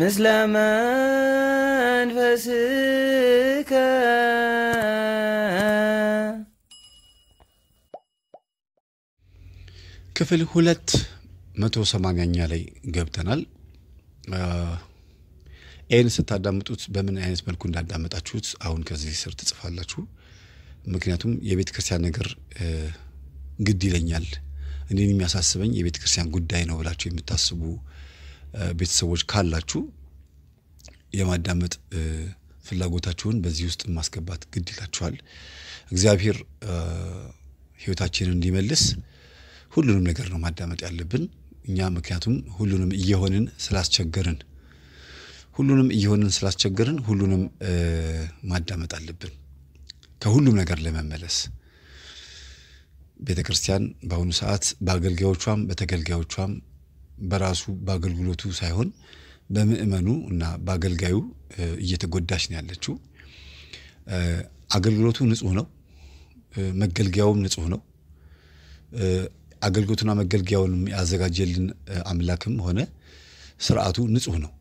ምስለ መንፈስከ ክፍል ሁለት መቶ ሰማንያኛ ላይ ገብተናል። ኤን ስታዳምጡት በምን አይነት መልኩ እንዳዳመጣችሁት አሁን ከዚህ ስር ትጽፋላችሁ። ምክንያቱም የቤተ ክርስቲያን ነገር ግድ ይለኛል፣ እኔን የሚያሳስበኝ የቤተ ክርስቲያን ጉዳይ ነው ብላችሁ የምታስቡ ቤተሰቦች ካላችሁ የማዳመጥ ፍላጎታችሁን በዚህ ውስጥ ማስገባት ግድ ይላችኋል። እግዚአብሔር ህይወታችንን እንዲመልስ ሁሉንም ነገር ነው ማዳመጥ ያለብን እኛ። ምክንያቱም ሁሉንም እየሆንን ስላስቸገርን ሁሉንም እየሆንን ስላስቸገርን ሁሉንም ማዳመጥ አለብን ከሁሉም ነገር ለመመለስ ቤተ ክርስቲያን በአሁኑ ሰዓት በአገልጋዮቿም በተገልጋዮቿም በራሱ በአገልግሎቱ ሳይሆን በምእመኑ እና በአገልጋዩ እየተጎዳች ነው ያለችው። አገልግሎቱ ንጹህ ነው፣ መገልገያውም ንጹህ ነው። አገልግሎቱና መገልገያውን ያዘጋጀልን አምላክም ሆነ ስርዓቱ ንጹህ ነው፣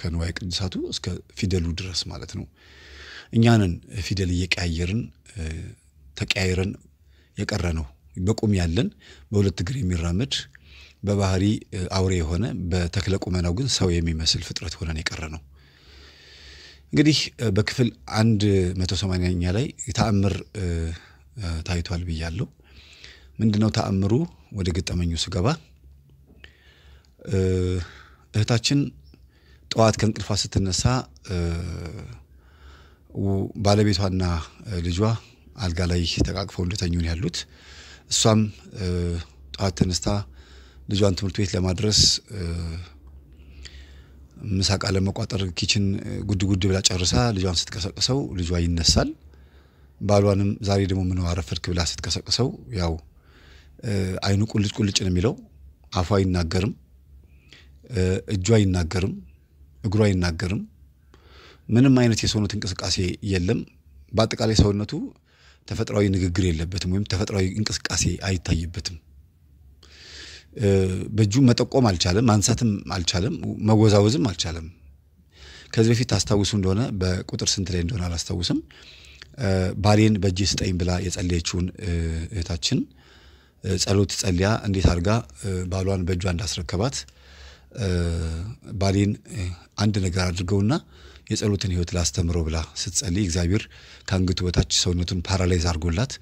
ከንዋይ ቅዱሳቱ እስከ ፊደሉ ድረስ ማለት ነው። እኛንን ፊደል እየቀያየርን ተቀያይረን የቀረ ነው። በቁም ያለን በሁለት እግር የሚራመድ በባህሪ አውሬ የሆነ በተክለ ቁመናው ግን ሰው የሚመስል ፍጥረት ሆነን የቀረ ነው። እንግዲህ በክፍል አንድ መቶ ሰማንያኛ ላይ ተአምር ታይቷል ብያለሁ። ምንድነው ተአምሩ? ወደ ገጠመኙ ስገባ እህታችን ጠዋት ከእንቅልፏ ስትነሳ ባለቤቷና ልጇ አልጋ ላይ ተቃቅፈው እንደተኙን ያሉት እሷም ጠዋት ተነስታ ልጇን ትምህርት ቤት ለማድረስ ምሳቃ ለመቋጠር ኪችን ጉድ ጉድ ብላ ጨርሳ ልጇን ስትቀሰቅሰው ልጇ ይነሳል። ባሏንም ዛሬ ደግሞ ምን አረፈድክ ብላ ስትቀሰቅሰው ያው አይኑ ቁልጭ ቁልጭ ነው የሚለው። አፉ አይናገርም፣ እጁ አይናገርም፣ እግሩ አይናገርም። ምንም አይነት የሰውነት እንቅስቃሴ የለም። በአጠቃላይ ሰውነቱ ተፈጥሯዊ ንግግር የለበትም ወይም ተፈጥሯዊ እንቅስቃሴ አይታይበትም። በእጁ መጠቆም አልቻለም፣ ማንሳትም አልቻለም፣ መወዛወዝም አልቻለም። ከዚህ በፊት ታስታውሱ እንደሆነ በቁጥር ስንት ላይ እንደሆነ አላስታውስም፣ ባሌን በእጅ ስጠኝ ብላ የጸለየችውን እህታችን ጸሎት ጸልያ እንዴት አድርጋ ባሏን በእጇ እንዳስረከባት ባሌን አንድ ነገር አድርገውና የጸሎትን ህይወት ላስተምረው ብላ ስትጸልይ እግዚአብሔር ከአንገቱ በታች ሰውነቱን ፓራላይዝ አድርጎላት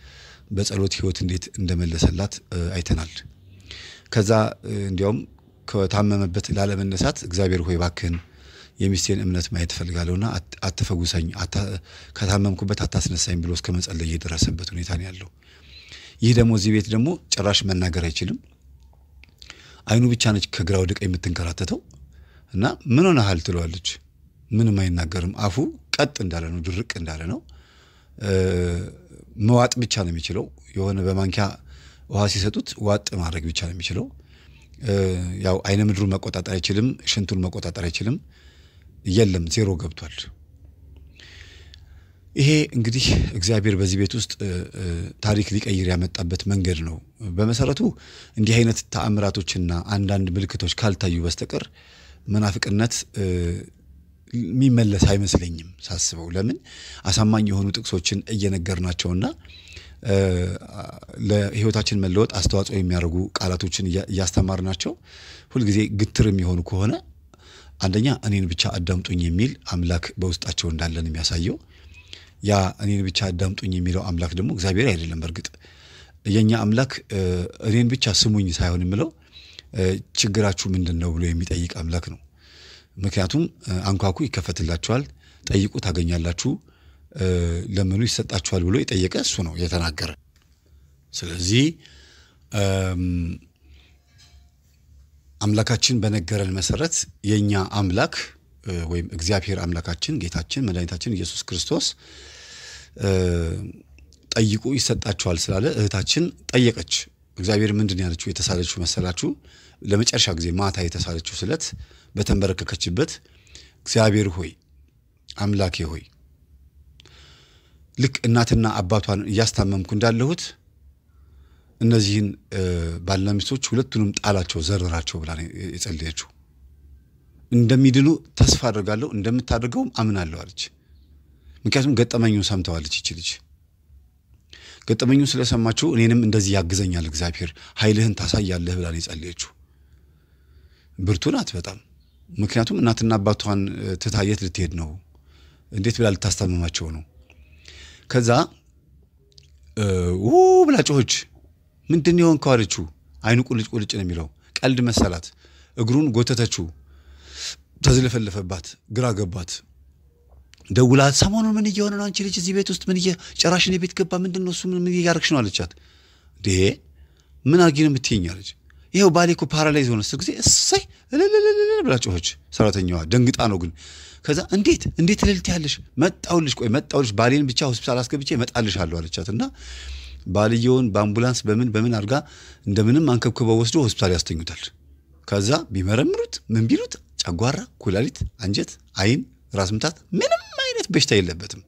በጸሎት ህይወት እንዴት እንደመለሰላት አይተናል። ከዛ እንዲያውም ከታመመበት ላለመነሳት እግዚአብሔር ሆይ ባክህን የሚስቴን እምነት ማየት እፈልጋለሁና አትፈውሰኝ፣ ከታመምኩበት አታስነሳኝ ብሎ እስከ መጸለይ የደረሰበት ሁኔታ ነው ያለው። ይህ ደግሞ እዚህ ቤት ደግሞ ጭራሽ መናገር አይችልም። አይኑ ብቻ ነች ከግራ ወደ ቀኝ የምትንከራተተው እና ምን ሆነሃል ትለዋለች። ምንም አይናገርም። አፉ ቀጥ እንዳለ ነው፣ ድርቅ እንዳለ ነው። መዋጥ ብቻ ነው የሚችለው የሆነ በማንኪያ ውሃ ሲሰጡት ዋጥ ማድረግ ብቻ ነው የሚችለው። ያው አይነ ምድሩን መቆጣጠር አይችልም፣ ሽንቱን መቆጣጠር አይችልም። የለም ዜሮ ገብቷል። ይሄ እንግዲህ እግዚአብሔር በዚህ ቤት ውስጥ ታሪክ ሊቀይር ያመጣበት መንገድ ነው። በመሰረቱ እንዲህ አይነት ተአምራቶችና አንዳንድ ምልክቶች ካልታዩ በስተቀር መናፍቅነት የሚመለስ አይመስለኝም ሳስበው። ለምን አሳማኝ የሆኑ ጥቅሶችን እየነገርናቸውና ለህይወታችን መለወጥ አስተዋጽኦ የሚያደርጉ ቃላቶችን ናቸው። ሁልጊዜ ግትር የሚሆኑ ከሆነ አንደኛ እኔን ብቻ አዳምጡኝ የሚል አምላክ በውስጣቸው እንዳለን የሚያሳየው ያ እኔን ብቻ አዳምጡኝ የሚለው አምላክ ደግሞ እግዚአብሔር አይደለም። በእርግጥ የእኛ አምላክ እኔን ብቻ ስሙኝ ሳይሆን የምለው ችግራችሁ ምንድን ነው ብሎ የሚጠይቅ አምላክ ነው። ምክንያቱም አንኳኩ ይከፈትላችኋል፣ ጠይቁ ታገኛላችሁ ለምኑ ይሰጣችኋል ብሎ የጠየቀ እሱ ነው የተናገረ። ስለዚህ አምላካችን በነገረን መሰረት የእኛ አምላክ ወይም እግዚአብሔር አምላካችን ጌታችን መድኃኒታችን ኢየሱስ ክርስቶስ ጠይቁ ይሰጣችኋል ስላለ እህታችን ጠየቀች። እግዚአብሔር ምንድን ያለችው የተሳለችው መሰላችሁ? ለመጨረሻ ጊዜ ማታ የተሳለችው ስለት በተንበረከከችበት እግዚአብሔር ሆይ አምላኬ ሆይ ልክ እናትና አባቷን እያስታመምኩ እንዳለሁት እነዚህን ባልና ሚስቶች ሁለቱንም ጣላቸው፣ ዘርራቸው ብላ የጸለየችው እንደሚድኑ ተስፋ አድርጋለሁ፣ እንደምታደርገውም አምናለሁ አለች። ምክንያቱም ገጠመኙን ሰምተዋለች ይች ልጅ። ገጠመኙን ስለሰማችሁ እኔንም እንደዚህ ያግዘኛል እግዚአብሔር፣ ኃይልህን ታሳያለህ ብላ የጸለየችው ብርቱ ናት በጣም። ምክንያቱም እናትና አባቷን ትታየት ልትሄድ ነው። እንዴት ብላ ልታስታምማቸው ነው? ከዛ ው ብላ ጮኸች። ምንድን የሆንከው አለችው። አይኑ ቁልጭ ቁልጭ ነው የሚለው ቀልድ መሰላት። እግሩን ጎተተችው። ተዝለፈለፈባት፣ ግራ ገባት። ደውላ ሰሞኑን ምን እየሆነ ነው አንቺ ልጅ እዚህ ቤት ውስጥ ምን ጭራሽ እኔ ቤት ገባ ምንድን ነው እሱ ምን እያረግሽ ነው አለቻት። ዴ ምን አርጊ ነው የምትይኝ አለች። ይኸው ባሌ እኮ ፓራላይዝ ሆነ ስትል ጊዜ እሰይ እልልልልል ብላ ጮኸች። ሰራተኛዋ ደንግጣ ነው ግን ከዛ እንዴት እንዴት ልልት ያለሽ መጣውልሽ፣ ቆይ መጣውልሽ፣ ባሌን ብቻ ሆስፒታል አስገብቼ እመጣልሻለሁ አለቻት እና ባልየውን በአምቡላንስ በምን በምን አድርጋ እንደምንም አንከብክበው ወስዶ ሆስፒታል ያስተኙታል። ከዛ ቢመረምሩት ምን ቢሉት ጨጓራ፣ ኩላሊት፣ አንጀት፣ አይን፣ ራስ ምታት ምንም አይነት በሽታ የለበትም።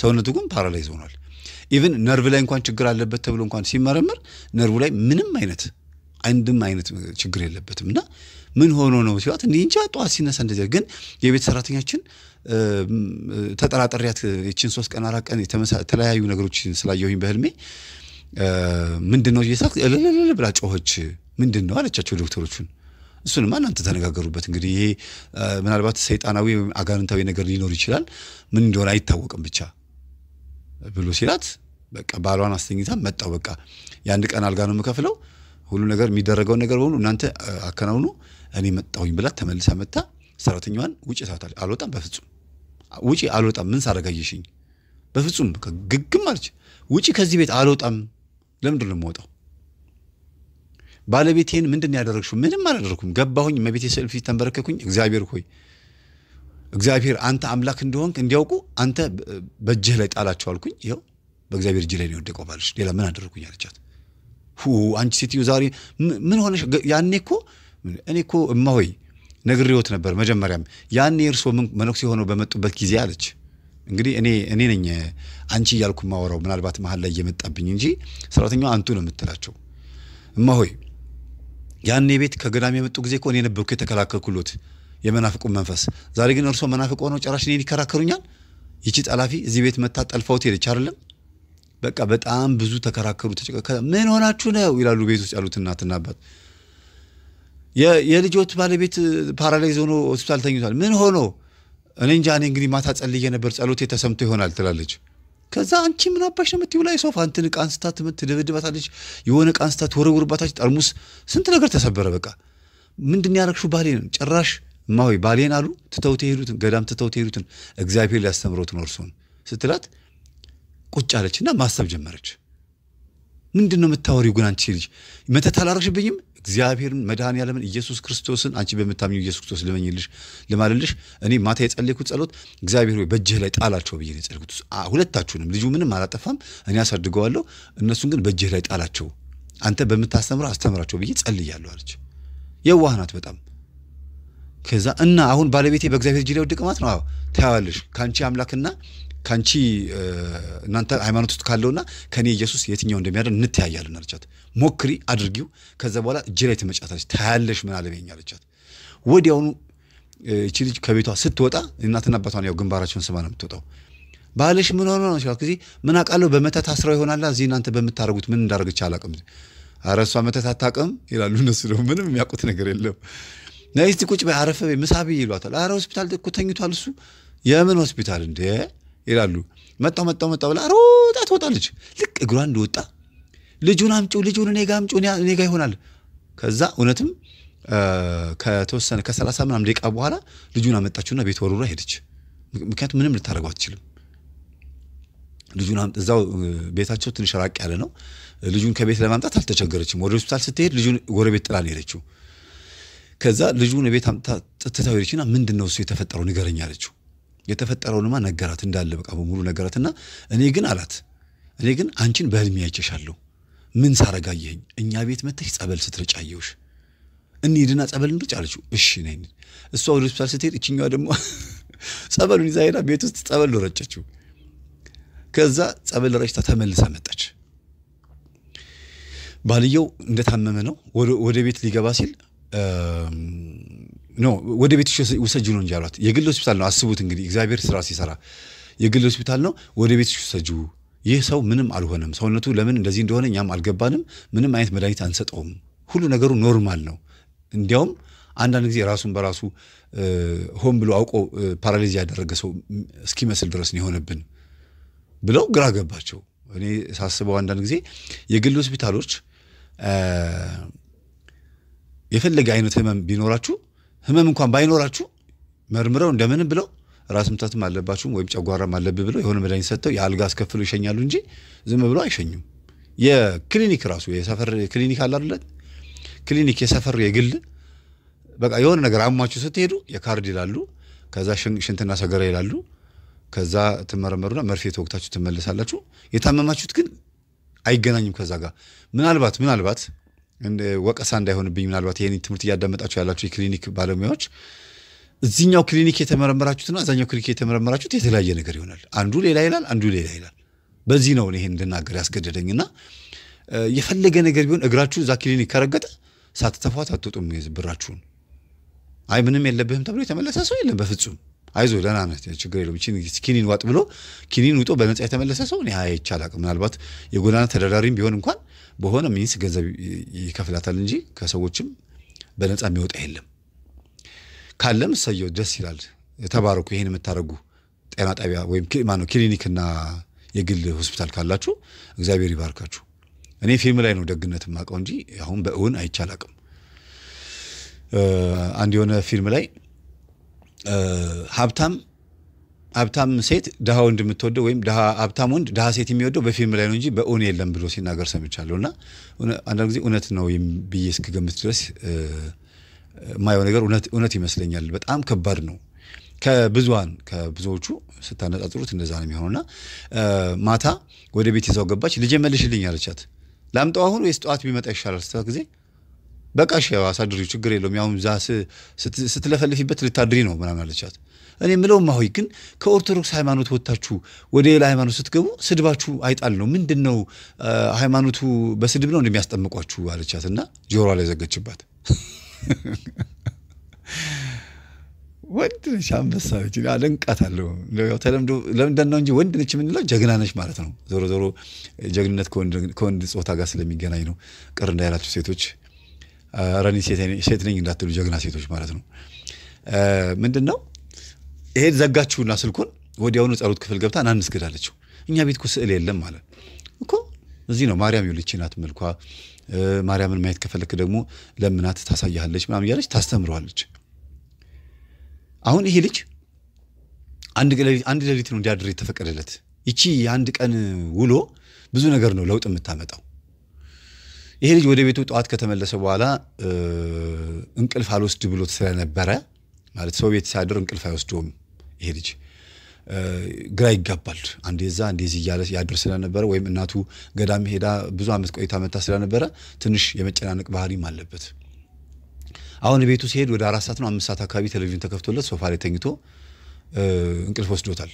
ሰውነቱ ግን ፓራላይዝ ሆኗል። ኢቭን ነርቭ ላይ እንኳን ችግር አለበት ተብሎ እንኳን ሲመረምር ነርቭ ላይ ምንም አይነት አንድም አይነት ችግር የለበትም እና ምን ሆኖ ነው ሲሏት፣ እንዲህ እንጃ ጠዋት ሲነሳ እንደዚያ። ግን የቤት ሰራተኛችን ተጠራጠሪያት ይችን ሶስት ቀን አራት ቀን የተለያዩ ነገሮች ስላየሁኝ በህልሜ ምንድን ነው እየሳት እልልልል ብላ ጮኸች። ምንድን ነው አለቻቸው ዶክተሮቹን። እሱንማ እናንተ ተነጋገሩበት። እንግዲህ ይሄ ምናልባት ሰይጣናዊ አጋንንታዊ ነገር ሊኖር ይችላል፣ ምን እንደሆነ አይታወቅም ብቻ ብሎ ሲላት በቃ ባሏን አስተኝታ መጣው። በቃ የአንድ ቀን አልጋ ነው የምከፍለው፣ ሁሉ ነገር የሚደረገውን ነገር በሙሉ እናንተ አከናውኑ እኔ መጣሁኝ ብላ ተመልሳ መታ ሰራተኛዋን ውጭ ሳታል አልወጣም፣ በፍጹም ውጪ አልወጣም። ምን ሳረጋየሽኝ? በፍጹም ግግም አለች። ውጪ ከዚህ ቤት አልወጣም። ለምንድን ነው የምወጣው? ባለቤቴን ምንድን ነው ያደረግሽው? ምንም አላደረግኩም። ገባሁኝ፣ መቤቴ ስዕል ፊት ተንበረከኩኝ። እግዚአብሔር ሆይ እግዚአብሔር አንተ አምላክ እንደሆንክ እንዲያውቁ አንተ በእጅህ ላይ ጣላቸው አልኩኝ። ይኸው በእግዚአብሔር እጅ ላይ ነው የወደቀው ባልሽ፣ ሌላ ምን አደረግኩኝ አለቻት። አንቺ ሴትዮ ዛሬ ምን ሆነሽ? ያኔ እኮ እኔ እኮ እማሆይ ነግሬዎት ነበር መጀመሪያም ያኔ እርስዎ መነኩሴ ሆነው በመጡበት ጊዜ አለች። እንግዲህ እኔ እኔ ነኝ አንቺ እያልኩ ማወራው ምናልባት መሀል ላይ እየመጣብኝ እንጂ ሰራተኛ አንቱ ነው የምትላቸው። እማሆይ ያኔ ቤት ከገዳም የመጡ ጊዜ እኮ እኔ ነበርኩ የተከላከልኩሎት የመናፍቁን መንፈስ። ዛሬ ግን እርስዎ መናፍቅ ሆነው ጭራሽ እኔን ይከራከሩኛል። ይቺ ጠላፊ እዚህ ቤት መታ ጠልፋውት ሄደች አይደለም። በቃ በጣም ብዙ ተከራከሩ። ምን ሆናችሁ ነው ይላሉ ቤት ውስጥ ያሉት እናትና አባት። የልጆት ባለቤት ፓራላይዝ ሆኖ ሆስፒታል ተኝቷል። ምን ሆኖ? እኔ እንጃ። እኔ እንግዲህ ማታ ጸልዬ ነበር ጸሎቴ ተሰምቶ ይሆናል ትላለች። ከዛ አንቺ ምን አባሽ ነው የምትይው? ላይ ሶፍ አንትን ዕቃ አንስታ ትደበድባታለች። የሆነ ዕቃ አንስታ ትወረውርባታለች። ጠርሙስ፣ ስንት ነገር ተሰበረ። በቃ ምንድን ባሌ ነው ጭራሽ እማሆይ ባሌን አሉ ትተውት የሄዱትን ገዳም ትተውት የሄዱትን እግዚአብሔር ሊያስተምረው እርሱን ስትላት ቁጭ አለች እና ማሰብ ጀመረች። ምንድን ነው የምታወሪው ግን አንቺ ልጅ መተት አላረግሽብኝም? እግዚአብሔርን መድኃኔ ዓለምን ኢየሱስ ክርስቶስን አንቺ በምታምኚው ኢየሱስ ክርስቶስ ልመኝልሽ ልማልልሽ። እኔ ማታ የጸለይኩት ጸሎት እግዚአብሔር ወይ በእጅህ ላይ ጣላቸው ብዬ ነው የጸለይኩት። ሁለታችሁንም ልጁ ምንም አላጠፋም፣ እኔ አሳድገዋለሁ፣ እነሱን ግን በእጅህ ላይ ጣላቸው፣ አንተ በምታስተምረው አስተምራቸው ብዬ ጸልያለሁ አለች። የዋህ ናት በጣም ከዛ እና አሁን ባለቤቴ በእግዚአብሔር እጅ ላይ ወደቀ ማለት ነው። ታያዋለሽ ከአንቺ አምላክና ከአንቺ እናንተ ሃይማኖት ውስጥ ካለውና ከእኔ ኢየሱስ የትኛው እንደሚያደር እንተያያለን አለቻት። ሞክሪ አድርጊው፣ ከዛ በኋላ እጅ ላይ ትመጫታለች ታያለሽ ምን አለበኝ አለቻት። ወዲያውኑ እቺ ልጅ ከቤቷ ስትወጣ እናትና አባቷን ያው ግንባራቸውን ስማ ነው የምትወጣው። ባልሽ ምን ሆነ ነው ሲላት ጊዜ ምን አውቃለሁ በመተት አስራ ይሆናላ እዚህ እናንተ በምታደርጉት ምን እንዳደረገች አላውቅም። ኧረ እሷ መተት አታውቅም ይላሉ እነሱ ደግሞ ምንም የሚያውቁት ነገር የለም። ነይ እስቲ ቁጭ በይ አረፈ በይ ምሳ ብይ ይሏታል። ኧረ ሆስፒታል እኮ ተኝቷል እሱ። የምን ሆስፒታል እንዴ ይላሉ። መጣው መጣው መጣው ብላ ሮጣ ትወጣለች። ልክ እግሯ እንደወጣ ልጁን አምጪው፣ ልጁን እኔ ጋ አምጪው፣ እኔ ጋ ይሆናል። ከዛ እውነትም ከተወሰነ ከሰላሳ ምናምን ደቂቃ በኋላ ልጁን አመጣችሁና ቤት ወርውራ ሄደች። ምክንያቱም ምንም ልታደርገው አትችልም። ልጁን እዛው ቤታቸው ትንሽ ራቅ ያለ ነው። ልጁን ከቤት ለማምጣት አልተቸገረችም። ወደ ሆስፒታል ስትሄድ ልጁን ጎረቤት ጥላ ነው ሄደችው። ከዛ ልጁን ቤት ትታው ሄደችና ምንድን ነው እሱ የተፈጠረው ንገረኝ አለችው። የተፈጠረውንማ ነገራት እንዳለ በቃ በሙሉ ነገራትና እኔ ግን አላት እኔ ግን አንቺን በህልሜ አይቼሻለሁ ምን ሳረጋየኝ እኛ ቤት መተሽ ጸበል ስትረጭ አየሁሽ። እንሂድና ጸበል እንርጭ አለችው። እሺ ነኝ። እሷ ወደ ሆስፒታል ስትሄድ እችኛዋ ደግሞ ጸበሉን ይዛ ሄዳ ቤት ውስጥ ጸበል ረጨችው። ከዛ ጸበል ረጭታ ተመልሳ መጣች። ባልየው እንደታመመ ነው። ወደ ቤት ሊገባ ሲል ኖ ወደ ቤት ውሰጅ ነው እንጂ አሏት። የግል ሆስፒታል ነው። አስቡት እንግዲህ እግዚአብሔር ስራ ሲሰራ የግል ሆስፒታል ነው። ወደ ቤት ውሰጅ ይህ ሰው ምንም አልሆነም፣ ሰውነቱ ለምን እንደዚህ እንደሆነ እኛም አልገባንም፣ ምንም አይነት መድኃኒት አንሰጠውም፣ ሁሉ ነገሩ ኖርማል ነው። እንዲያውም አንዳንድ ጊዜ ራሱን በራሱ ሆን ብሎ አውቆ ፓራሊዝ ያደረገ ሰው እስኪመስል ድረስ ነው የሆነብን ብለው ግራ ገባቸው። እኔ ሳስበው አንዳንድ ጊዜ የግል ሆስፒታሎች የፈለገ አይነት ህመም ቢኖራችሁ ህመም እንኳን ባይኖራችሁ መርምረው እንደምንም ብለው ራስ ምታትም አለባችሁም ወይም ጨጓራም አለብ ብለው የሆነ መድኃኒት ሰጥተው የአልጋ አስከፍሎ ይሸኛሉ እንጂ ዝም ብሎ አይሸኙም። የክሊኒክ ራሱ የሰፈር ክሊኒክ አለ ክሊኒክ የሰፈር የግል በቃ የሆነ ነገር አሟችሁ ስትሄዱ የካርድ ይላሉ። ከዛ ሽንትና ሰገራ ይላሉ። ከዛ ትመረመሩና መርፌ ተወቅታችሁ ትመለሳላችሁ። የታመማችሁት ግን አይገናኝም ከዛ ጋር። ምናልባት ምናልባት ወቀሳ እንዳይሆንብኝ ምናልባት ይህን ትምህርት እያዳመጣችሁ ያላችሁ የክሊኒክ ባለሙያዎች እዚኛው ክሊኒክ የተመረመራችሁትና እዛኛው ክሊኒክ የተመረመራችሁት የተለያየ ነገር ይሆናል። አንዱ ሌላ ይላል፣ አንዱ ሌላ ይላል። በዚህ ነው ይሄን እንድናገር ያስገደደኝና የፈለገ ነገር ቢሆን እግራችሁ እዛ ክሊኒክ ከረገጠ ሳትተፏት አትወጡም። ብራችሁን አይ ምንም የለብህም ተብሎ የተመለሰ ሰው የለም በፍጹም። አይዞ ደህና ነህ፣ ችግር የለውም ኪኒን ዋጥ ብሎ ኪኒን ውጦ በነጻ የተመለሰ ሰው እኔ አይቼ አላቅም። ምናልባት የጎዳና ተዳዳሪም ቢሆን እንኳን በሆነ ሚንስ ገንዘብ ይከፍላታል እንጂ ከሰዎችም በነጻ የሚወጣ የለም። ካለም እሰየው ደስ ይላል። ተባረኩ። ይሄን የምታደርጉ ጤና ጣቢያ ወይም ማነው ክሊኒክና የግል ሆስፒታል ካላችሁ እግዚአብሔር ይባርካችሁ። እኔ ፊልም ላይ ነው ደግነት የማውቀው እንጂ አሁን በእውን አይቻል አቅም አንድ የሆነ ፊልም ላይ ሀብታም ሀብታም ሴት ድሀ ወንድ የምትወደው ወይም ሀብታም ወንድ ድሃ ሴት የሚወደው በፊልም ላይ ነው እንጂ በእውን የለም ብሎ ሲናገር ሰምቻለሁ። እና አንዳንድ ጊዜ እውነት ነው ብዬ እስክገምት ድረስ የማየው ነገር እውነት ይመስለኛል። በጣም ከባድ ነው። ከብዙዋን ከብዙዎቹ ስታነጻጽሩት እንደዛ ነው የሚሆኑና ማታ ወደ ቤት ይዛው ገባች። ልጄ መልሽልኝ አለቻት። ላምጣው አሁን ወይስ ጠዋት ቢመጣ ይሻላል ስታት ጊዜ በቃ እሺ አሳድሪው ችግር የለውም ያሁን ዛ ስትለፈልፊበት ልታድሪ ነው ምናምን አለቻት። እኔ ምለው ማሆይ ግን ከኦርቶዶክስ ሃይማኖት ወጥታችሁ ወደ ሌላ ሃይማኖት ስትገቡ ስድባችሁ አይጣል ነው ምንድን ነው? ሃይማኖቱ በስድብ ነው እንደሚያስጠምቋችሁ አለቻት እና ጆሮ ላይ ዘገችባት። ወንድ ነች አንበሳ ነች አደንቃታለሁ። ተለምዶ ለምንድን ነው እንጂ ወንድ ነች የምንለው ጀግና ነች ማለት ነው። ዞሮ ዞሮ ጀግንነት ከወንድ ጾታ ጋር ስለሚገናኝ ነው። ቅር እንዳይላችሁ ሴቶች፣ ረኒ ሴት ነኝ እንዳትሉ ጀግና ሴቶች ማለት ነው። ምንድን ነው ይሄ ዘጋችሁና ስልኩን ወዲያውኑ ጸሎት ክፍል ገብታ ና አለችው። እኛ ቤት እኮ ስዕል የለም ማለት እኮ እዚህ ነው ማርያም ይኸውልህ፣ ይህች ናት መልኳ ማርያምን ማየት ከፈለክ ደግሞ ለምናት ታሳያለች ምናምን እያለች ታስተምረዋለች። አሁን ይሄ ልጅ አንድ ሌሊት ነው እንዲያድር የተፈቀደለት። ይቺ የአንድ ቀን ውሎ ብዙ ነገር ነው ለውጥ የምታመጣው። ይሄ ልጅ ወደ ቤቱ ጠዋት ከተመለሰ በኋላ እንቅልፍ አልወስድ ብሎት ስለነበረ ማለት ሰው ቤት ሲያድር እንቅልፍ አይወስድም ይሄ ልጅ ግራ ይጋባል። አንዴ እዛ እንደዚህ እያለ ያድር ስለነበረ ወይም እናቱ ገዳም ሄዳ ብዙ ዓመት ቆይታ መታ ስለነበረ ትንሽ የመጨናነቅ ባህሪም አለበት። አሁን ቤቱ ሲሄድ ወደ አራት ሰዓት ነው አምስት ሰዓት አካባቢ ቴሌቪዥን ተከፍቶለት ሶፋ ላይ ተኝቶ እንቅልፍ ወስዶታል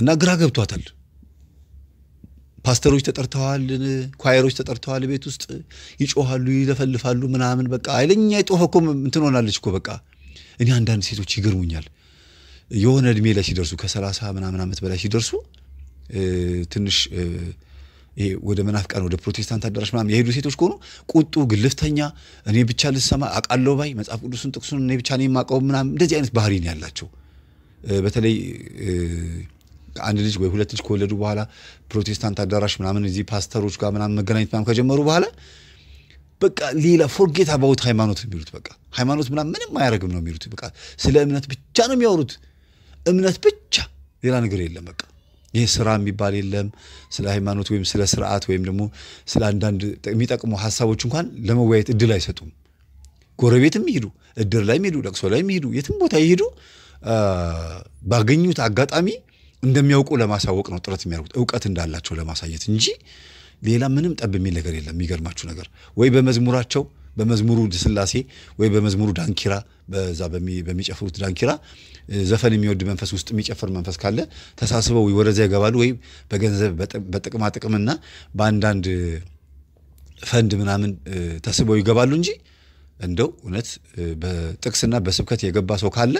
እና ግራ ገብቷታል። ፓስተሮች ተጠርተዋል፣ ኳየሮች ተጠርተዋል። ቤት ውስጥ ይጮኋሉ፣ ይለፈልፋሉ፣ ምናምን በቃ አይለኛ የጦፈ እኮ እንትን ሆናለች እኮ በቃ እኔ አንዳንድ ሴቶች ይገርሙኛል የሆነ እድሜ ላይ ሲደርሱ ከሰላሳ ምናምን ዓመት በላይ ሲደርሱ ትንሽ ይሄ ወደ መናፍቃን ወደ ፕሮቴስታንት አዳራሽ ምናምን የሄዱ ሴቶች ከሆኑ ቁጡ፣ ግልፍተኛ፣ እኔ ብቻ ልሰማ አውቃለሁ ባይ መጽሐፍ ቅዱስን ጥቅሱን እኔ ብቻ ነው የማውቀው ምናምን እንደዚህ አይነት ባህሪ ነው ያላቸው። በተለይ አንድ ልጅ ወይ ሁለት ልጅ ከወለዱ በኋላ ፕሮቴስታንት አዳራሽ ምናምን እዚህ ፓስተሮች ጋር ምናምን መገናኘት ምናምን ከጀመሩ በኋላ በቃ ሌላ ፎርጌት አባውት ሃይማኖት ነው የሚሉት በቃ ሃይማኖት ምናምን ምንም አያደርግም ነው የሚሉት። በቃ ስለ እምነት ብቻ ነው የሚያወሩት። እምነት ብቻ ሌላ ነገር የለም። በቃ ይህ ስራ የሚባል የለም። ስለ ሃይማኖት ወይም ስለ ስርዓት ወይም ደግሞ ስለ አንዳንድ የሚጠቅሙ ሀሳቦች እንኳን ለመወያየት እድል አይሰጡም። ጎረቤትም ይሄዱ፣ እድር ላይ ይሄዱ፣ ለቅሶ ላይ ይሄዱ፣ የትም ቦታ ይሄዱ፣ ባገኙት አጋጣሚ እንደሚያውቁ ለማሳወቅ ነው ጥረት የሚያደርጉት እውቀት እንዳላቸው ለማሳየት እንጂ ሌላ ምንም ጠብ የሚል ነገር የለም። የሚገርማችሁ ነገር ወይ በመዝሙራቸው በመዝሙሩ ስላሴ ወይ በመዝሙሩ ዳንኪራ በዛ በሚጨፍሩት ዳንኪራ ዘፈን የሚወድ መንፈስ ውስጥ የሚጨፍር መንፈስ ካለ ተሳስበው ወደዚያ ይገባሉ። ወይም በገንዘብ በጥቅማ ጥቅምና በአንዳንድ ፈንድ ምናምን ተስበው ይገባሉ እንጂ እንደው እውነት በጥቅስና በስብከት የገባ ሰው ካለ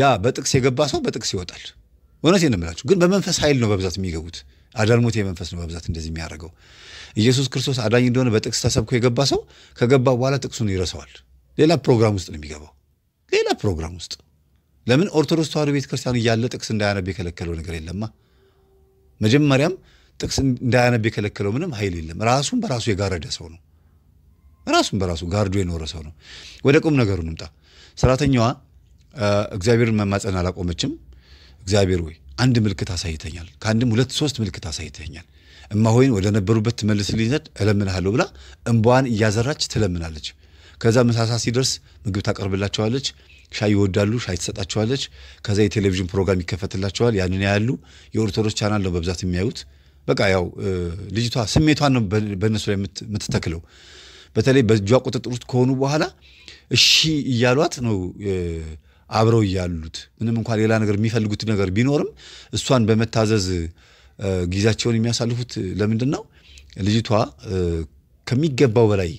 ያ በጥቅስ የገባ ሰው በጥቅስ ይወጣል። እውነት ነው ግን በመንፈስ ኃይል ነው በብዛት የሚገቡት። አዳልሞት የመንፈስ ነው በብዛት እንደዚህ የሚያደርገው። ኢየሱስ ክርስቶስ አዳኝ እንደሆነ በጥቅስ ተሰብኮ የገባ ሰው ከገባ በኋላ ጥቅሱን ይረሰዋል ሌላ ፕሮግራም ውስጥ ነው የሚገባው። ሌላ ፕሮግራም ውስጥ ለምን ኦርቶዶክስ ተዋህዶ ቤተክርስቲያን እያለ ጥቅስ እንዳያነብ የከለከለው ነገር የለማ። መጀመሪያም ጥቅስ እንዳያነብ የከለከለው ምንም ኃይል የለም። ራሱን በራሱ የጋረደ ሰው ነው። ራሱን በራሱ ጋርዶ የኖረ ሰው ነው። ወደ ቁም ነገሩ እንምጣ። ሰራተኛዋ እግዚአብሔርን መማፀን አላቆመችም። እግዚአብሔር ወይ አንድ ምልክት አሳይተኛል፣ ከአንድም ሁለት ሶስት ምልክት አሳይተኛል፣ እማሆይን ወደ ነበሩበት ትመልስልኝ ዘንድ እለምንሃለሁ ብላ እንባዋን እያዘራች ትለምናለች። ከዛ መሳሳ ሲደርስ ምግብ ታቀርብላቸዋለች። ሻይ ይወዳሉ፣ ሻይ ትሰጣቸዋለች። ከዛ የቴሌቪዥን ፕሮግራም ይከፈትላቸዋል፣ ያንን ያያሉ። የኦርቶዶክስ ቻናል ነው በብዛት የሚያዩት። በቃ ያው ልጅቷ ስሜቷን ነው በእነሱ ላይ የምትተክለው። በተለይ በእጇ ቁጥጥር ውስጥ ከሆኑ በኋላ እሺ እያሏት ነው አብረው እያሉት። ምንም እንኳን ሌላ ነገር የሚፈልጉት ነገር ቢኖርም እሷን በመታዘዝ ጊዜያቸውን የሚያሳልፉት ለምንድን ነው? ልጅቷ ከሚገባው በላይ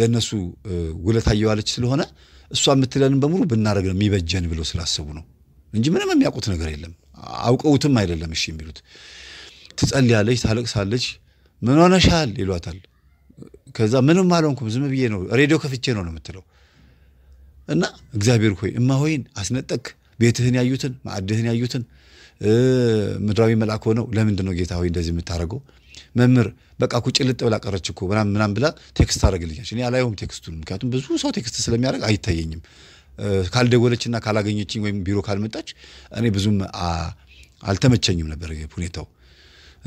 ለእነሱ ውለታ እየዋለች ስለሆነ እሷ የምትለንን በሙሉ ብናደረግ ነው የሚበጀን ብሎ ስላሰቡ ነው እንጂ ምንም የሚያውቁት ነገር የለም። አውቀውትም አይደለም እሺ የሚሉት። ትጸልያለች፣ ታለቅሳለች። ምን ሆነሻል ይሏታል። ከዛ ምንም አልሆንኩም ዝም ብዬ ነው ሬዲዮ ከፍቼ ነው ነው የምትለው እና እግዚአብሔር ሆይ እማሆይን አስነጠቅ ቤትህን ያዩትን ማዕድህን ያዩትን ምድራዊ መልአክ ሆነው ለምንድን ነው ጌታ ሆይ እንደዚህ የምታደርገው? መምህር በቃ ልጥ ብላ ቀረች እኮ ምናምን ምናምን ብላ ቴክስት ታደርግልኛለች። እኔ አላየውም ቴክስቱን፣ ምክንያቱም ብዙ ሰው ቴክስት ስለሚያደርግ አይታየኝም። ካልደወለችና ካላገኘችኝ ወይም ቢሮ ካልመጣች እኔ ብዙም አልተመቸኝም ነበር ሁኔታው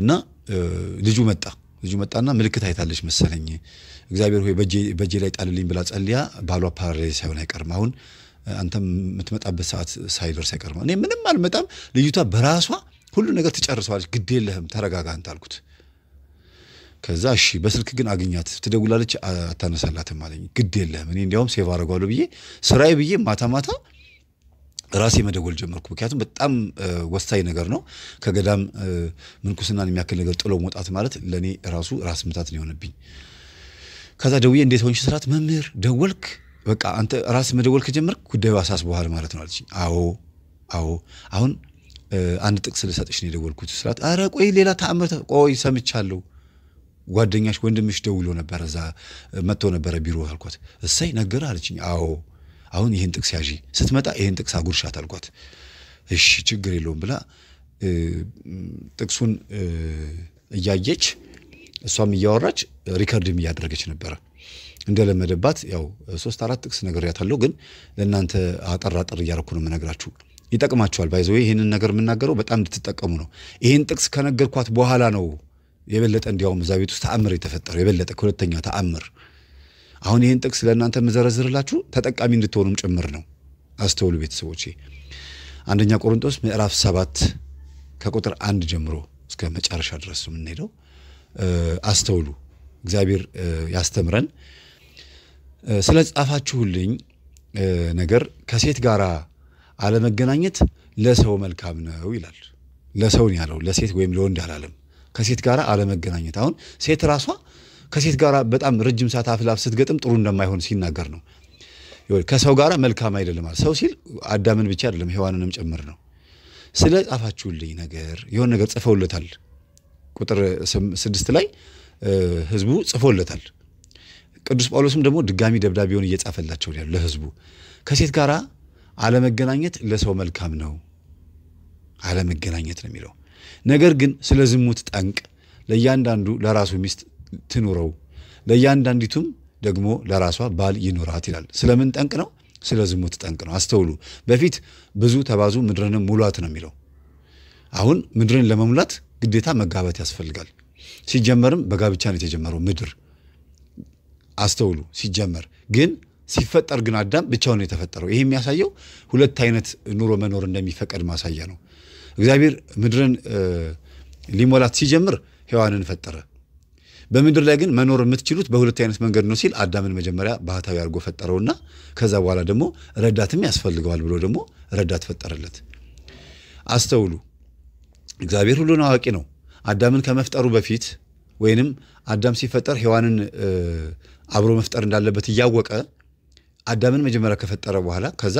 እና ልጁ መጣ ልጁ መጣና ምልክት አይታለች መሰለኝ። እግዚአብሔር ሆይ በእጄ ላይ ጣልልኝ ብላ ጸልያ ባሏ ፓራዳይስ ሳይሆን አይቀርም አሁን አንተም የምትመጣበት ሰዓት ሳይደርስ አይቀርም። እኔ ምንም አልመጣም። ልጅቷ በራሷ ሁሉ ነገር ትጨርሰዋለች። ግድ የለህም ተረጋጋ አንተ አልኩት። ከዛ እሺ በስልክ ግን አግኛት ትደውላለች፣ አታነሳላትም አለኝ። ግድ የለህም እኔ እንዲያውም ሴቭ አደርገዋለሁ ብዬ ስራዬ ብዬ ማታ ማታ ራሴ መደወል ጀመርኩ። ምክንያቱም በጣም ወሳኝ ነገር ነው። ከገዳም ምንኩስናን የሚያክል ነገር ጥሎ መውጣት ማለት ለእኔ ራሱ ራስ ምታት ነው የሆነብኝ። ከዛ ደውዬ እንዴት ሆንሽ ስራት፣ መምህር ደወልክ፣ በቃ አንተ ራስ መደወል ከጀመርክ ጉዳዩ አሳስቦሃል ማለት ነው አለችኝ። አዎ አዎ፣ አሁን አንድ ጥቅስ ልሰጥሽ ነው የደወልኩት ስራት። አረ ቆይ ሌላ ተአምር ቆይ ሰምቻለሁ ጓደኛሽ ወንድምሽ ደውሎ ነበረ እዛ መጥቶ ነበረ ቢሮ አልኳት። እሰይ ነገር አለችኝ። አዎ አሁን ይህን ጥቅስ ያዢ፣ ስትመጣ ይህን ጥቅስ አጉርሻት አልኳት። እሺ ችግር የለውም ብላ ጥቅሱን እያየች እሷም እያወራች ሪከርድም እያደረገች ነበረ። እንደለመደባት ያው ሶስት አራት ጥቅስ ነግሬያታለሁ፣ ግን ለእናንተ አጠር አጠር እያረኩ ነው የምነግራችሁ። ይጠቅማችኋል። ባይዘ ይህንን ነገር የምናገረው በጣም እንድትጠቀሙ ነው። ይህን ጥቅስ ከነገርኳት በኋላ ነው የበለጠ እንዲያውም እዛ ቤት ውስጥ ተአምር የተፈጠረው የበለጠ ከሁለተኛ ተአምር። አሁን ይህን ጥቅስ ለእናንተ የምዘረዝርላችሁ ተጠቃሚ እንድትሆኑም ጭምር ነው። አስተውሉ ቤተሰቦች አንደኛ ቆሮንቶስ ምዕራፍ ሰባት ከቁጥር አንድ ጀምሮ እስከ መጨረሻ ድረስ የምንሄደው አስተውሉ። እግዚአብሔር ያስተምረን። ስለ ጻፋችሁልኝ ነገር ከሴት ጋር አለመገናኘት ለሰው መልካም ነው ይላል። ለሰውን ያለው ለሴት ወይም ለወንድ አላለም። ከሴት ጋር አለመገናኘት። አሁን ሴት ራሷ ከሴት ጋር በጣም ረጅም ሰዓት አፍላፍ ስትገጥም ጥሩ እንደማይሆን ሲናገር ነው። ከሰው ጋር መልካም አይደለም ሰው ሲል አዳምን ብቻ አይደለም ሔዋንንም ጭምር ነው። ስለ ጻፋችሁልኝ ነገር የሆነ ነገር ጽፈውለታል። ቁጥር ስድስት ላይ ህዝቡ ጽፎለታል። ቅዱስ ጳውሎስም ደግሞ ድጋሚ ደብዳቤውን እየጻፈላቸው ያሉ ለህዝቡ ከሴት ጋር አለመገናኘት ለሰው መልካም ነው። አለመገናኘት ነው የሚለው ነገር ግን ስለ ዝሙት ጠንቅ ለእያንዳንዱ ለራሱ ሚስት ትኑረው፣ ለእያንዳንዲቱም ደግሞ ለራሷ ባል ይኑራት ይላል። ስለምን ጠንቅ ነው? ስለ ዝሙት ጠንቅ ነው። አስተውሉ። በፊት ብዙ ተባዙ ምድርንም ሙሏት ነው የሚለው። አሁን ምድርን ለመሙላት ግዴታ መጋባት ያስፈልጋል። ሲጀመርም በጋብቻ ነው የተጀመረው ምድር። አስተውሉ። ሲጀመር ግን ሲፈጠር ግን አዳም ብቻውን የተፈጠረው። ይህ የሚያሳየው ሁለት አይነት ኑሮ መኖር እንደሚፈቀድ ማሳያ ነው። እግዚአብሔር ምድርን ሊሞላት ሲጀምር ሔዋንን ፈጠረ። በምድር ላይ ግን መኖር የምትችሉት በሁለት አይነት መንገድ ነው ሲል አዳምን መጀመሪያ ባህታዊ አድርጎ ፈጠረውና ከዛ በኋላ ደግሞ ረዳትም ያስፈልገዋል ብሎ ደግሞ ረዳት ፈጠረለት። አስተውሉ፣ እግዚአብሔር ሁሉን አዋቂ ነው። አዳምን ከመፍጠሩ በፊት ወይንም አዳም ሲፈጠር ሔዋንን አብሮ መፍጠር እንዳለበት እያወቀ አዳምን መጀመሪያ ከፈጠረ በኋላ ከዛ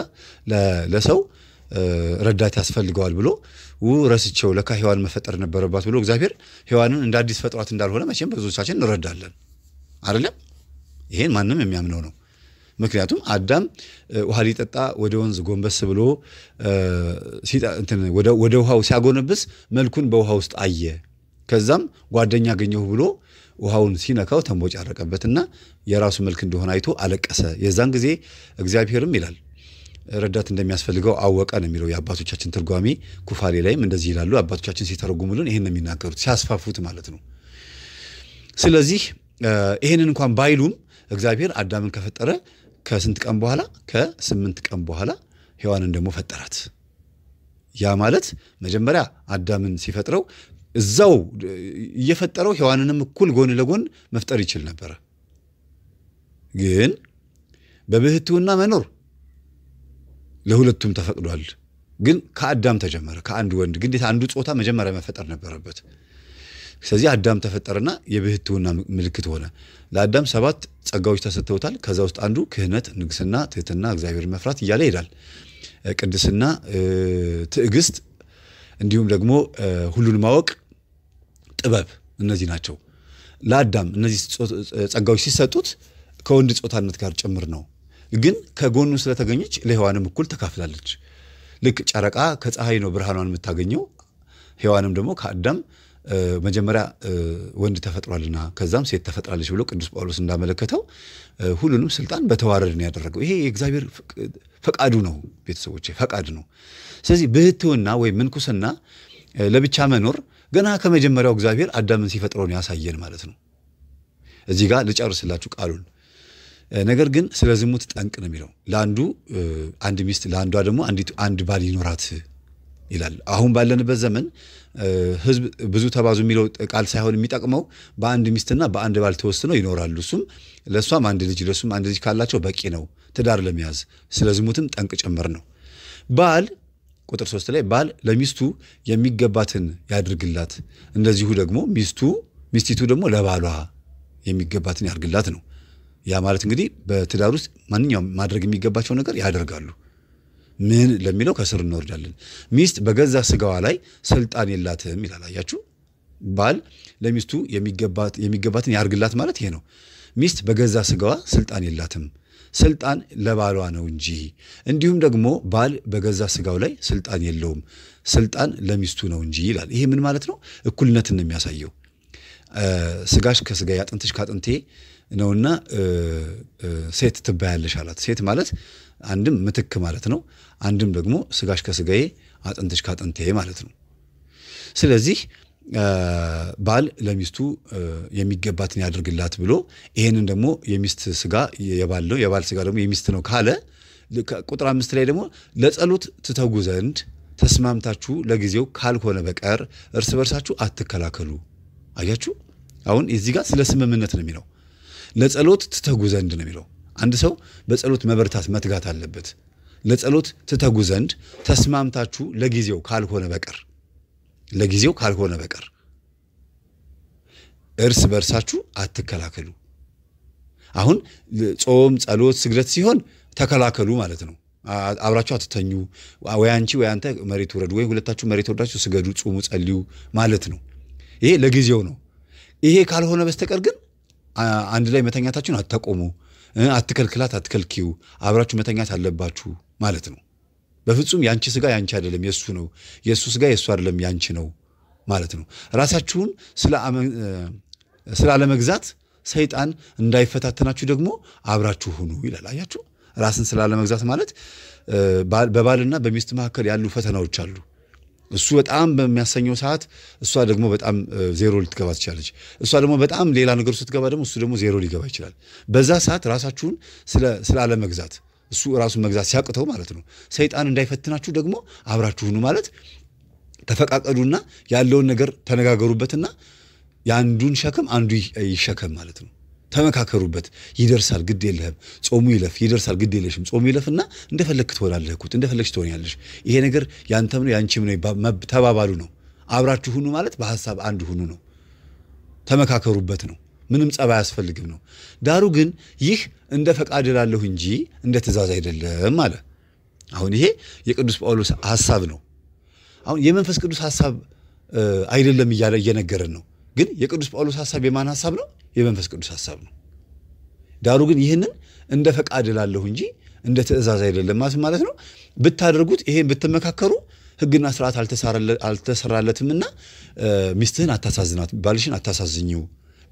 ለሰው ረዳት ያስፈልገዋል ብሎ ው ረስቸው ለካ ሔዋን መፈጠር ነበረባት ብሎ እግዚአብሔር ሔዋንን እንደ አዲስ ፈጥሯት እንዳልሆነ መቼም ብዙዎቻችን እንረዳለን። አይደለም ይሄን ማንም የሚያምነው ነው። ምክንያቱም አዳም ውሃ ሊጠጣ ወደ ወንዝ ጎንበስ ብሎ ወደ ውሃው ሲያጎነብስ መልኩን በውሃ ውስጥ አየ። ከዛም ጓደኛ አገኘሁ ብሎ ውሃውን ሲነካው ተንቦጫረቀበትና የራሱ መልክ እንደሆነ አይቶ አለቀሰ። የዛን ጊዜ እግዚአብሔርም ይላል ረዳት እንደሚያስፈልገው አወቀ ነው የሚለው የአባቶቻችን ትርጓሜ። ኩፋሌ ላይም እንደዚህ ይላሉ አባቶቻችን ሲተረጉሙልን፣ ይህን ነው የሚናገሩት ሲያስፋፉት ማለት ነው። ስለዚህ ይህንን እንኳን ባይሉም እግዚአብሔር አዳምን ከፈጠረ ከስንት ቀን በኋላ ከስምንት ቀን በኋላ ሔዋንን ደግሞ ፈጠራት። ያ ማለት መጀመሪያ አዳምን ሲፈጥረው እዛው እየፈጠረው ሔዋንንም እኩል ጎን ለጎን መፍጠር ይችል ነበረ። ግን በብህትውና መኖር ለሁለቱም ተፈቅዷል። ግን ከአዳም ተጀመረ። ከአንድ ወንድ ግዴታ አንዱ ጾታ መጀመሪያ መፈጠር ነበረበት። ስለዚህ አዳም ተፈጠረና የብህትውና ምልክት ሆነ። ለአዳም ሰባት ጸጋዎች ተሰጥተውታል። ከዛ ውስጥ አንዱ ክህነት፣ ንግስና፣ ትህትና፣ እግዚአብሔር መፍራት እያለ ይሄዳል። ቅድስና፣ ትዕግስት እንዲሁም ደግሞ ሁሉን ማወቅ፣ ጥበብ እነዚህ ናቸው። ለአዳም እነዚህ ጸጋዎች ሲሰጡት ከወንድ ጾታነት ጋር ጭምር ነው። ግን ከጎኑ ስለተገኘች ለሔዋንም እኩል ተካፍላለች። ልክ ጨረቃ ከፀሐይ ነው ብርሃኗን የምታገኘው። ሔዋንም ደግሞ ከአዳም መጀመሪያ ወንድ ተፈጥሯልና ከዛም ሴት ተፈጥራለች ብሎ ቅዱስ ጳውሎስ እንዳመለከተው ሁሉንም ስልጣን በተዋረድ ነው ያደረገው። ይሄ የእግዚአብሔር ፈቃዱ ነው፣ ቤተሰቦች ፈቃድ ነው። ስለዚህ ብህትውና ወይም ምንኩስና ለብቻ መኖር ገና ከመጀመሪያው እግዚአብሔር አዳምን ሲፈጥረውን ያሳየን ማለት ነው። እዚህ ጋር ልጨርስላችሁ ቃሉን ነገር ግን ስለ ዝሙት ጠንቅ ነው የሚለው። ለአንዱ አንድ ሚስት ለአንዷ ደግሞ አንድ ባል ይኖራት ይላል። አሁን ባለንበት ዘመን ህዝብ ብዙ ተባዙ የሚለው ቃል ሳይሆን የሚጠቅመው በአንድ ሚስትና በአንድ ባል ተወስነው ይኖራሉ። እሱም ለእሷም አንድ ልጅ ለእሱም አንድ ልጅ ካላቸው በቂ ነው ትዳር ለመያዝ። ስለ ዝሙትም ጠንቅ ጭምር ነው። ባል ቁጥር ሶስት ላይ ባል ለሚስቱ የሚገባትን ያድርግላት፣ እንደዚሁ ደግሞ ሚስቱ ሚስቲቱ ደግሞ ለባሏ የሚገባትን ያድርግላት ነው። ያ ማለት እንግዲህ በትዳር ውስጥ ማንኛውም ማድረግ የሚገባቸው ነገር ያደርጋሉ። ምን ለሚለው ከስር እንወርዳለን። ሚስት በገዛ ስጋዋ ላይ ስልጣን የላትም ይላል። አያችሁ፣ ባል ለሚስቱ የሚገባትን ያርግላት ማለት ይሄ ነው። ሚስት በገዛ ስጋዋ ስልጣን የላትም። ስልጣን ለባሏ ነው እንጂ እንዲሁም ደግሞ ባል በገዛ ስጋው ላይ ስልጣን የለውም። ስልጣን ለሚስቱ ነው እንጂ ይላል። ይሄ ምን ማለት ነው? እኩልነትን ነው የሚያሳየው። ስጋሽ ከስጋ አጥንትሽ ከአጥንቴ ነውና ሴት ትባያለሽ አላት። ሴት ማለት አንድም ምትክ ማለት ነው፣ አንድም ደግሞ ስጋሽ ከስጋዬ አጥንትሽ ከአጥንቴ ማለት ነው። ስለዚህ ባል ለሚስቱ የሚገባትን ያደርግላት ብሎ ይሄንን ደግሞ የሚስት ስጋ የባል ነው፣ የባል ስጋ ደግሞ የሚስት ነው ካለ ቁጥር አምስት ላይ ደግሞ ለጸሎት ትተጉ ዘንድ ተስማምታችሁ ለጊዜው ካልሆነ በቀር እርስ በርሳችሁ አትከላከሉ። አያችሁ አሁን እዚህ ጋር ስለ ስምምነት ነው የሚለው ለጸሎት ትተጉ ዘንድ ነው የሚለው። አንድ ሰው በጸሎት መበርታት መትጋት አለበት። ለጸሎት ትተጉ ዘንድ ተስማምታችሁ ለጊዜው ካልሆነ በቀር ለጊዜው ካልሆነ በቀር እርስ በርሳችሁ አትከላከሉ። አሁን ጾም፣ ጸሎት፣ ስግደት ሲሆን ተከላከሉ ማለት ነው። አብራችሁ አትተኙ፣ ወይ አንቺ ወይ አንተ መሬት ውረዱ፣ ወይም ሁለታችሁ መሬት ወርዳችሁ ስገዱ፣ ጹሙ፣ ጸልዩ ማለት ነው። ይሄ ለጊዜው ነው። ይሄ ካልሆነ በስተቀር ግን አንድ ላይ መተኛታችሁን አታቆሙ፣ አትከልክላት፣ አትከልኪው፣ አብራችሁ መተኛት አለባችሁ ማለት ነው። በፍጹም ያንቺ ስጋ ያንቺ አይደለም የእሱ ነው፣ የእሱ ስጋ የእሱ አይደለም ያንቺ ነው ማለት ነው። ራሳችሁን ስለ አለመግዛት ሰይጣን እንዳይፈታተናችሁ ደግሞ አብራችሁ ሁኑ ይላል። አያችሁ፣ ራስን ስለ አለመግዛት ማለት በባልና በሚስት መካከል ያሉ ፈተናዎች አሉ። እሱ በጣም በሚያሰኘው ሰዓት እሷ ደግሞ በጣም ዜሮ ልትገባ ትችላለች። እሷ ደግሞ በጣም ሌላ ነገር ስትገባ ደግሞ እሱ ደግሞ ዜሮ ሊገባ ይችላል። በዛ ሰዓት ራሳችሁን ስለ አለመግዛት እሱ ራሱን መግዛት ሲያቅተው ማለት ነው። ሰይጣን እንዳይፈትናችሁ ደግሞ አብራችሁኑ ማለት ተፈቃቀዱና ያለውን ነገር ተነጋገሩበትና የአንዱን ሸክም አንዱ ይሸከም ማለት ነው። ተመካከሩበት። ይደርሳል፣ ግድ የለህም። ጾሙ ይለፍ፣ ይደርሳል፣ ግድ የለሽም። ጾሙ ይለፍና እንደፈለግክ ትሆናለህ እኮ እንደፈለግሽ ትሆኛለሽ። ይሄ ነገር ያንተም ነው ያንቺም ነው ተባባሉ ነው። አብራችሁ ሁኑ ማለት በሀሳብ አንድ ሁኑ ነው። ተመካከሩበት ነው። ምንም ጸባይ አያስፈልግም ነው። ዳሩ ግን ይህ እንደ ፈቃድ እላለሁ እንጂ እንደ ትእዛዝ አይደለም አለ። አሁን ይሄ የቅዱስ ጳውሎስ ሀሳብ ነው። አሁን የመንፈስ ቅዱስ ሀሳብ አይደለም እያለ እየነገረን ነው። ግን የቅዱስ ጳውሎስ ሀሳብ የማን ሀሳብ ነው? የመንፈስ ቅዱስ ሀሳብ ነው። ዳሩ ግን ይህንን እንደ ፈቃድ እላለሁ እንጂ እንደ ትእዛዝ አይደለም ማለት ነው። ብታደርጉት ይሄን ብትመካከሩ ህግና ስርዓት አልተሰራለትምና ሚስትህን አታሳዝናት፣ ባልሽን አታሳዝኝው።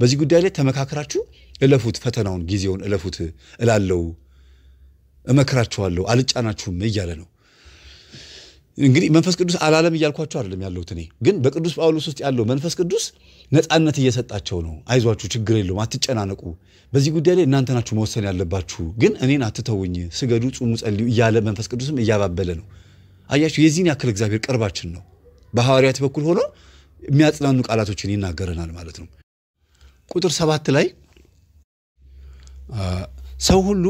በዚህ ጉዳይ ላይ ተመካከራችሁ እለፉት፣ ፈተናውን ጊዜውን እለፉት እላለው፣ እመክራችኋለሁ፣ አልጫናችሁም እያለ ነው። እንግዲህ መንፈስ ቅዱስ አላለም እያልኳቸው አይደለም ያለሁት እኔ ግን በቅዱስ ጳውሎስ ውስጥ ያለው መንፈስ ቅዱስ ነፃነት እየሰጣቸው ነው። አይዟችሁ፣ ችግር የለውም፣ አትጨናነቁ፣ በዚህ ጉዳይ ላይ እናንተ ናችሁ መወሰን ያለባችሁ፣ ግን እኔን አትተውኝ፣ ስገዱ፣ ጹሙ፣ ጸልዩ እያለ መንፈስ ቅዱስም እያባበለ ነው። አያችሁ፣ የዚህን ያክል እግዚአብሔር ቅርባችን ነው። በሐዋርያት በኩል ሆኖ የሚያጽናኑ ቃላቶችን ይናገረናል ማለት ነው። ቁጥር ሰባት ላይ ሰው ሁሉ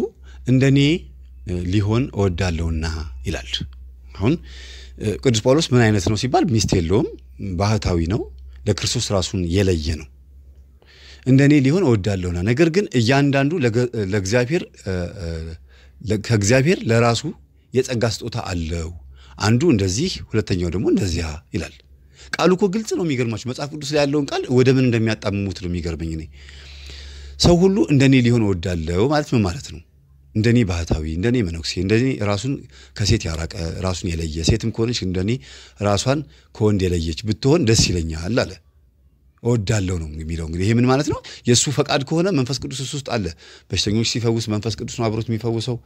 እንደ እኔ ሊሆን እወዳለሁና ይላል። አሁን ቅዱስ ጳውሎስ ምን አይነት ነው ሲባል ሚስት የለውም፣ ባህታዊ ነው፣ ለክርስቶስ ራሱን የለየ ነው። እንደኔ ሊሆን እወዳለሁና ነገር ግን እያንዳንዱ ለእግዚአብሔር ከእግዚአብሔር ለራሱ የጸጋ ስጦታ አለው። አንዱ እንደዚህ፣ ሁለተኛው ደግሞ እንደዚያ ይላል። ቃሉ እኮ ግልጽ ነው። የሚገርማቸው መጽሐፍ ቅዱስ ላይ ያለውን ቃል ወደ ምን እንደሚያጣምሙት ነው የሚገርመኝ። እኔ ሰው ሁሉ እንደኔ ሊሆን እወዳለው ማለት ምን ማለት ነው? እንደኔ ባህታዊ እንደኔ መነኩሴ እንደኔ ራሱን ከሴት ያራቀ ራሱን የለየ ሴትም ከሆነች እንደኔ ራሷን ከወንድ የለየች ብትሆን ደስ ይለኛል አለ። እወዳለሁ ነው የሚለው። እንግዲህ ይሄ ምን ማለት ነው? የእሱ ፈቃድ ከሆነ መንፈስ ቅዱስ እሱ ውስጥ አለ። በሽተኞች ሲፈውስ መንፈስ ቅዱስ ነው አብሮት የሚፈውሰው።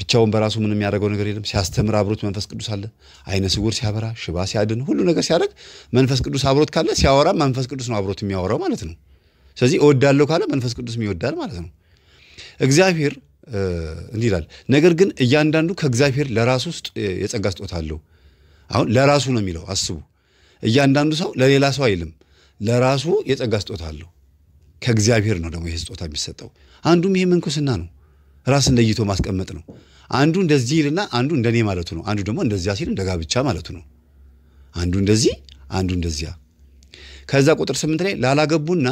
ብቻውን በራሱ ምንም የሚያደርገው ነገር የለም። ሲያስተምር አብሮት መንፈስ ቅዱስ አለ። አይነ ስውር ሲያበራ፣ ሽባ ሲያድን፣ ሁሉ ነገር ሲያደርግ መንፈስ ቅዱስ አብሮት ካለ፣ ሲያወራ መንፈስ ቅዱስ ነው አብሮት የሚያወራው ማለት ነው። ስለዚህ እወዳለሁ ካለ መንፈስ ቅዱስም ይወዳል ማለት ነው። እግዚአብሔር እንዲህ ይላል። ነገር ግን እያንዳንዱ ከእግዚአብሔር ለራሱ ውስጥ የጸጋ ስጦታ አለው። አሁን ለራሱ ነው የሚለው አስቡ። እያንዳንዱ ሰው ለሌላ ሰው አይልም፣ ለራሱ የጸጋ ስጦታ አለው። ከእግዚአብሔር ነው ደግሞ ይህ ስጦታ የሚሰጠው። አንዱም ይሄ ምንኩስና ነው፣ ራስን ለይቶ ማስቀመጥ ነው። አንዱ እንደዚህ ይልና አንዱ እንደኔ ማለቱ ነው። አንዱ ደግሞ እንደዚያ ሲል እንደ ጋብቻ ማለቱ ነው። አንዱ እንደዚህ አንዱ እንደዚያ። ከዛ ቁጥር ስምንት ላይ ላላገቡና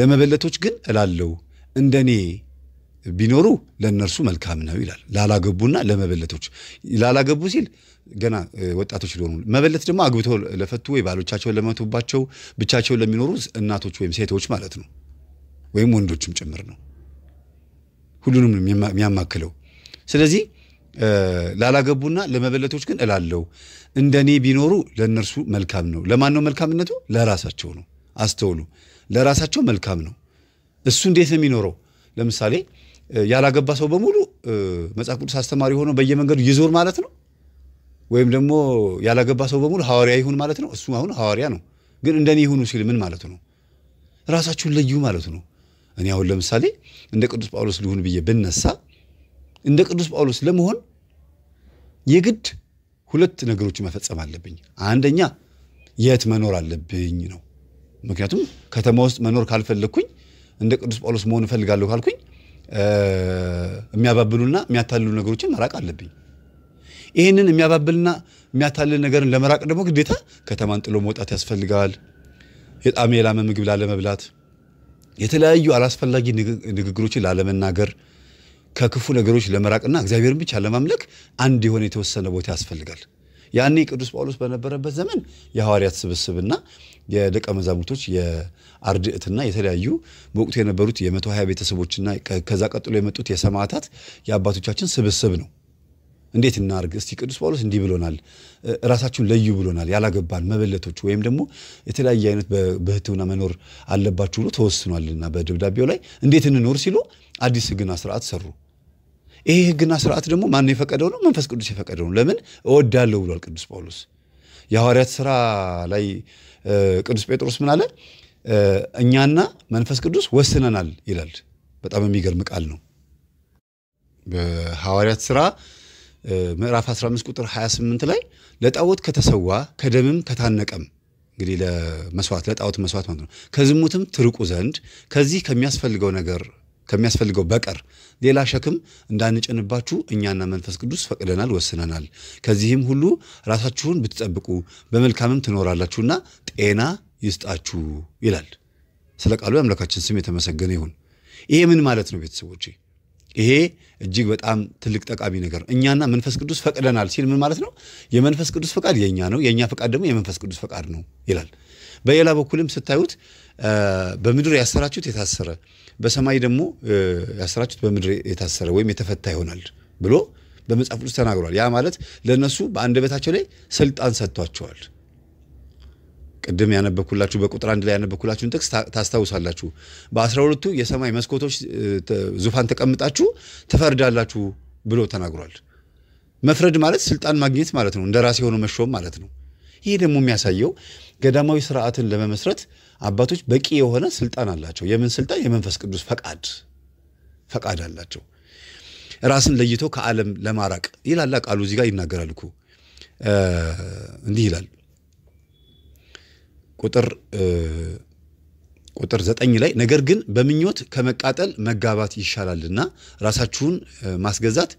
ለመበለቶች ግን እላለው እንደኔ ቢኖሩ ለእነርሱ መልካም ነው ይላል። ላላገቡና ለመበለቶች ላላገቡ ሲል ገና ወጣቶች ሊሆኑ መበለት ደግሞ አግብቶ ለፈቱ ወይ ባሎቻቸውን ለመቱባቸው ብቻቸውን ለሚኖሩ እናቶች ወይም ሴቶች ማለት ነው፣ ወይም ወንዶችም ጭምር ነው። ሁሉንም የሚያማክለው። ስለዚህ ላላገቡና ለመበለቶች ግን እላለው እንደኔ ቢኖሩ ለእነርሱ መልካም ነው። ለማን ነው መልካምነቱ? ለራሳቸው ነው። አስተውሉ። ለራሳቸው መልካም ነው። እሱ እንዴት ነው የሚኖረው? ለምሳሌ ያላገባ ሰው በሙሉ መጽሐፍ ቅዱስ አስተማሪ ሆኖ በየመንገዱ ይዞር ማለት ነው? ወይም ደግሞ ያላገባ ሰው በሙሉ ሐዋርያ ይሁን ማለት ነው? እሱ አሁን ሐዋርያ ነው፣ ግን እንደኔ ይሁኑ ሲል ምን ማለት ነው? ራሳችሁን ለዩ ማለት ነው። እኔ አሁን ለምሳሌ እንደ ቅዱስ ጳውሎስ ሊሆን ብዬ ብነሳ እንደ ቅዱስ ጳውሎስ ለመሆን የግድ ሁለት ነገሮች መፈጸም አለብኝ። አንደኛ የት መኖር አለብኝ ነው። ምክንያቱም ከተማ ውስጥ መኖር ካልፈለግኩኝ እንደ ቅዱስ ጳውሎስ መሆን እፈልጋለሁ ካልኩኝ የሚያባብሉና የሚያታልሉ ነገሮችን መራቅ አለብኝ። ይህንን የሚያባብልና የሚያታልል ነገርን ለመራቅ ደግሞ ግዴታ ከተማን ጥሎ መውጣት ያስፈልጋል። የጣም የላመ ምግብ ላለመብላት፣ የተለያዩ አላስፈላጊ ንግግሮችን ላለመናገር፣ ከክፉ ነገሮች ለመራቅና እግዚአብሔርን ብቻ ለማምለክ አንድ የሆነ የተወሰነ ቦታ ያስፈልጋል። ያኔ ቅዱስ ጳውሎስ በነበረበት ዘመን የሐዋርያት ስብስብና የደቀ መዛሙርቶች የአርድእትና የተለያዩ በወቅቱ የነበሩት የ ሀያ ቤተሰቦችና ከዛ ቀጥሎ የመጡት የሰማዕታት የአባቶቻችን ስብስብ ነው። እንዴት እናርግ? እስቲ ቅዱስ ጳውሎስ እንዲህ ብሎናል፣ ራሳችሁን ለዩ ብሎናል። ያላገባን መበለቶች ወይም ደግሞ የተለያየ አይነት በህትውና መኖር አለባችሁ ብሎ ተወስኗልና በደብዳቤው ላይ እንዴት እንኖር ሲሉ አዲስ ህግና ስርዓት ሰሩ። ይሄ ህግና ስርዓት ደግሞ ማን የፈቀደው ነው? መንፈስ ቅዱስ የፈቀደው ነው። ለምን እወዳለሁ ብሏል ቅዱስ ጳውሎስ። የሐዋርያት ስራ ላይ ቅዱስ ጴጥሮስ ምን አለ? እኛና መንፈስ ቅዱስ ወስነናል ይላል። በጣም የሚገርም ቃል ነው። በሐዋርያት ስራ ምዕራፍ 15 ቁጥር 28 ላይ ለጣዖት ከተሰዋ ከደምም ከታነቀም እንግዲህ ለመስዋዕት ለጣዖት መስዋዕት ማለት ነው ከዝሙትም ትርቁ ዘንድ ከዚህ ከሚያስፈልገው ነገር ከሚያስፈልገው በቀር ሌላ ሸክም እንዳንጭንባችሁ እኛና መንፈስ ቅዱስ ፈቅደናል፣ ወስነናል። ከዚህም ሁሉ ራሳችሁን ብትጠብቁ በመልካምም ትኖራላችሁና ጤና ይስጣችሁ ይላል። ስለ ቃሉ የአምላካችን ስም የተመሰገነ ይሁን። ይሄ ምን ማለት ነው ቤተሰቦቼ? ይሄ እጅግ በጣም ትልቅ ጠቃሚ ነገር እኛና መንፈስ ቅዱስ ፈቅደናል ሲል ምን ማለት ነው? የመንፈስ ቅዱስ ፈቃድ የእኛ ነው፣ የእኛ ፈቃድ ደግሞ የመንፈስ ቅዱስ ፈቃድ ነው ይላል። በሌላ በኩልም ስታዩት በምድር ያሰራችሁት የታሰረ በሰማይ ደግሞ ያሰራችሁት በምድር የታሰረ ወይም የተፈታ ይሆናል ብሎ በመጽሐፍ ቅዱስ ተናግሯል። ያ ማለት ለእነሱ በአንደበታቸው ላይ ስልጣን ሰጥቷቸዋል። ቅድም ያነበኩላችሁ በቁጥር አንድ ላይ ያነበኩላችሁን ጥቅስ ታስታውሳላችሁ። በአስራ ሁለቱ የሰማይ መስኮቶች ዙፋን ተቀምጣችሁ ትፈርዳላችሁ ብሎ ተናግሯል። መፍረድ ማለት ስልጣን ማግኘት ማለት ነው። እንደ ራሴ የሆነ መሾም ማለት ነው። ይሄ ደግሞ የሚያሳየው ገዳማዊ ስርዓትን ለመመስረት አባቶች በቂ የሆነ ስልጣን አላቸው። የምን ስልጣን? የመንፈስ ቅዱስ ፈቃድ ፈቃድ አላቸው። ራስን ለይቶ ከዓለም ለማራቅ ይላል ቃሉ። እዚህ ጋር ይናገራል እኮ እንዲህ ይላል ቁጥር ቁጥር ዘጠኝ ላይ ነገር ግን በምኞት ከመቃጠል መጋባት ይሻላልና ራሳችሁን ማስገዛት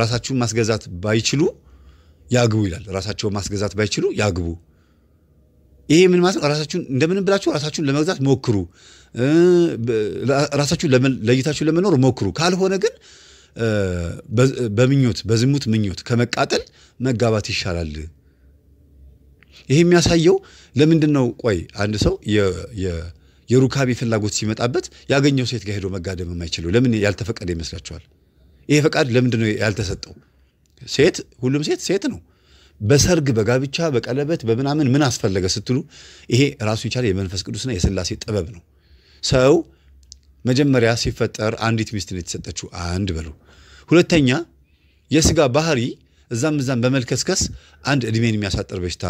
ራሳችሁን ማስገዛት ባይችሉ ያግቡ ይላል። ራሳቸውን ማስገዛት ባይችሉ ያግቡ። ይሄ ምን ማለት ነው? ራሳችሁን እንደምንም ብላችሁ ራሳችሁን ለመግዛት ሞክሩ። ራሳችሁን ለይታችሁ ለመኖር ሞክሩ። ካልሆነ ግን በምኞት በዝሙት ምኞት ከመቃጠል መጋባት ይሻላል። ይሄ የሚያሳየው ለምንድን ነው? ቆይ አንድ ሰው የሩካቤ ፍላጎት ሲመጣበት ያገኘው ሴት ጋር ሄዶ መጋደም የማይችለው ለምን ያልተፈቀደ ይመስላችኋል? ይሄ ፈቃድ ለምንድን ነው ያልተሰጠው? ሴት ሁሉም ሴት ሴት ነው። በሰርግ በጋብቻ በቀለበት በምናምን ምን አስፈለገ ስትሉ ይሄ ራሱ የቻለ የመንፈስ ቅዱስና የስላሴ ጥበብ ነው። ሰው መጀመሪያ ሲፈጠር አንዲት ሚስት ነው የተሰጠችው። አንድ በሉ። ሁለተኛ የስጋ ባህሪ እዛም እዛም በመልከስከስ አንድ እድሜን የሚያሳጥር በሽታ፣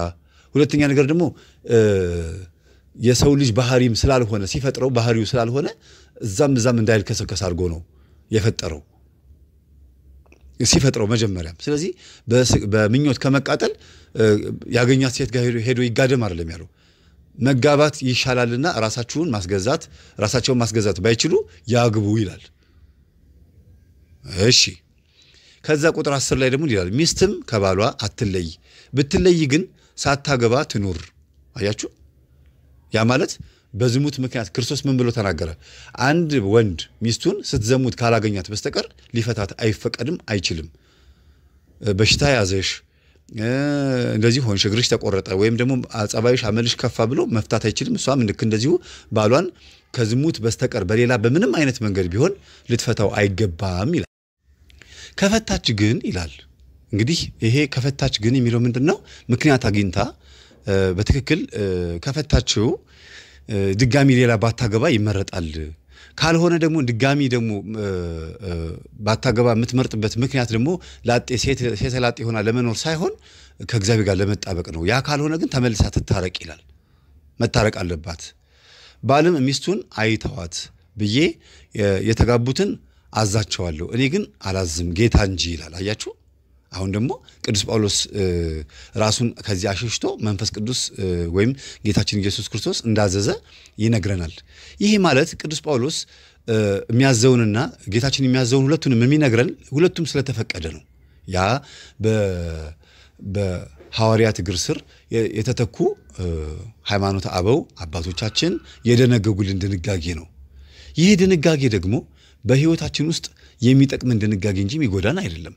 ሁለተኛ ነገር ደግሞ የሰው ልጅ ባህሪም ስላልሆነ ሲፈጥረው ባህሪው ስላልሆነ እዛም እዛም እንዳይልከሰከስ አድርጎ ነው የፈጠረው። ሲፈጥረው መጀመሪያም። ስለዚህ በምኞት ከመቃጠል ያገኛት ሴት ጋር ሄዶ ይጋደም አይደለም ያለው መጋባት ይሻላልና ራሳችሁን ማስገዛት ራሳቸውን ማስገዛት ባይችሉ ያግቡ ይላል። እሺ ከዛ ቁጥር አስር ላይ ደግሞ ይላል ሚስትም ከባሏ አትለይ፣ ብትለይ ግን ሳታገባ ትኑር። አያችሁ ያ ማለት በዝሙት ምክንያት ክርስቶስ ምን ብሎ ተናገረ? አንድ ወንድ ሚስቱን ስትዘሙት ካላገኛት በስተቀር ሊፈታት አይፈቀድም፣ አይችልም። በሽታ ያዘሽ፣ እንደዚህ ሆንሽ፣ እግርሽ ተቆረጠ፣ ወይም ደግሞ ጸባይሽ፣ አመልሽ ከፋ ብሎ መፍታት አይችልም። እሷም ልክ እንደዚሁ ባሏን ከዝሙት በስተቀር በሌላ በምንም አይነት መንገድ ቢሆን ልትፈታው አይገባም ይላል። ከፈታች ግን ይላል እንግዲህ ይሄ ከፈታች ግን የሚለው ምንድን ነው? ምክንያት አግኝታ በትክክል ከፈታችው ድጋሚ ሌላ ባታገባ ይመረጣል። ካልሆነ ደግሞ ድጋሚ ደግሞ ባታገባ የምትመርጥበት ምክንያት ደግሞ ላጤ ሴተ ላጤ ሆና ለመኖር ሳይሆን ከእግዚአብሔር ጋር ለመጣበቅ ነው። ያ ካልሆነ ግን ተመልሳ ትታረቅ ይላል። መታረቅ አለባት። ባልም ሚስቱን አይተዋት ብዬ የተጋቡትን አዛቸዋለሁ፣ እኔ ግን አላዝም ጌታ እንጂ ይላል። አያችሁ? አሁን ደግሞ ቅዱስ ጳውሎስ ራሱን ከዚህ አሸሽቶ መንፈስ ቅዱስ ወይም ጌታችን ኢየሱስ ክርስቶስ እንዳዘዘ ይነግረናል። ይህ ማለት ቅዱስ ጳውሎስ የሚያዘውንና ጌታችን የሚያዘውን ሁለቱንም የሚነግረን ሁለቱም ስለተፈቀደ ነው። ያ በሐዋርያት እግር ስር የተተኩ ሃይማኖት አበው አባቶቻችን የደነገጉልን ድንጋጌ ነው። ይህ ድንጋጌ ደግሞ በሕይወታችን ውስጥ የሚጠቅምን ድንጋጌ እንጂ የሚጎዳን አይደለም።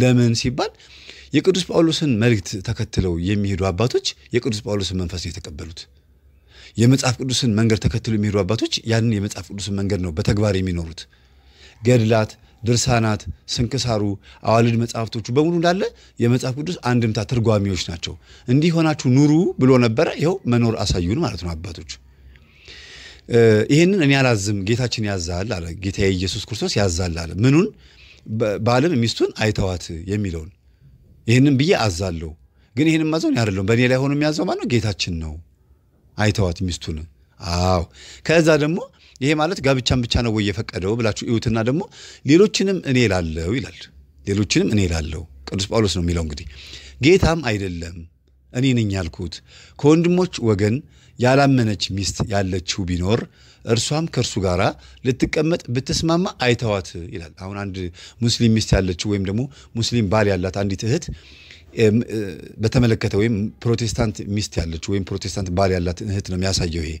ለምን ሲባል የቅዱስ ጳውሎስን መልእክት ተከትለው የሚሄዱ አባቶች የቅዱስ ጳውሎስን መንፈስ ነው የተቀበሉት። የመጽሐፍ ቅዱስን መንገድ ተከትለው የሚሄዱ አባቶች ያንን የመጽሐፍ ቅዱስን መንገድ ነው በተግባር የሚኖሩት። ገድላት፣ ድርሳናት፣ ስንክሳሩ፣ አዋልድ መጽሐፍቶቹ በሙሉ እንዳለ የመጽሐፍ ቅዱስ አንድምታ ትርጓሚዎች ናቸው። እንዲህ ሆናችሁ ኑሩ ብሎ ነበረ። ይኸው መኖር አሳዩን ማለት ነው አባቶች። ይህንን እኔ አላዝም፣ ጌታችን ያዛል አለ። ጌታ የኢየሱስ ክርስቶስ ያዛል አለ። ምኑን ባልም ሚስቱን አይተዋት የሚለውን ይህንም ብዬ አዛለሁ። ግን ይህንም ማዘው እኔ አይደለሁም። በእኔ ላይ ሆኖ የሚያዘው ማነው? ጌታችን ነው። አይተዋት ሚስቱን። አዎ ከዛ ደግሞ ይሄ ማለት ጋብቻን ብቻ ነው ወይ የፈቀደው ብላችሁ እዩትና ደግሞ ሌሎችንም እኔ ላለው ይላል። ሌሎችንም እኔ ላለው ቅዱስ ጳውሎስ ነው የሚለው። እንግዲህ ጌታም አይደለም እኔ ነኝ ያልኩት ከወንድሞች ወገን ያላመነች ሚስት ያለችው ቢኖር እርሷም ከእርሱ ጋራ ልትቀመጥ ብትስማማ አይተዋት ይላል። አሁን አንድ ሙስሊም ሚስት ያለችው ወይም ደግሞ ሙስሊም ባል ያላት አንዲት እህት በተመለከተ ወይም ፕሮቴስታንት ሚስት ያለችው ወይም ፕሮቴስታንት ባል ያላት እህት ነው የሚያሳየው ይሄ።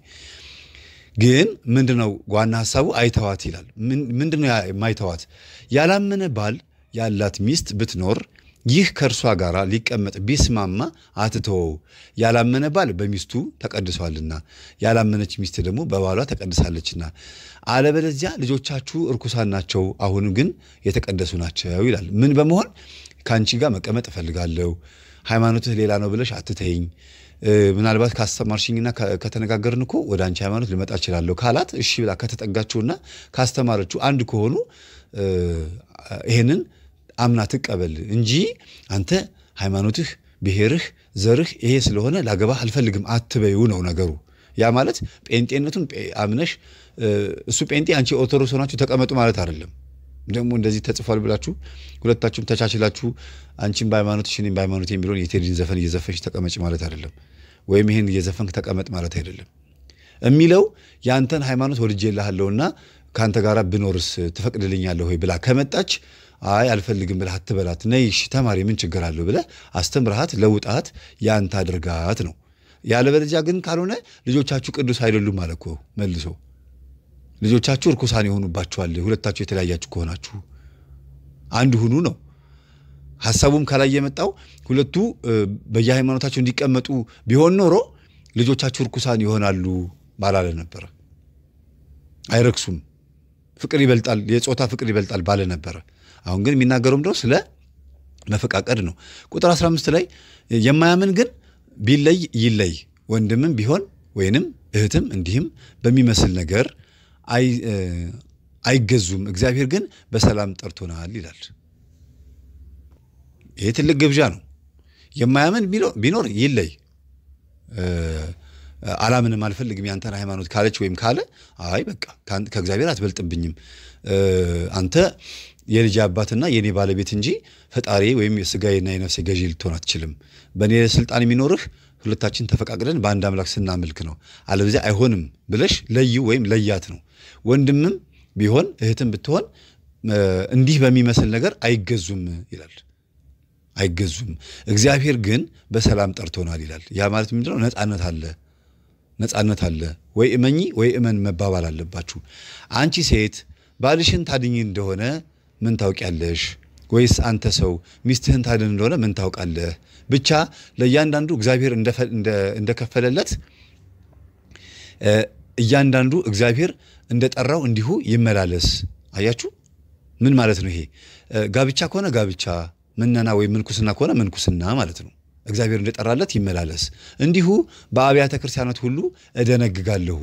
ግን ምንድነው ዋና ሀሳቡ አይተዋት ይላል። ምንድነው የማይተዋት? ያላመነ ባል ያላት ሚስት ብትኖር ይህ ከእርሷ ጋር ሊቀመጥ ቢስማማ አትተወው፣ ያላመነ ባል በሚስቱ ተቀድሷልና፣ ያላመነች ሚስት ደግሞ በባሏ ተቀድሳለችና፣ አለበለዚያ ልጆቻችሁ እርኩሳን ናቸው፣ አሁን ግን የተቀደሱ ናቸው ይላል። ምን በመሆን ከአንቺ ጋር መቀመጥ እፈልጋለሁ፣ ሃይማኖትህ ሌላ ነው ብለሽ አትተይኝ። ምናልባት ካስተማርሽኝና ከተነጋገርን እኮ ወደ አንቺ ሃይማኖት ልመጣ እችላለሁ ካላት እሺ ብላ ከተጠጋችሁና ካስተማረችሁ አንድ ከሆኑ ይሄንን አምና ትቀበል እንጂ አንተ ሃይማኖትህ፣ ብሔርህ፣ ዘርህ ይሄ ስለሆነ ላገባህ አልፈልግም አትበዩ ነው ነገሩ። ያ ማለት ጴንጤነቱን አምነሽ እሱ ጴንጤ አንቺ ኦርቶዶክስ ሆናችሁ ተቀመጡ ማለት አይደለም። ደግሞ እንደዚህ ተጽፏል ብላችሁ ሁለታችሁም ተቻችላችሁ አንቺን በሃይማኖትሽ እኔም በሃይማኖት የሚለውን የቴዲን ዘፈን እየዘፈንሽ ተቀመጭ ማለት አይደለም። ወይም ይህን እየዘፈንክ ተቀመጥ ማለት አይደለም። የሚለው የአንተን ሃይማኖት ወድጄልሃለሁና ከአንተ ጋር ብኖርስ ትፈቅድልኛለሁ ወይ ብላ ከመጣች አይ አልፈልግም ብለህ አትበላት። ነይ እሺ ተማሪ ምን ችግር አለው ብለህ አስተምርሃት ለውጣት ያንተ አድርጋት ነው። ያለበለዚያ ግን ካልሆነ ልጆቻችሁ ቅዱስ አይደሉም ማለት እኮ መልሶ ልጆቻችሁ እርኩሳን የሆኑባችኋል። ሁለታችሁ የተለያያችሁ ከሆናችሁ አንድ ሁኑ ነው ሀሳቡም ከላይ የመጣው ሁለቱ በየሃይማኖታቸው እንዲቀመጡ ቢሆን ኖሮ ልጆቻችሁ እርኩሳን ይሆናሉ ባላለ ነበረ። አይረክሱም። ፍቅር ይበልጣል፣ የጾታ ፍቅር ይበልጣል ባለ ነበረ። አሁን ግን የሚናገረው ምንድነው? ስለ መፈቃቀድ ነው። ቁጥር 15 ላይ የማያምን ግን ቢለይ ይለይ፣ ወንድምም ቢሆን ወይንም እህትም እንዲህም በሚመስል ነገር አይገዙም፣ እግዚአብሔር ግን በሰላም ጠርቶናል ይላል። ይሄ ትልቅ ግብዣ ነው። የማያምን ቢኖር ይለይ። አላምንም፣ አልፈልግም ያንተን ሃይማኖት ካለች ወይም ካለ አይ በቃ ከእግዚአብሔር አትበልጥብኝም አንተ የልጅ አባትና የኔ ባለቤት እንጂ ፈጣሪ ወይም የስጋዬና የነፍሴ ገዢ ልትሆን አትችልም። በእኔ ስልጣን የሚኖርህ ሁለታችን ተፈቃቅደን በአንድ አምላክ ስናመልክ ነው። አለበዚያ አይሆንም ብለሽ ለዩ ወይም ለያት ነው። ወንድምም ቢሆን እህትም ብትሆን እንዲህ በሚመስል ነገር አይገዙም ይላል። አይገዙም። እግዚአብሔር ግን በሰላም ጠርቶናል ይላል። ያ ማለት ምንድነው? ነፃነት አለ ነፃነት አለ። ወይ እመኚ ወይ እመን መባባል አለባችሁ። አንቺ ሴት ባልሽን ታድኝ እንደሆነ ምን ታውቂያለሽ? ወይስ አንተ ሰው ሚስትህን ታድን እንደሆነ ምን ታውቃለህ? ብቻ ለእያንዳንዱ እግዚአብሔር እንደከፈለለት እያንዳንዱ እግዚአብሔር እንደጠራው እንዲሁ ይመላለስ። አያችሁ፣ ምን ማለት ነው ይሄ? ጋብቻ ከሆነ ጋብቻ፣ ምነና ወይም ምንኩስና ከሆነ ምንኩስና ማለት ነው። እግዚአብሔር እንደጠራለት ይመላለስ። እንዲሁ በአብያተ ክርስቲያናት ሁሉ እደነግጋለሁ።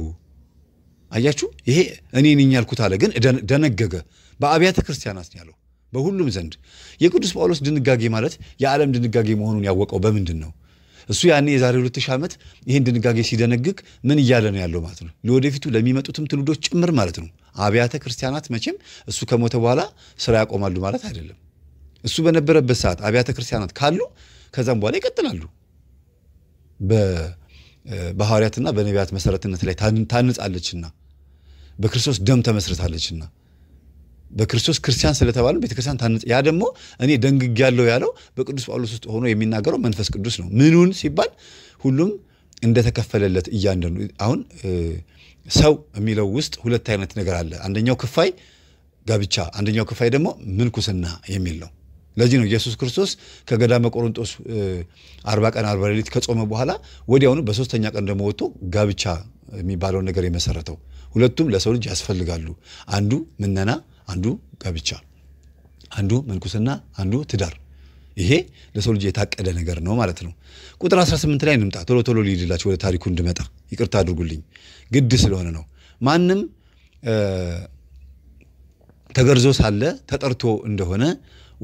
አያችሁ፣ ይሄ እኔ ነኝ ያልኩት አለ፣ ግን ደነገገ። በአብያተ ክርስቲያናት ያለው በሁሉም ዘንድ የቅዱስ ጳውሎስ ድንጋጌ ማለት የዓለም ድንጋጌ መሆኑን ያወቀው በምንድን ነው? እሱ ያኔ የዛሬ 2000 ዓመት ይህን ድንጋጌ ሲደነግግ ምን እያለ ነው ያለው ማለት ነው። ለወደፊቱ ለሚመጡትም ትውልዶች ጭምር ማለት ነው። አብያተ ክርስቲያናት መቼም እሱ ከሞተ በኋላ ስራ ያቆማሉ ማለት አይደለም። እሱ በነበረበት ሰዓት አብያተ ክርስቲያናት ካሉ ከዛም በኋላ ይቀጥላሉ። በሐዋርያትና በነቢያት መሰረትነት ላይ ታንጻለችና በክርስቶስ ደም ተመስርታለችና በክርስቶስ ክርስቲያን ስለተባለ ቤተክርስቲያን ታንጽ። ያ ደግሞ እኔ ደንግግ ያለው ያለው በቅዱስ ጳውሎስ ውስጥ ሆኖ የሚናገረው መንፈስ ቅዱስ ነው። ምኑን ሲባል ሁሉም እንደተከፈለለት እያንዳንዱ አሁን ሰው የሚለው ውስጥ ሁለት አይነት ነገር አለ። አንደኛው ክፋይ ጋብቻ፣ አንደኛው ክፋይ ደግሞ ምንኩስና የሚል ነው። ለዚህ ነው ኢየሱስ ክርስቶስ ከገዳመ ቆሮንጦስ አርባ ቀን አርባ ሌሊት ከጾመ በኋላ ወዲያውኑ በሶስተኛ ቀን ደግሞ ወጥቶ ጋብቻ የሚባለውን ነገር የመሰረተው። ሁለቱም ለሰው ልጅ ያስፈልጋሉ። አንዱ ምነና አንዱ ጋብቻ፣ አንዱ ምንኩስና፣ አንዱ ትዳር። ይሄ ለሰው ልጅ የታቀደ ነገር ነው ማለት ነው። ቁጥር 18 ላይ እንምጣ። ቶሎ ቶሎ ሊሄድላችሁ ወደ ታሪኩ እንድመጣ ይቅርታ አድርጉልኝ፣ ግድ ስለሆነ ነው። ማንም ተገርዞ ሳለ ተጠርቶ እንደሆነ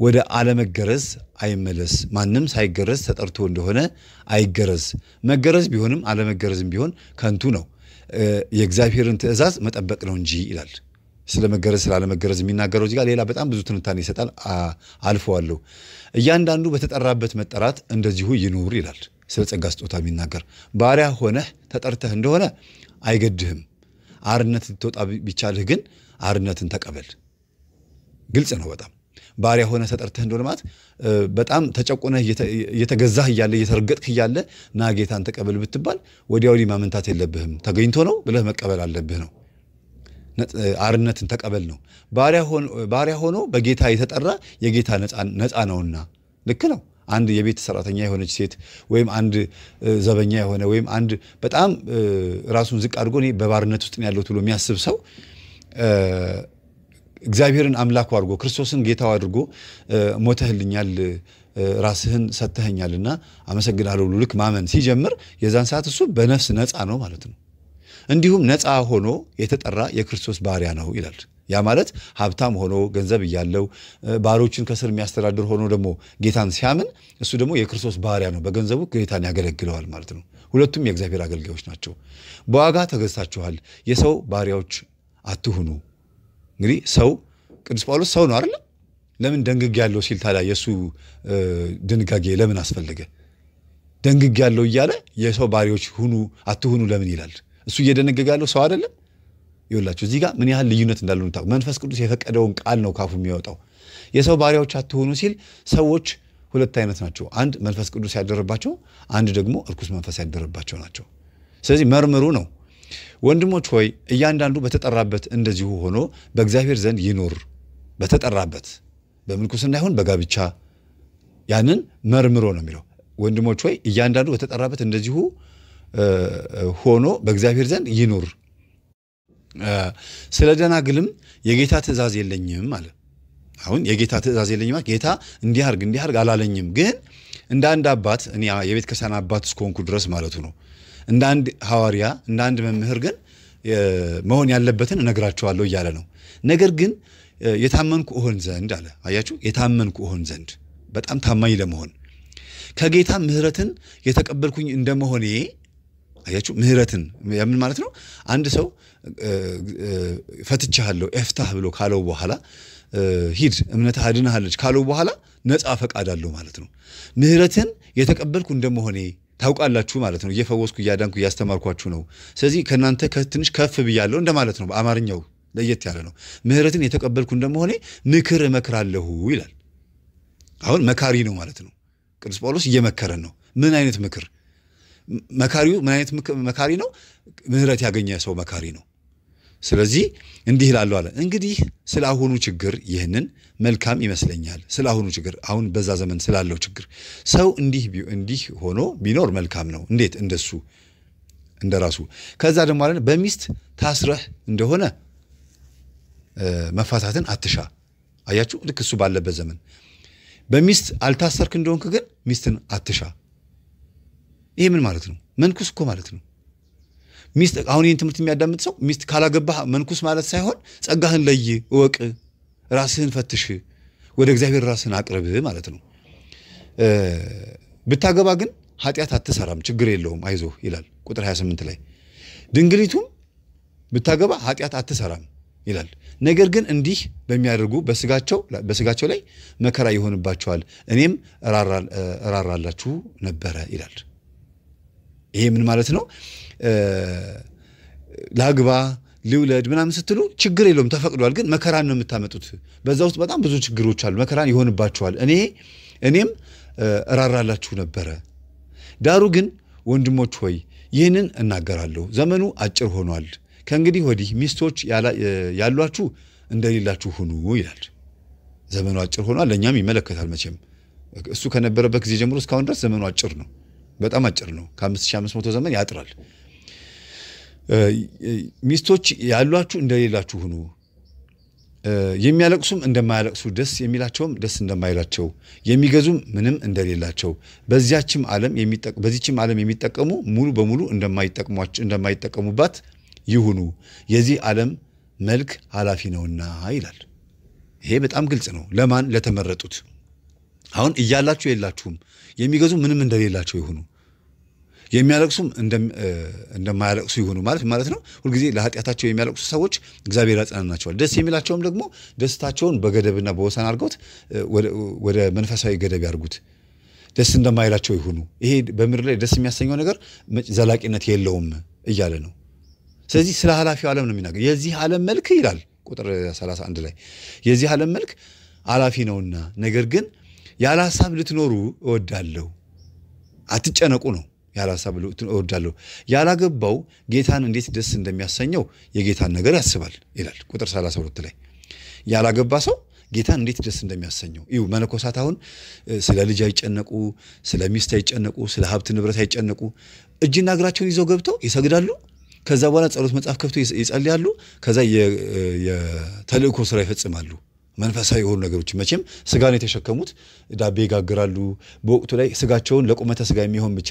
ወደ አለመገረዝ አይመለስ። ማንም ሳይገረዝ ተጠርቶ እንደሆነ አይገረዝ። መገረዝ ቢሆንም አለመገረዝም ቢሆን ከንቱ ነው፣ የእግዚአብሔርን ትእዛዝ መጠበቅ ነው እንጂ ይላል። ስለ መገረዝ ስላለመገረዝ የሚናገረው እዚህ ጋር ሌላ በጣም ብዙ ትንታኔ ይሰጣል። አልፈዋለሁ። እያንዳንዱ በተጠራበት መጠራት እንደዚሁ ይኑር ይላል። ስለ ጸጋ ስጦታ የሚናገር ባሪያ ሆነህ ተጠርተህ እንደሆነ አይገድህም። አርነት ልትወጣ ቢቻልህ ግን አርነትን ተቀበል። ግልጽ ነው በጣም ባሪያ ሆነ ተጠርተህ እንደሆነ ማለት በጣም ተጨቁነህ እየተገዛህ እያለ እየተረገጥክ እያለ ና ጌታን ተቀበል ብትባል ወዲያው ማመንታት የለብህም። ተገኝቶ ነው ብለህ መቀበል አለብህ ነው አርነትን ተቀበል ነው። ባሪያ ሆኖ በጌታ የተጠራ የጌታ ነፃ ነውና ልክ ነው። አንድ የቤት ሰራተኛ የሆነች ሴት ወይም አንድ ዘበኛ የሆነ ወይም አንድ በጣም ራሱን ዝቅ አድርጎ እኔ በባርነት ውስጥ ያለው ብሎ የሚያስብ ሰው እግዚአብሔርን አምላኩ አድርጎ ክርስቶስን ጌታው አድርጎ ሞተህልኛል፣ ራስህን ሰጥተኸኛልና አመሰግናለሁ ብሎ ልክ ማመን ሲጀምር የዛን ሰዓት እሱ በነፍስ ነፃ ነው ማለት ነው። እንዲሁም ነፃ ሆኖ የተጠራ የክርስቶስ ባሪያ ነው ይላል። ያ ማለት ሀብታም ሆኖ ገንዘብ እያለው ባሮችን ከስር የሚያስተዳድር ሆኖ ደግሞ ጌታን ሲያምን እሱ ደግሞ የክርስቶስ ባሪያ ነው፣ በገንዘቡ ጌታን ያገለግለዋል ማለት ነው። ሁለቱም የእግዚአብሔር አገልጋዮች ናቸው። በዋጋ ተገዝታችኋል፣ የሰው ባሪያዎች አትሁኑ። እንግዲህ ሰው ቅዱስ ጳውሎስ ሰው ነው አይደለም? ለምን ደንግግ ያለው ሲል ታዲያ የእሱ ድንጋጌ ለምን አስፈለገ? ደንግግ ያለው እያለ የሰው ባሪያዎች ሁኑ አትሁኑ ለምን ይላል? እሱ እየደነገገ ያለው ሰው አይደለም። ይወላችሁ እዚህ ጋር ምን ያህል ልዩነት እንዳለን ታውቁ። መንፈስ ቅዱስ የፈቀደውን ቃል ነው ካፉ የሚያወጣው። የሰው ባሪያዎች አትሆኑ ሲል ሰዎች ሁለት አይነት ናቸው። አንድ መንፈስ ቅዱስ ያደረባቸው፣ አንድ ደግሞ እርኩስ መንፈስ ያደረባቸው ናቸው። ስለዚህ መርምሩ ነው። ወንድሞች ሆይ እያንዳንዱ በተጠራበት እንደዚሁ ሆኖ በእግዚአብሔር ዘንድ ይኖር። በተጠራበት በምንኩስና ይሁን በጋብቻ ያንን መርምሮ ነው የሚለው። ወንድሞች ሆይ እያንዳንዱ በተጠራበት እንደዚሁ ሆኖ በእግዚአብሔር ዘንድ ይኑር። ስለ ደናግልም የጌታ ትእዛዝ የለኝም አለ። አሁን የጌታ ትእዛዝ የለኝም ጌታ እንዲህ አርግ እንዲህ አርግ አላለኝም፣ ግን እንደ አንድ አባት እኔ የቤተ ክርስቲያን አባት እስከሆንኩ ድረስ ማለቱ ነው። እንደ አንድ ሐዋርያ እንደ አንድ መምህር ግን መሆን ያለበትን እነግራቸዋለሁ እያለ ነው። ነገር ግን የታመንኩ እሆን ዘንድ አለ። አያችሁ፣ የታመንኩ እሆን ዘንድ በጣም ታማኝ ለመሆን ከጌታ ምሕረትን የተቀበልኩኝ እንደመሆኔ አያችሁ፣ ምህረትን ምን ማለት ነው? አንድ ሰው ፈትቻሃለሁ ኤፍታህ ብሎ ካለው በኋላ ሂድ እምነት አድናሃለች ካለው በኋላ ነፃ ፈቃድ አለው ማለት ነው። ምህረትን የተቀበልኩ እንደመሆኔ ታውቃላችሁ ማለት ነው። እየፈወስኩ እያዳንኩ እያስተማርኳችሁ ነው። ስለዚህ ከእናንተ ትንሽ ከፍ ብያለሁ እንደማለት ነው። በአማርኛው ለየት ያለ ነው። ምህረትን የተቀበልኩ እንደመሆኔ ምክር እመክራለሁ ይላል። አሁን መካሪ ነው ማለት ነው። ቅዱስ ጳውሎስ እየመከረን ነው። ምን አይነት ምክር? መካሪው ምን አይነት መካሪ ነው? ምህረት ያገኘ ሰው መካሪ ነው። ስለዚህ እንዲህ ይላሉ አለ። እንግዲህ ስለ አሁኑ ችግር ይህንን መልካም ይመስለኛል። ስለ አሁኑ ችግር አሁን በዛ ዘመን ስላለው ችግር ሰው እንዲህ እንዲህ ሆኖ ቢኖር መልካም ነው። እንዴት እንደሱ እንደራሱ። ከዛ ደግሞ አለ በሚስት ታስረህ እንደሆነ መፋታትን አትሻ። አያችሁ፣ ልክ እሱ ባለበት ዘመን በሚስት አልታሰርክ እንደሆንክ ግን ሚስትን አትሻ። ይሄ ምን ማለት ነው? መንኩስ እኮ ማለት ነው። ሚስት አሁን ይህን ትምህርት የሚያዳምጥ ሰው ሚስት ካላገባህ መንኩስ ማለት ሳይሆን ጸጋህን ለይ፣ እወቅ፣ ራስህን ፈትሽ፣ ወደ እግዚአብሔር ራስህን አቅርብ ማለት ነው። ብታገባ ግን ኃጢአት አትሰራም፣ ችግር የለውም፣ አይዞህ ይላል ቁጥር 28 ላይ። ድንግሊቱም ብታገባ ኃጢአት አትሰራም ይላል። ነገር ግን እንዲህ በሚያደርጉ በስጋቸው ላይ መከራ ይሆንባቸዋል፣ እኔም እራራላችሁ ነበረ ይላል። ይሄ ምን ማለት ነው? ላግባ ሊውለድ ምናምን ስትሉ ችግር የለውም ተፈቅዷል። ግን መከራን ነው የምታመጡት። በዛ ውስጥ በጣም ብዙ ችግሮች አሉ። መከራን ይሆንባቸዋል። እኔ እኔም እራራላችሁ ነበረ። ዳሩ ግን ወንድሞች ሆይ ይህንን እናገራለሁ፣ ዘመኑ አጭር ሆኗል። ከእንግዲህ ወዲህ ሚስቶች ያሏችሁ እንደሌላችሁ ሁኑ ይላል። ዘመኑ አጭር ሆኗል። ለእኛም ይመለከታል መቼም እሱ ከነበረበት ጊዜ ጀምሮ እስካሁን ድረስ ዘመኑ አጭር ነው። በጣም አጭር ነው። ከ5500 ዘመን ያጥራል። ሚስቶች ያሏችሁ እንደሌላችሁ ሁኑ፣ የሚያለቅሱም እንደማያለቅሱ፣ ደስ የሚላቸውም ደስ እንደማይላቸው፣ የሚገዙም ምንም እንደሌላቸው፣ በዚያችም ዓለም በዚችም ዓለም የሚጠቀሙ ሙሉ በሙሉ እንደማይጠቀሙባት ይሁኑ፣ የዚህ ዓለም መልክ ኃላፊ ነውና ይላል። ይሄ በጣም ግልጽ ነው። ለማን? ለተመረጡት አሁን እያላችሁ የላችሁም የሚገዙ ምንም እንደሌላቸው ይሁኑ፣ የሚያለቅሱም እንደማያለቅሱ ይሁኑ ማለት ማለት ነው። ሁልጊዜ ለኃጢአታቸው የሚያለቅሱ ሰዎች እግዚአብሔር ያጽናናቸዋል። ደስ የሚላቸውም ደግሞ ደስታቸውን በገደብና በወሰን አድርገውት ወደ መንፈሳዊ ገደብ ያድርጉት። ደስ እንደማይላቸው ይሁኑ። ይሄ በምድር ላይ ደስ የሚያሰኘው ነገር ዘላቂነት የለውም እያለ ነው። ስለዚህ ስለ ኃላፊው ዓለም ነው የሚናገር። የዚህ ዓለም መልክ ይላል ቁጥር 31 ላይ የዚህ ዓለም መልክ አላፊ ነውና ነገር ግን ያለ ሀሳብ ልትኖሩ እወዳለሁ። አትጨነቁ ነው። ያለ ሀሳብ እወዳለሁ። ያላገባው ጌታን እንዴት ደስ እንደሚያሰኘው የጌታን ነገር ያስባል ይላል ቁጥር 32 ላይ ያላገባ ሰው ጌታን እንዴት ደስ እንደሚያሰኘው ይሁ። መነኮሳት አሁን ስለ ልጅ አይጨነቁ፣ ስለ ሚስት አይጨነቁ፣ ስለ ሀብት ንብረት አይጨነቁ። እጅና እግራቸውን ይዘው ገብተው ይሰግዳሉ። ከዛ በኋላ ጸሎት መጽሐፍ ከፍቶ ይጸልያሉ። ከዛ የተልእኮ ስራ ይፈጽማሉ። መንፈሳዊ የሆኑ ነገሮች መቼም ስጋን የተሸከሙት ዳቤ ይጋግራሉ። በወቅቱ ላይ ስጋቸውን ለቁመተ ስጋ የሚሆን ብቻ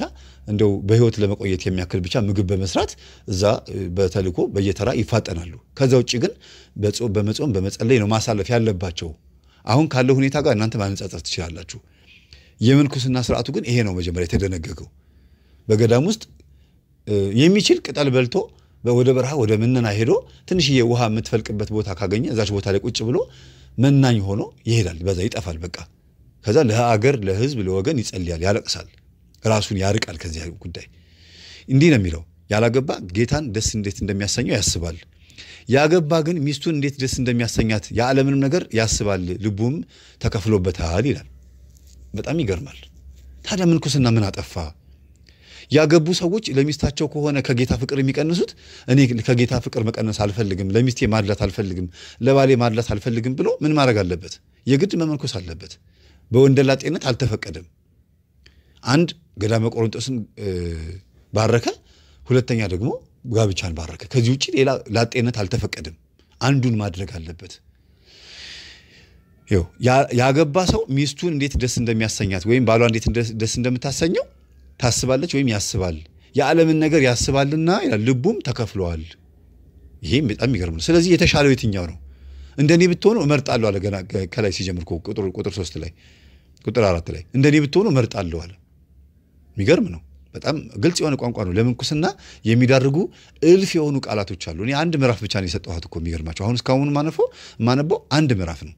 እንደው በህይወት ለመቆየት የሚያክል ብቻ ምግብ በመስራት እዛ በተልእኮ በየተራ ይፋጠናሉ። ከዛ ውጭ ግን በመጾም በመጸለይ ነው ማሳለፍ ያለባቸው። አሁን ካለው ሁኔታ ጋር እናንተ ማነጻጸር ትችላላችሁ። የምንኩስና ስርዓቱ ግን ይሄ ነው መጀመሪያ የተደነገገው። በገዳም ውስጥ የሚችል ቅጠል በልቶ ወደ በረሃ ወደ ምነና ሄዶ ትንሽዬ ውሃ የምትፈልቅበት ቦታ ካገኘ እዛች ቦታ ላይ ቁጭ ብሎ መናኝ ሆኖ ይሄዳል። በዛ ይጠፋል። በቃ ከዛ ለሀገር ለህዝብ ለወገን ይጸልያል፣ ያለቅሳል፣ ራሱን ያርቃል ከዚ ጉዳይ። እንዲህ ነው የሚለው ያላገባ ጌታን ደስ እንዴት እንደሚያሰኘው ያስባል። ያገባ ግን ሚስቱን እንዴት ደስ እንደሚያሰኛት የዓለምንም ነገር ያስባል፣ ልቡም ተከፍሎበታል ይላል። በጣም ይገርማል። ታዲያ ምንኩስና ምን አጠፋ? ያገቡ ሰዎች ለሚስታቸው ከሆነ ከጌታ ፍቅር የሚቀንሱት እኔ ከጌታ ፍቅር መቀነስ አልፈልግም፣ ለሚስቴ ማድላት አልፈልግም፣ ለባሌ ማድላት አልፈልግም ብሎ ምን ማድረግ አለበት? የግድ መመንኮስ አለበት። በወንደላጤነት አልተፈቀደም። አንድ ገዳመ ቆሮንጦስን ባረከ፣ ሁለተኛ ደግሞ ጋብቻን ባረከ። ከዚህ ውጭ ሌላ ላጤነት አልተፈቀደም። አንዱን ማድረግ አለበት። ያገባ ሰው ሚስቱን እንዴት ደስ እንደሚያሰኛት ወይም ባሏ እንዴት ደስ እንደምታሰኘው ታስባለች ወይም ያስባል። የዓለምን ነገር ያስባልና ይላል ልቡም ተከፍሏል። ይህም በጣም የሚገርም ነው። ስለዚህ የተሻለው የትኛው ነው? እንደኔ ብትሆኑ እመርጣለሁ አለ። ገና ከላይ ሲጀምር ቁጥር ሶስት ላይ ቁጥር አራት ላይ እንደኔ ብትሆኑ እመርጣለሁ አለ። የሚገርም ነው። በጣም ግልጽ የሆነ ቋንቋ ነው። ለምንኩስና የሚዳርጉ እልፍ የሆኑ ቃላቶች አሉ። እኔ አንድ ምዕራፍ ብቻ ነው የሰጠኋት እኮ የሚገርማቸው። አሁን እስካሁኑ ማነፈው ማነበው አንድ ምዕራፍ ነው።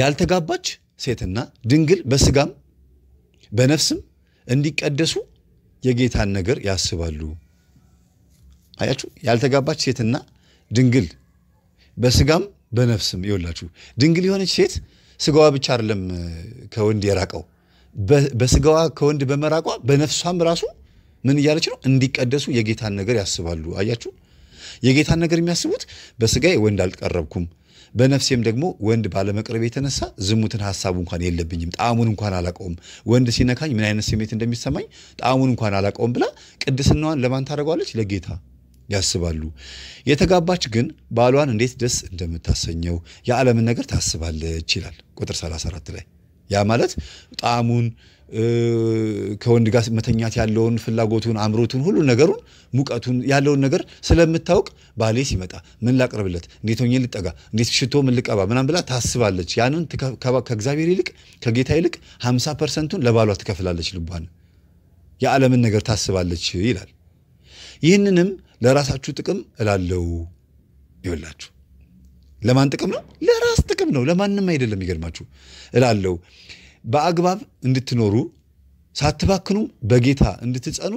ያልተጋባች ሴትና ድንግል በስጋም በነፍስም እንዲቀደሱ የጌታን ነገር ያስባሉ። አያችሁ፣ ያልተጋባች ሴትና ድንግል በስጋም በነፍስም ይወላችሁ። ድንግል የሆነች ሴት ስጋዋ ብቻ አይደለም ከወንድ የራቀው፣ በስጋዋ ከወንድ በመራቋ በነፍሷም ራሱ ምን እያለች ነው? እንዲቀደሱ የጌታን ነገር ያስባሉ። አያችሁ፣ የጌታን ነገር የሚያስቡት በስጋዬ ወንድ አልቀረብኩም በነፍሴም ደግሞ ወንድ ባለመቅረብ የተነሳ ዝሙትን ሀሳቡ እንኳን የለብኝም፣ ጣዕሙን እንኳን አላውቀውም፣ ወንድ ሲነካኝ ምን አይነት ስሜት እንደሚሰማኝ ጣዕሙን እንኳን አላውቀውም ብላ ቅድስናዋን ለማን ታደርገዋለች? ለጌታ ያስባሉ። የተጋባች ግን ባሏን እንዴት ደስ እንደምታሰኘው የዓለምን ነገር ታስባለች ይላል ቁጥር 34 ላይ ያ ማለት ጣዕሙን ከወንድ ጋር መተኛት ያለውን ፍላጎቱን፣ አምሮቱን፣ ሁሉ ነገሩን፣ ሙቀቱን ያለውን ነገር ስለምታውቅ ባሌ ሲመጣ ምን ላቅርብለት፣ እንዴት ሆኜ ልጠጋ፣ እንዴት ሽቶ ምን ልቀባ ምናም ብላ ታስባለች። ያንን ከእግዚአብሔር ይልቅ ከጌታ ይልቅ 50 ፐርሰንቱን ለባሏ ትከፍላለች። ልቧን የዓለምን ነገር ታስባለች ይላል። ይህንንም ለራሳችሁ ጥቅም እላለው ይወላችሁ ለማን ጥቅም ነው? ለራስ ጥቅም ነው፣ ለማንም አይደለም። ይገርማችሁ እላለው በአግባብ እንድትኖሩ ሳትባክኑ በጌታ እንድትጸኑ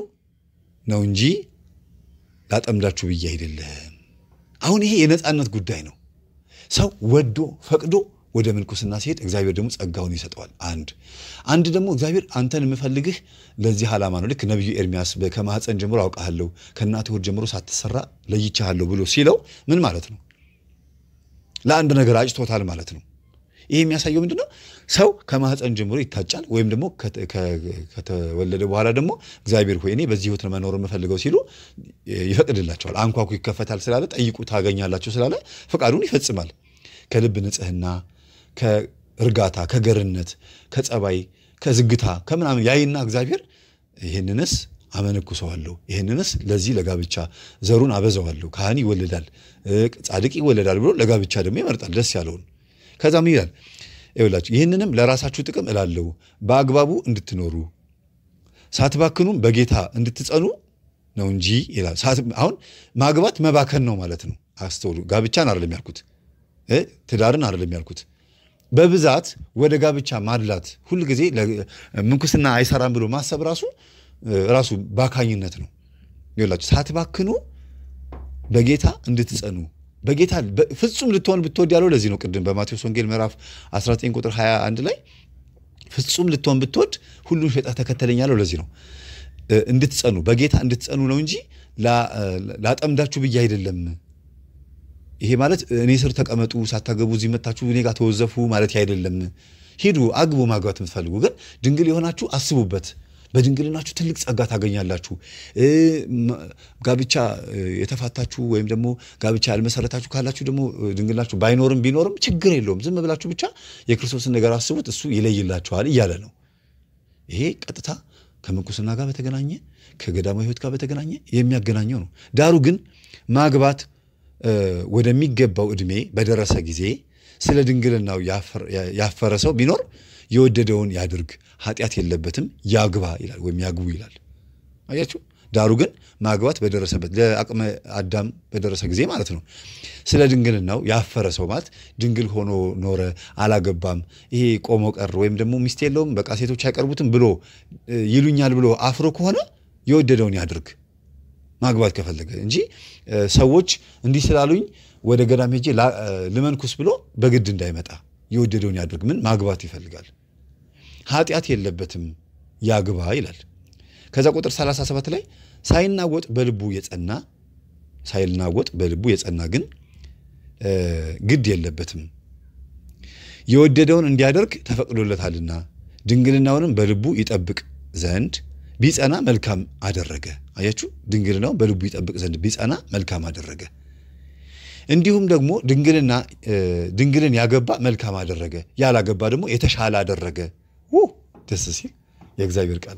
ነው እንጂ ላጠምዳችሁ ብዬ አይደለም። አሁን ይሄ የነፃነት ጉዳይ ነው። ሰው ወዶ ፈቅዶ ወደ ምንኩስና ሲሄድ እግዚአብሔር ደግሞ ጸጋውን ይሰጠዋል። አንድ አንድ ደግሞ እግዚአብሔር አንተን የምፈልግህ ለዚህ ዓላማ ነው። ልክ ነቢዩ ኤርሚያስ ከማኅፀን ጀምሮ አውቃሃለሁ፣ ከእናትህ ሆድ ጀምሮ ሳትሰራ ለይቻሃለሁ ብሎ ሲለው ምን ማለት ነው? ለአንድ ነገር አጭቶታል ማለት ነው። ይሄ የሚያሳየው ምንድን ነው? ሰው ከማህፀን ጀምሮ ይታጫል ወይም ደግሞ ከተወለደ በኋላ ደግሞ እግዚአብሔር ሆይ እኔ በዚህ ህይወት መኖር የምፈልገው ሲሉ ይፈቅድላቸዋል። አንኳኩ ይከፈታል ስላለ፣ ጠይቁ ታገኛላቸው ስላለ ፈቃዱን ይፈጽማል። ከልብ ንጽህና፣ ከእርጋታ፣ ከገርነት፣ ከጸባይ፣ ከዝግታ ከምናምን ያይና እግዚአብሔር ይህንንስ አመነኩሰዋለሁ ይህንንስ ለዚህ ለጋብቻ ዘሩን አበዛዋለሁ፣ ካህን ይወለዳል፣ ጻድቅ ይወለዳል ብሎ ለጋብቻ ደግሞ ይመርጣል ደስ ያለውን። ከዛ ምን ይላል ይውላችሁ ይህንንም ለራሳችሁ ጥቅም እላለሁ በአግባቡ እንድትኖሩ ሳትባክኑም በጌታ እንድትጸኑ ነው እንጂ ይላል። አሁን ማግባት መባከን ነው ማለት ነው። አስተውሉ። ጋብቻን አይደለም ያልኩት፣ ትዳርን አይደለም ያልኩት። በብዛት ወደ ጋብቻ ማድላት ሁልጊዜ ምንኩስና አይሰራም ብሎ ማሰብ ራሱ ራሱ ባካኝነት ነው። ይላችሁ ሳትባክኑ በጌታ እንድትጸኑ በጌታ ፍጹም ልትሆን ብትወድ ያለው ለዚህ ነው። ቅድም በማቴዎስ ወንጌል ምዕራፍ 19 ቁጥር 21 ላይ ፍጹም ልትሆን ብትወድ ሁሉን ሸጣ ተከተለኝ ያለው ለዚህ ነው። እንድትጸኑ በጌታ እንድትጸኑ ነው እንጂ ላጠምዳችሁ ብዬ አይደለም። ይሄ ማለት እኔ ስር ተቀመጡ፣ ሳታገቡ እዚህ መታችሁ እኔ ጋር ተወዘፉ ማለት አይደለም። ሂዱ፣ አግቡ፣ ማግባት የምትፈልጉ ግን ድንግል የሆናችሁ አስቡበት። በድንግልናችሁ ትልቅ ጸጋ ታገኛላችሁ። ጋብቻ የተፋታችሁ ወይም ደግሞ ጋብቻ ያልመሰረታችሁ ካላችሁ ደግሞ ድንግልናችሁ ባይኖርም ቢኖርም ችግር የለውም። ዝም ብላችሁ ብቻ የክርስቶስን ነገር አስቡት፣ እሱ ይለይላችኋል እያለ ነው። ይሄ ቀጥታ ከምንኩስና ጋር በተገናኘ ከገዳማዊ ሕይወት ጋር በተገናኘ የሚያገናኘው ነው። ዳሩ ግን ማግባት ወደሚገባው እድሜ በደረሰ ጊዜ ስለ ድንግልናው ያፈረ ሰው ቢኖር የወደደውን ያድርግ። ኃጢአት የለበትም ያግባ ይላል፣ ወይም ያግቡ ይላል። አያችሁ። ዳሩ ግን ማግባት በደረሰበት ለአቅመ አዳም በደረሰ ጊዜ ማለት ነው። ስለ ድንግልናው ያፈረ ሰው ማለት ድንግል ሆኖ ኖረ፣ አላገባም፣ ይሄ ቆሞ ቀር ወይም ደግሞ ሚስት የለውም፣ በቃ ሴቶች አይቀርቡትም ብሎ ይሉኛል ብሎ አፍሮ ከሆነ የወደደውን ያድርግ ማግባት ከፈለገ እንጂ ሰዎች እንዲህ ስላሉኝ ወደ ገዳም ሄጄ ልመንኩስ ብሎ በግድ እንዳይመጣ የወደደውን ያድርግ። ምን ማግባት ይፈልጋል ኃጢአት የለበትም ያግባ ይላል። ከዛ ቁጥር 37 ላይ ሳይናወጥ በልቡ የጸና ሳይናወጥ በልቡ የጸና ግን ግድ የለበትም የወደደውን እንዲያደርግ ተፈቅዶለታልና ድንግልናውንም በልቡ ይጠብቅ ዘንድ ቢጸና መልካም አደረገ። አያችሁ፣ ድንግልናውን በልቡ ይጠብቅ ዘንድ ቢጸና መልካም አደረገ። እንዲሁም ደግሞ ድንግልና ድንግልን ያገባ መልካም አደረገ፣ ያላገባ ደግሞ የተሻለ አደረገ ደስ ሲል የእግዚአብሔር ቃል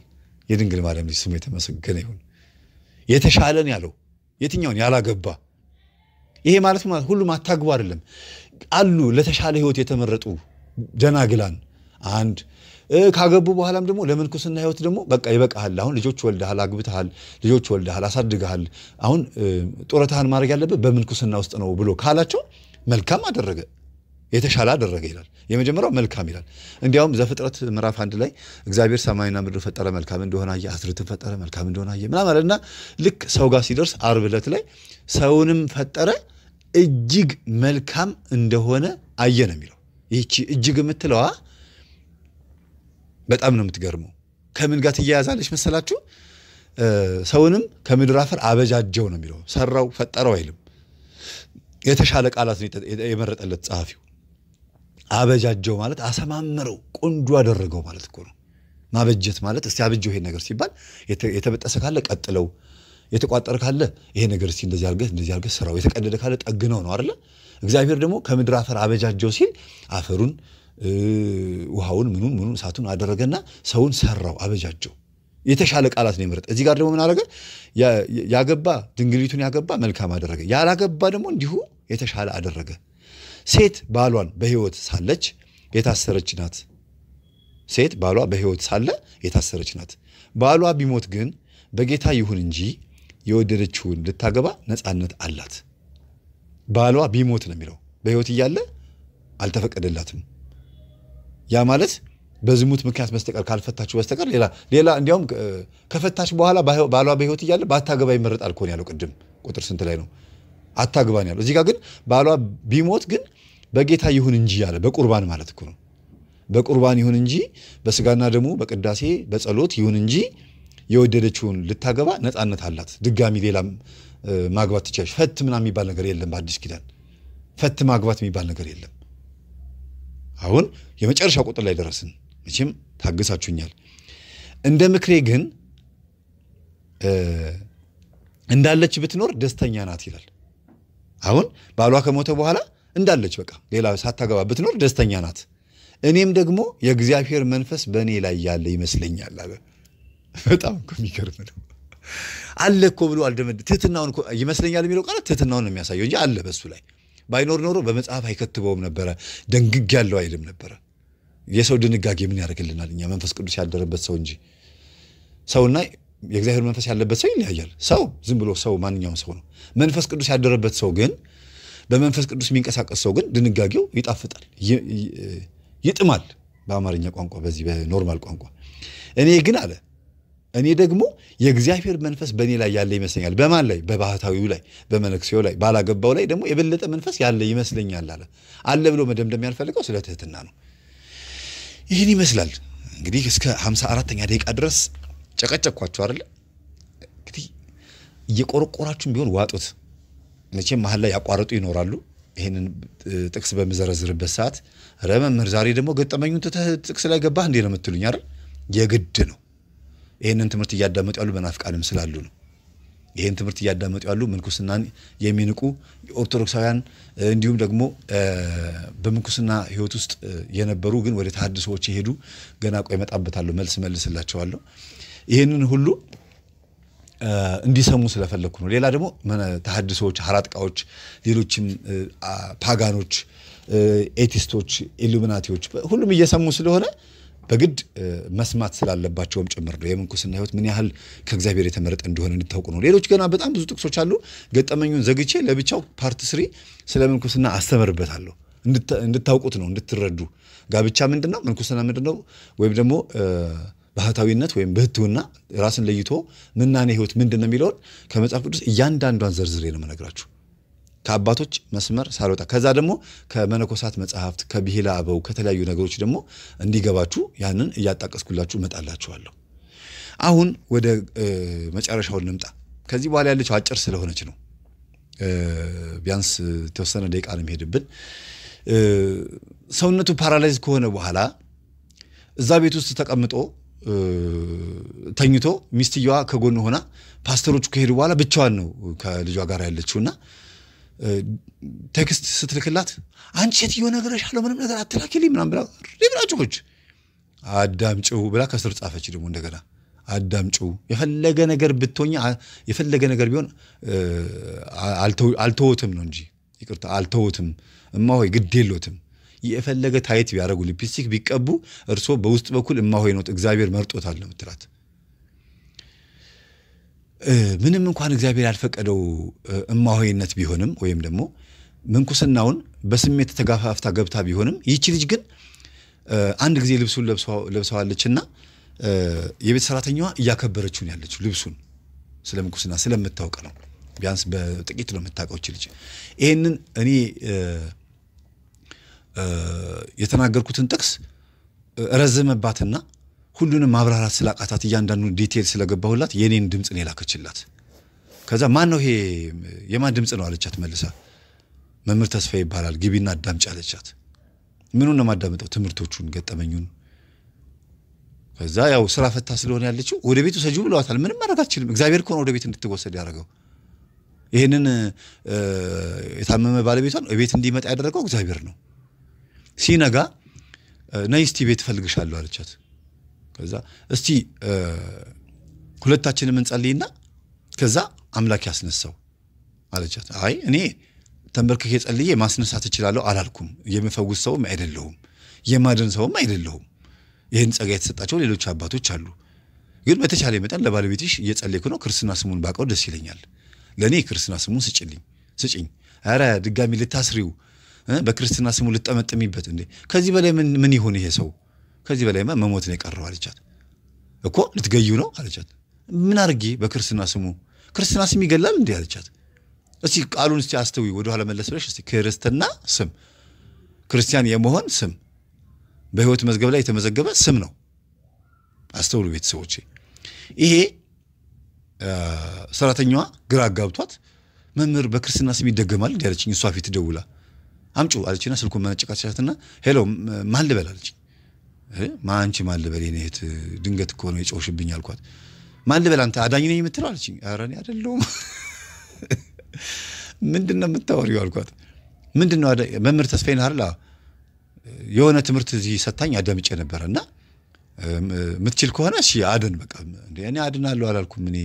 የድንግል ማርያም ልጅ ስሙ የተመሰገነ ይሁን። የተሻለን ያለው የትኛውን ያላገባ ይሄ ማለት ማለት ሁሉም አታግቡ አይደለም። አሉ ለተሻለ ህይወት የተመረጡ ደናግላን አንድ ካገቡ በኋላም ደግሞ ለምንኩስና ህይወት ደግሞ በቃ ይበቃሃል፣ አሁን ልጆች ወልደሃል፣ አግብተሃል፣ ልጆች ወልደሃል፣ አሳድገሃል፣ አሁን ጡረታህን ማድረግ ያለብህ በምንኩስና ውስጥ ነው ብሎ ካላቸው መልካም አደረገ። የተሻለ አደረገ ይላል። የመጀመሪያው መልካም ይላል። እንዲያውም ዘፍጥረት ምዕራፍ አንድ ላይ እግዚአብሔር ሰማይና ምድር ፈጠረ፣ መልካም እንደሆነ አየ፣ አዝርዕትን ፈጠረ፣ መልካም እንደሆነ አየ ምናምን አለና ልክ ሰው ጋር ሲደርስ አርብ ዕለት ላይ ሰውንም ፈጠረ እጅግ መልካም እንደሆነ አየ ነው የሚለው። ይህቺ እጅግ የምትለዋ በጣም ነው የምትገርመው። ከምን ጋር ትያያዛለች መሰላችሁ? ሰውንም ከምድር አፈር አበጃጀው ነው የሚለው። ሰራው፣ ፈጠረው አይልም። የተሻለ ቃላት የመረጠለት ጸሐፊው አበጃጀው ማለት አሰማመረው፣ ቆንጆ አደረገው ማለት እኮ ነው። ማበጀት ማለት እስቲ አብጀው ይሄ ነገር ሲባል የተበጠሰ ካለ ቀጥለው፣ የተቋጠረ ካለ ይሄ ነገር እስቲ እንደዚህ አድርገህ እንደዚህ አድርገህ ስራው፣ የተቀደደ ካለ ጠግነው ነው አይደለ? እግዚአብሔር ደግሞ ከምድር አፈር አበጃጀው ሲል አፈሩን፣ ውሃውን፣ ምኑን ምኑን እሳቱን አደረገና ሰውን ሰራው፣ አበጃጀው። የተሻለ ቃላት ነው የመረጠ። እዚህ ጋር ደግሞ ምን አደረገ? ያገባ ድንግሊቱን ያገባ መልካም አደረገ፣ ያላገባ ደግሞ እንዲሁ የተሻለ አደረገ። ሴት ባሏን በህይወት ሳለች የታሰረች ናት። ሴት ባሏ በህይወት ሳለ የታሰረች ናት። ባሏ ቢሞት ግን በጌታ ይሁን እንጂ የወደደችውን ልታገባ ነፃነት አላት። ባሏ ቢሞት ነው የሚለው። በህይወት እያለ አልተፈቀደላትም። ያ ማለት በዝሙት ምክንያት በስተቀር ካልፈታችሁ በስተቀር ሌላ ሌላ እንዲያውም ከፈታች በኋላ ባሏ በህይወት እያለ ባታገባ ይመረጣል እኮ ነው ያለው። ቅድም ቁጥር ስንት ላይ ነው? አታግባን ያለው። እዚህ ጋር ግን ባሏ ቢሞት ግን በጌታ ይሁን እንጂ ያለ በቁርባን ማለት እኮ ነው። በቁርባን ይሁን እንጂ በስጋና ደግሞ በቅዳሴ በጸሎት ይሁን እንጂ የወደደችውን ልታገባ ነፃነት አላት። ድጋሚ ሌላም ማግባት ትችላለች። ፈት ምናምን የሚባል ነገር የለም። በአዲስ ኪዳን ፈት ማግባት የሚባል ነገር የለም። አሁን የመጨረሻ ቁጥር ላይ ደረስን። መቼም ታግሳችሁኛል። እንደ ምክሬ ግን እንዳለች ብትኖር ደስተኛ ናት ይላል። አሁን ባሏ ከሞተ በኋላ እንዳለች በቃ ሌላ ሳታገባ ብትኖር ደስተኛ ናት። እኔም ደግሞ የእግዚአብሔር መንፈስ በእኔ ላይ ያለ ይመስለኛል አለ። በጣም እኮ የሚገርም ነው። አለ እኮ ብሎ አልደመድ ትህትናውን ይመስለኛል የሚለው ቃል ትህትናውን ነው የሚያሳየው እንጂ አለ በሱ ላይ ባይኖር ኖሮ በመጽሐፍ አይከትበውም ነበረ። ደንግግ ያለው አይልም ነበረ። የሰው ድንጋጌ ምን ያደርግልናል? እኛ መንፈስ ቅዱስ ያደረበት ሰው እንጂ ሰውና የእግዚአብሔር መንፈስ ያለበት ሰው ይለያያል። ሰው ዝም ብሎ ሰው ማንኛውም ሰው ነው። መንፈስ ቅዱስ ያደረበት ሰው ግን በመንፈስ ቅዱስ የሚንቀሳቀስ ሰው ግን ድንጋጌው ይጣፍጣል፣ ይጥማል። በአማርኛ ቋንቋ በዚህ በኖርማል ቋንቋ እኔ ግን አለ እኔ ደግሞ የእግዚአብሔር መንፈስ በእኔ ላይ ያለ ይመስለኛል። በማን ላይ? በባህታዊው ላይ፣ በመነኩሴው ላይ፣ ባላገባው ላይ ደግሞ የበለጠ መንፈስ ያለ ይመስለኛል አለ አለ ብሎ መደምደም ያልፈልገው ስለ ትህትና ነው። ይህን ይመስላል እንግዲህ እስከ 54 ተኛ ደቂቃ ድረስ ጨቀጨኳቸው አይደለ? እንግዲህ እየቆረቆራችሁም ቢሆን ዋጡት። መቼም መሀል ላይ ያቋረጡ ይኖራሉ። ይህንን ጥቅስ በምዘረዝርበት ሰዓት ኧረ መምህር ዛሬ ደግሞ ገጠመኙን ትተህ ጥቅስ ላይ ገባህ እንዴ ነው የምትሉኝ አይደል? የግድ ነው። ይህንን ትምህርት እያዳመጡ ያሉ መናፍቃንም ስላሉ ነው። ይህን ትምህርት እያዳመጡ ያሉ ምንኩስናን የሚንቁ ኦርቶዶክሳውያን፣ እንዲሁም ደግሞ በምንኩስና ሕይወት ውስጥ የነበሩ ግን ወደ ተሐድሶዎች የሄዱ ገና ቆይ እመጣበታለሁ፣ መልስ መልስላቸዋለሁ። ይህንን ሁሉ እንዲሰሙ ስለፈለግኩ ነው። ሌላ ደግሞ ተሐድሶዎች፣ ሀራጥቃዎች፣ ሌሎችም ፓጋኖች፣ ኤቲስቶች፣ ኢሉሚናቲዎች ሁሉም እየሰሙ ስለሆነ በግድ መስማት ስላለባቸውም ጭምር ነው። የምንኩስና ሕይወት ምን ያህል ከእግዚአብሔር የተመረጠ እንደሆነ እንድታውቁ ነው። ሌሎች ገና በጣም ብዙ ጥቅሶች አሉ። ገጠመኙን ዘግቼ ለብቻው ፓርት ስሪ ስለ ምንኩስና አስተምርበታለሁ። እንድታውቁት ነው፣ እንድትረዱ ጋብቻ ምንድን ነው፣ ምንኩስና ምንድን ነው ወይም ደግሞ ባህታዊነት ወይም ብህትውና ራስን ለይቶ ምናኔ ህይወት ምንድን ነው የሚለውን ከመጽሐፍ ቅዱስ እያንዳንዷን ዘርዝሬ ነው የምነግራችሁ ከአባቶች መስመር ሳልወጣ ከዛ ደግሞ ከመነኮሳት መጽሐፍት ከብሄላ አበው ከተለያዩ ነገሮች ደግሞ እንዲገባችሁ ያንን እያጣቀስኩላችሁ እመጣላችኋለሁ። አሁን ወደ መጨረሻውን እንምጣ። ከዚህ በኋላ ያለችው አጭር ስለሆነች ነው። ቢያንስ የተወሰነ ደቂቃ ነው የሚሄድብን። ሰውነቱ ፓራላይዝ ከሆነ በኋላ እዛ ቤት ውስጥ ተቀምጦ ተኝቶ ሚስትየዋ ከጎን ሆና ፓስተሮቹ ከሄዱ በኋላ ብቻዋን ነው ከልጇ ጋር ያለችውና ቴክስት ስትልክላት አንቺ ሴትዮ ነግሬሻለሁ ምንም ነገር አትላኪልኝ ምናምን ብላ ብላ ጮኸች። አዳምጪው ብላ ከስር ጻፈች ደግሞ እንደገና አዳምጪው የፈለገ ነገር ብትሆኝ የፈለገ ነገር ቢሆን አልተወትም ነው እንጂ ይቅርታ አልተወትም እማ ሆይ ግድ የለትም የፈለገ ታይት ቢያደርጉ ሊፕስቲክ ቢቀቡ እርስዎ በውስጥ በኩል እማሆይ ነው እግዚአብሔር መርጦታል ነው የምትላት። ምንም እንኳን እግዚአብሔር ያልፈቀደው እማሆይነት ቢሆንም ወይም ደግሞ ምንኩስናውን በስሜት ተጋፋፍታ ገብታ ቢሆንም ይቺ ልጅ ግን አንድ ጊዜ ልብሱን ለብሰዋለችና የቤት ሰራተኛዋ እያከበረችውን ያለችው ልብሱን ስለ ምንኩስና ስለምታውቅ ነው። ቢያንስ በጥቂት ነው የምታውቀው ልጅ። ይህንን እኔ የተናገርኩትን ጥቅስ ረዘመባትና ሁሉንም ማብራራት ስላቃታት እያንዳንዱ ዲቴል ስለገባሁላት የኔን ድምፅ ነው የላከችላት። ከዛ ማን ነው ይሄ የማን ድምፅ ነው አለቻት መልሳ። መምህር ተስፋ ይባላል ግቢና አዳምጭ አለቻት። ምኑን ነው የማዳምጠው? ትምህርቶቹን፣ ገጠመኙን። ከዛ ያው ስራ ፈታ ስለሆነ ያለችው ወደ ቤት ውሰጂው ብለዋታል። ምንም ማድረግ አችልም እግዚአብሔር ከሆነ ወደ ቤት እንድትወሰድ ያደረገው ይህንን የታመመ ባለቤቷን ቤት እንዲመጣ ያደረገው እግዚአብሔር ነው። ሲነጋ ነይ እስቲ ቤት እፈልግሻለሁ አለቻት። ከዛ እስቲ ሁለታችንም እንጸልይና ከዛ አምላክ ያስነሳው አለቻት። አይ እኔ ተንበርክኬ ጸልዬ ማስነሳት እችላለሁ አላልኩም። የምፈውስ ሰውም አይደለሁም፣ የማድን ሰውም አይደለሁም። ይህን ጸጋ የተሰጣቸው ሌሎች አባቶች አሉ። ግን በተቻለ መጠን ለባለቤትሽ እየጸለይኩ ነው፣ ክርስትና ስሙን ባቀው ደስ ይለኛል። ለእኔ ክርስትና ስሙን ስጭልኝ ስጭኝ። ኧረ ድጋሚ ልታስሪው በክርስትና ስሙ ልጠመጠሚበት እንዴ? ከዚህ በላይ ምን ይሁን ይሄ ሰው? ከዚህ በላይ መሞት ነው የቀረው አለቻት። እኮ ልትገዩ ነው አለቻት። ምን አድርጌ በክርስትና ስሙ? ክርስትና ስም ይገላል እንዴ አለቻት። እስቲ ቃሉን እስቲ አስተዊ ወደኋላ መለስ ብለሽ እስቲ ክርስትና ስም ክርስቲያን የመሆን ስም በህይወት መዝገብ ላይ የተመዘገበ ስም ነው። አስተውሉ ቤተሰቦቼ። ይሄ ሰራተኛዋ ግራ አጋብቷት መምህር በክርስትና ስም ይደገማል እንዲ ያለችኝ እሷ ፊት ደውላ አምጩ አለችና ስልኩን መነጨቃት ቻትና ሄሎ ማን ልበል አለች። ማንቺ ማን ልበል የኔ እህት ድንገት እኮ ነው የጮሽብኝ አልኳት። ማን ልበል አንተ አዳኝ ነኝ የምትለው አለችኝ። ኧረ እኔ አይደለሁም። ምንድን ነው የምታወሪው አልኳት። ምንድን ነው መምህር ተስፋዬ አይደል? የሆነ ትምህርት እዚህ ሰታኝ አዳምጬ ነበረ እና የምትችል ከሆነ እሺ አድን። በቃ እኔ አድናለሁ አላልኩም። እኔ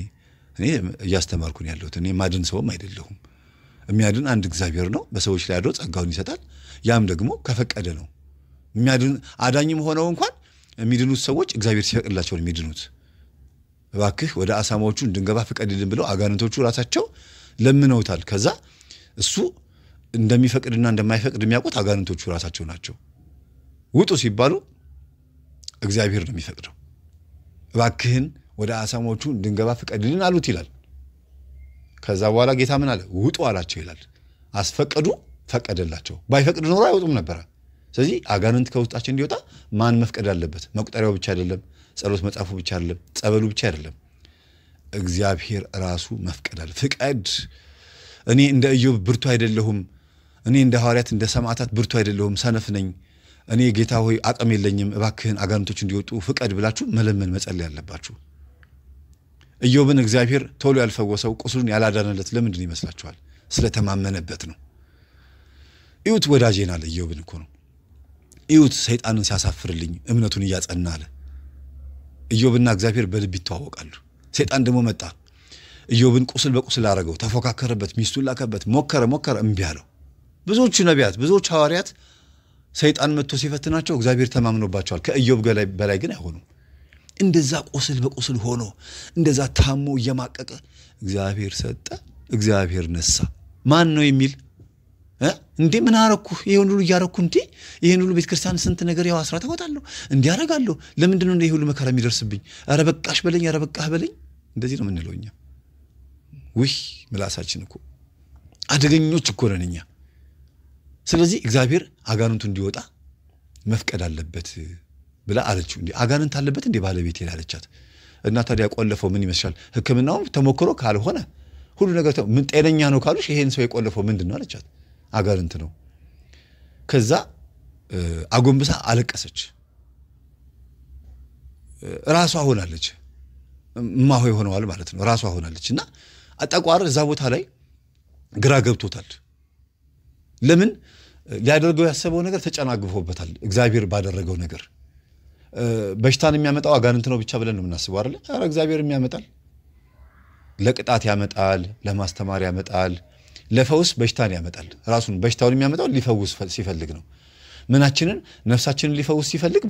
እኔ እያስተማርኩን ያለሁት። እኔ ማድን ሰውም አይደለሁም። የሚያድን አንድ እግዚአብሔር ነው። በሰዎች ላይ አድሮ ጸጋውን ይሰጣል። ያም ደግሞ ከፈቀደ ነው። የሚያድን አዳኝም ሆነው እንኳን የሚድኑት ሰዎች እግዚአብሔር ሲፈቅድላቸው ነው የሚድኑት። እባክህ ወደ አሳማዎቹ እንድንገባ ፍቀድልን ብለው አጋንንቶቹ ራሳቸው ለምነውታል። ከዛ እሱ እንደሚፈቅድና እንደማይፈቅድ የሚያውቁት አጋንንቶቹ ራሳቸው ናቸው። ውጡ ሲባሉ እግዚአብሔር ነው የሚፈቅደው። እባክህን ወደ አሳማዎቹ እንድንገባ ፍቀድልን አሉት ይላል። ከዛ በኋላ ጌታ ምን አለ? ውጡ አላቸው ይላል። አስፈቀዱ፣ ፈቀደላቸው። ባይፈቅድ ኖሮ አይወጡም ነበረ። ስለዚህ አጋንንት ከውስጣችን እንዲወጣ ማን መፍቀድ አለበት? መቁጠሪያው ብቻ አይደለም፣ ጸሎት መጻፉ ብቻ አይደለም፣ ጸበሉ ብቻ አይደለም። እግዚአብሔር ራሱ አለ። ፍቀድ። እኔ እንደ ኢዮብ ብርቱ አይደለሁም። እኔ እንደ ሐዋርያት እንደ ሰማዕታት ብርቱ አይደለሁም፣ ሰነፍ ነኝ። እኔ ጌታ ሆይ አቅም የለኝም፣ እባክህን አጋንንቶች እንዲወጡ ፍቀድ ብላችሁ መለመን መጸለይ አለባችሁ። ኢዮብን እግዚአብሔር ቶሎ ያልፈወሰው ቁስሉን ያላዳነለት ለምንድን ይመስላችኋል? ስለተማመነበት ነው። እዩት ወዳጄን አለ ኢዮብን እኮ ነው። እዩት ሰይጣንን ሲያሳፍርልኝ እምነቱን እያጸና አለ። ኢዮብና እግዚአብሔር በልብ ይተዋወቃሉ። ሰይጣን ደግሞ መጣ ኢዮብን ቁስል በቁስል አረገው፣ ተፎካከረበት፣ ሚስቱን ላከበት፣ ሞከረ ሞከረ፣ እምቢ አለው። ብዙዎቹ ነቢያት፣ ብዙዎቹ ሐዋርያት ሰይጣን መጥቶ ሲፈትናቸው እግዚአብሔር ተማምኖባቸዋል። ከኢዮብ በላይ ግን አይሆኑም። እንደዛ ቁስል በቁስል ሆኖ እንደዛ ታሞ እየማቀቀ እግዚአብሔር ሰጠ፣ እግዚአብሔር ነሳ። ማን ነው የሚል እንዴ? ምን አረኩ? ይህን ሁሉ እያረኩ እንዴ? ይህን ሁሉ ቤተክርስቲያን ስንት ነገር ያው አስራት አወጣለሁ፣ እንዲህ አረጋለሁ። ለምንድን ነው እንደ ይህ ሁሉ መከራ የሚደርስብኝ? ኧረ በቃሽ በለኝ፣ ኧረ በቃህ በለኝ። እንደዚህ ነው የምንለው እኛ። ውይ ምላሳችን እኮ አደገኞች እኮ ነን እኛ። ስለዚህ እግዚአብሔር አጋንንቱ እንዲወጣ መፍቀድ አለበት። ብላ አለችው። እንዴ አጋንንት አለበት እንዴ ባለቤት አለቻት። እና ታዲያ ቆለፈው ምን ይመስላል? ህክምናውም ተሞክሮ ካልሆነ ሁሉ ነገር ምን ጤነኛ ነው ካሉሽ ይሄን ሰው የቆለፈው ምንድን ነው አለቻት። አጋንንት ነው። ከዛ አጎንብሳ አለቀሰች። ራሷ ሆናለች። እማሆ ሆነዋል ማለት ነው። ራሷ ሆናለች እና አጠቋር እዛ ቦታ ላይ ግራ ገብቶታል። ለምን ሊያደርገው ያሰበው ነገር ተጨናግፎበታል። እግዚአብሔር ባደረገው ነገር በሽታን የሚያመጣው አጋንንት ነው ብቻ ብለን ነው የምናስበው አይደለ? ኧረ እግዚአብሔርም ያመጣል። ለቅጣት ያመጣል፣ ለማስተማር ያመጣል፣ ለፈውስ በሽታን ያመጣል። ራሱን በሽታውን የሚያመጣው ሊፈውስ ሲፈልግ ነው። ምናችንን ነፍሳችንን ሊፈውስ ሲፈልግ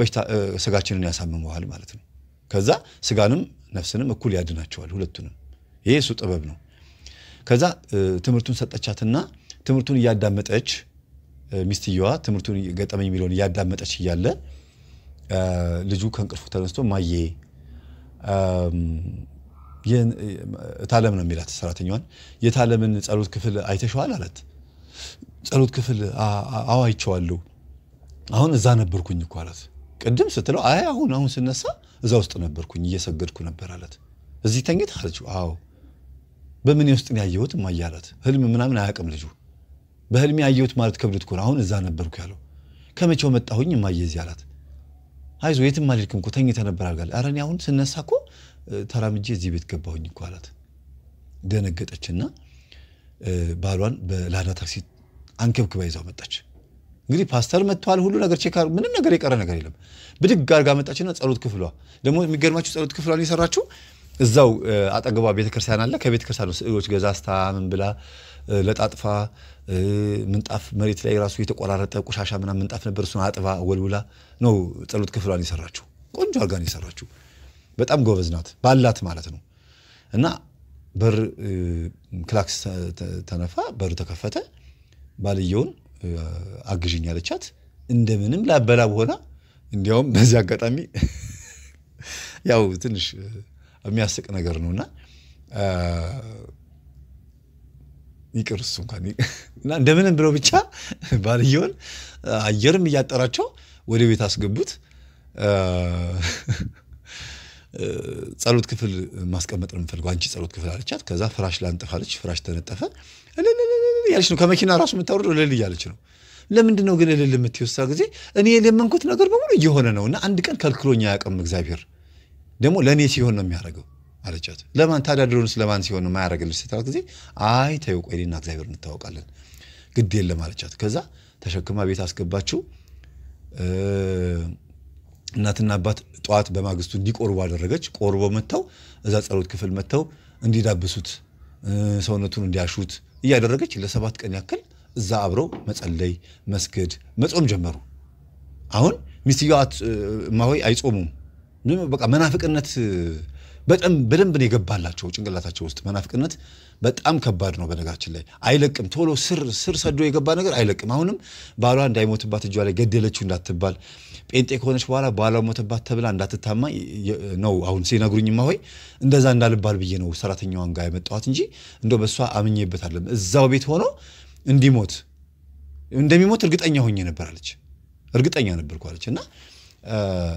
ስጋችንን ያሳምመዋል ማለት ነው። ከዛ ስጋንም ነፍስንም እኩል ያድናቸዋል ሁለቱንም። ይሄ እሱ ጥበብ ነው። ከዛ ትምህርቱን ሰጠቻትና ትምህርቱን እያዳመጠች ሚስትየዋ ትምህርቱን ገጠመኝ የሚለውን እያዳመጠች እያለ ልጁ ከእንቅልፉ ተነስቶ ማዬ የታለም ነው የሚላት ሰራተኛዋን። የታለምን ጸሎት ክፍል አይተሸዋል አላት። ጸሎት ክፍል አዎ አይቼዋለሁ፣ አሁን እዛ ነበርኩኝ እኮ አላት። ቅድም ስትለው አይ አሁን አሁን ስነሳ እዛ ውስጥ ነበርኩኝ እየሰገድኩ ነበር አላት። እዚህ ተኝተህ አለችው። አዎ በምን ውስጥ ነው ያየሁት እማዬ አላት። ህልም ምናምን አያውቅም ልጁ። በህልሜ ያየሁት ማለት ከብዶት እኮ ነው። አሁን እዛ ነበርኩ ያለው ከመቼው መጣሁኝ እማዬ እዚህ አላት። አይዞ የትም አልሄድክም እኮ ተኝተህ ነበር አልጋል። ኧረ እኔ አሁን ስነሳ እኮ ተራምጄ እዚህ ቤት ገባሁኝ እኮ አላት። ደነገጠችና ባሏን በላዳ ታክሲ አንከብክባ ይዛው መጣች። እንግዲህ ፓስተር መጥተዋል፣ ሁሉ ነገር ቼክ፣ ምንም ነገር የቀረ ነገር የለም። ብድግ አድርጋ መጣችና ጸሎት ክፍሏ ደግሞ የሚገርማችሁ ጸሎት ክፍሏን የሰራችው እዛው አጠገቧ ቤተክርስቲያን አለ። ከቤተክርስቲያን ስዕሎች ገዛስታ ምን ብላ ለጣጥፋ ምንጣፍ መሬት ላይ ራሱ የተቆራረጠ ቆሻሻ ምናምን ምንጣፍ ነበር፣ እሱን አጥባ ወልውላ ነው ጸሎት ክፍሏን የሰራችው። ቆንጆ አድርጋ ነው የሰራችው። በጣም ጎበዝ ናት ባላት ማለት ነው። እና በር ክላክስ ተነፋ፣ በሩ ተከፈተ። ባልየውን አግዥኝ ያለቻት እንደምንም ላበላ ሆና እንዲያውም በዚህ አጋጣሚ ያው ትንሽ የሚያስቅ ነገር ነው ይቅር እሱ እንኳን እና እንደምንም ብለው ብቻ ባልየውን አየርም እያጠራቸው ወደ ቤት አስገቡት። ጸሎት ክፍል ማስቀመጥ ነው የምፈልገው አንቺ ጸሎት ክፍል አለቻት። ከዛ ፍራሽ ላንጥፋለች፣ ፍራሽ ተነጠፈ። ያለች ነው ከመኪና ራሱ የምታወርድ እልል እያለች ነው። ለምንድን ነው ግን እልል የምትወሳ ጊዜ እኔ የለመንኩት ነገር በሙሉ እየሆነ ነው እና አንድ ቀን ከልክሎኛ አያውቅም እግዚአብሔር ደግሞ ለእኔ ሲሆን ነው የሚያደርገው አለቻት። ለማን ታዲያ ድሮንስ ለማን ሲሆን ነው የማያደርግልሽ ስትላት ጊዜ አይ ተይው ቆይ እኔና እግዚአብሔር እንታወቃለን ግድ የለም አለቻት። ከዛ ተሸክማ ቤት አስገባችው። እናትና አባት ጠዋት በማግስቱ እንዲቆርቡ አደረገች። ቆርቦ መጥተው እዛ ጸሎት ክፍል መጥተው እንዲዳብሱት ሰውነቱን እንዲያሹት እያደረገች ለሰባት ቀን ያክል እዛ አብረው መጸለይ፣ መስገድ፣ መጾም ጀመሩ። አሁን ሚስትየዋ እማሆይ አይጾሙም። በቃ መናፍቅነት በጣም በደንብ ነው የገባላቸው ጭንቅላታቸው ውስጥ። መናፍቅነት በጣም ከባድ ነው። በነጋችን ላይ አይለቅም፣ ቶሎ ስር ስር ሰዶ የገባ ነገር አይለቅም። አሁንም ባሏ እንዳይሞትባት እጇ ላይ ገደለችው እንዳትባል፣ ጴንጤ ከሆነች በኋላ ባሏ ሞተባት ተብላ እንዳትታማ ነው አሁን ሲነግሩኝማ። ሆይ እንደዛ እንዳልባል ብዬ ነው ሰራተኛዋን ጋር የመጣኋት እንጂ እንደ በእሷ አምኜበት አለም እዛው ቤት ሆኖ እንዲሞት እንደሚሞት እርግጠኛ ሆኜ ነበራለች እርግጠኛ ነበርኳለች እና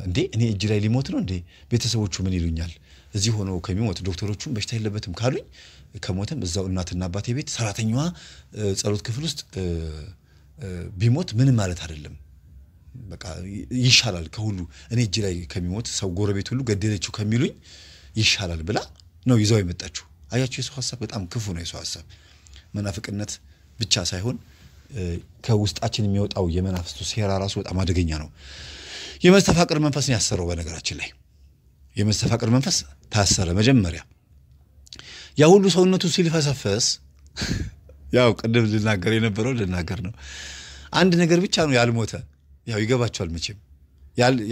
እንዴ እኔ እጅ ላይ ሊሞት ነው እንዴ? ቤተሰቦቹ ምን ይሉኛል? እዚህ ሆኖ ከሚሞት ዶክተሮቹም በሽታ የለበትም ካሉኝ ከሞተም እዛው እናትና አባቴ ቤት ሰራተኛዋ ጸሎት ክፍል ውስጥ ቢሞት ምንም ማለት አይደለም። በቃ ይሻላል ከሁሉ እኔ እጅ ላይ ከሚሞት ሰው ጎረቤት ሁሉ ገደለችው ከሚሉኝ ይሻላል ብላ ነው ይዛው የመጣችሁ። አያችሁ፣ የሰው ሀሳብ በጣም ክፉ ነው። የሰው ሀሳብ መናፍቅነት ብቻ ሳይሆን ከውስጣችን የሚወጣው የመናፍስቱ ሴራ ራሱ በጣም አደገኛ ነው። የመስተፋቅር መንፈስን ያሰረው በነገራችን ላይ የመስተፋቅር መንፈስ ታሰረ። መጀመሪያ ያ ሁሉ ሰውነቱ ሲልፈሰፈስ ያው ቅድም ልናገር የነበረው ልናገር ነው። አንድ ነገር ብቻ ነው ያልሞተ። ያው ይገባቸዋል መቼም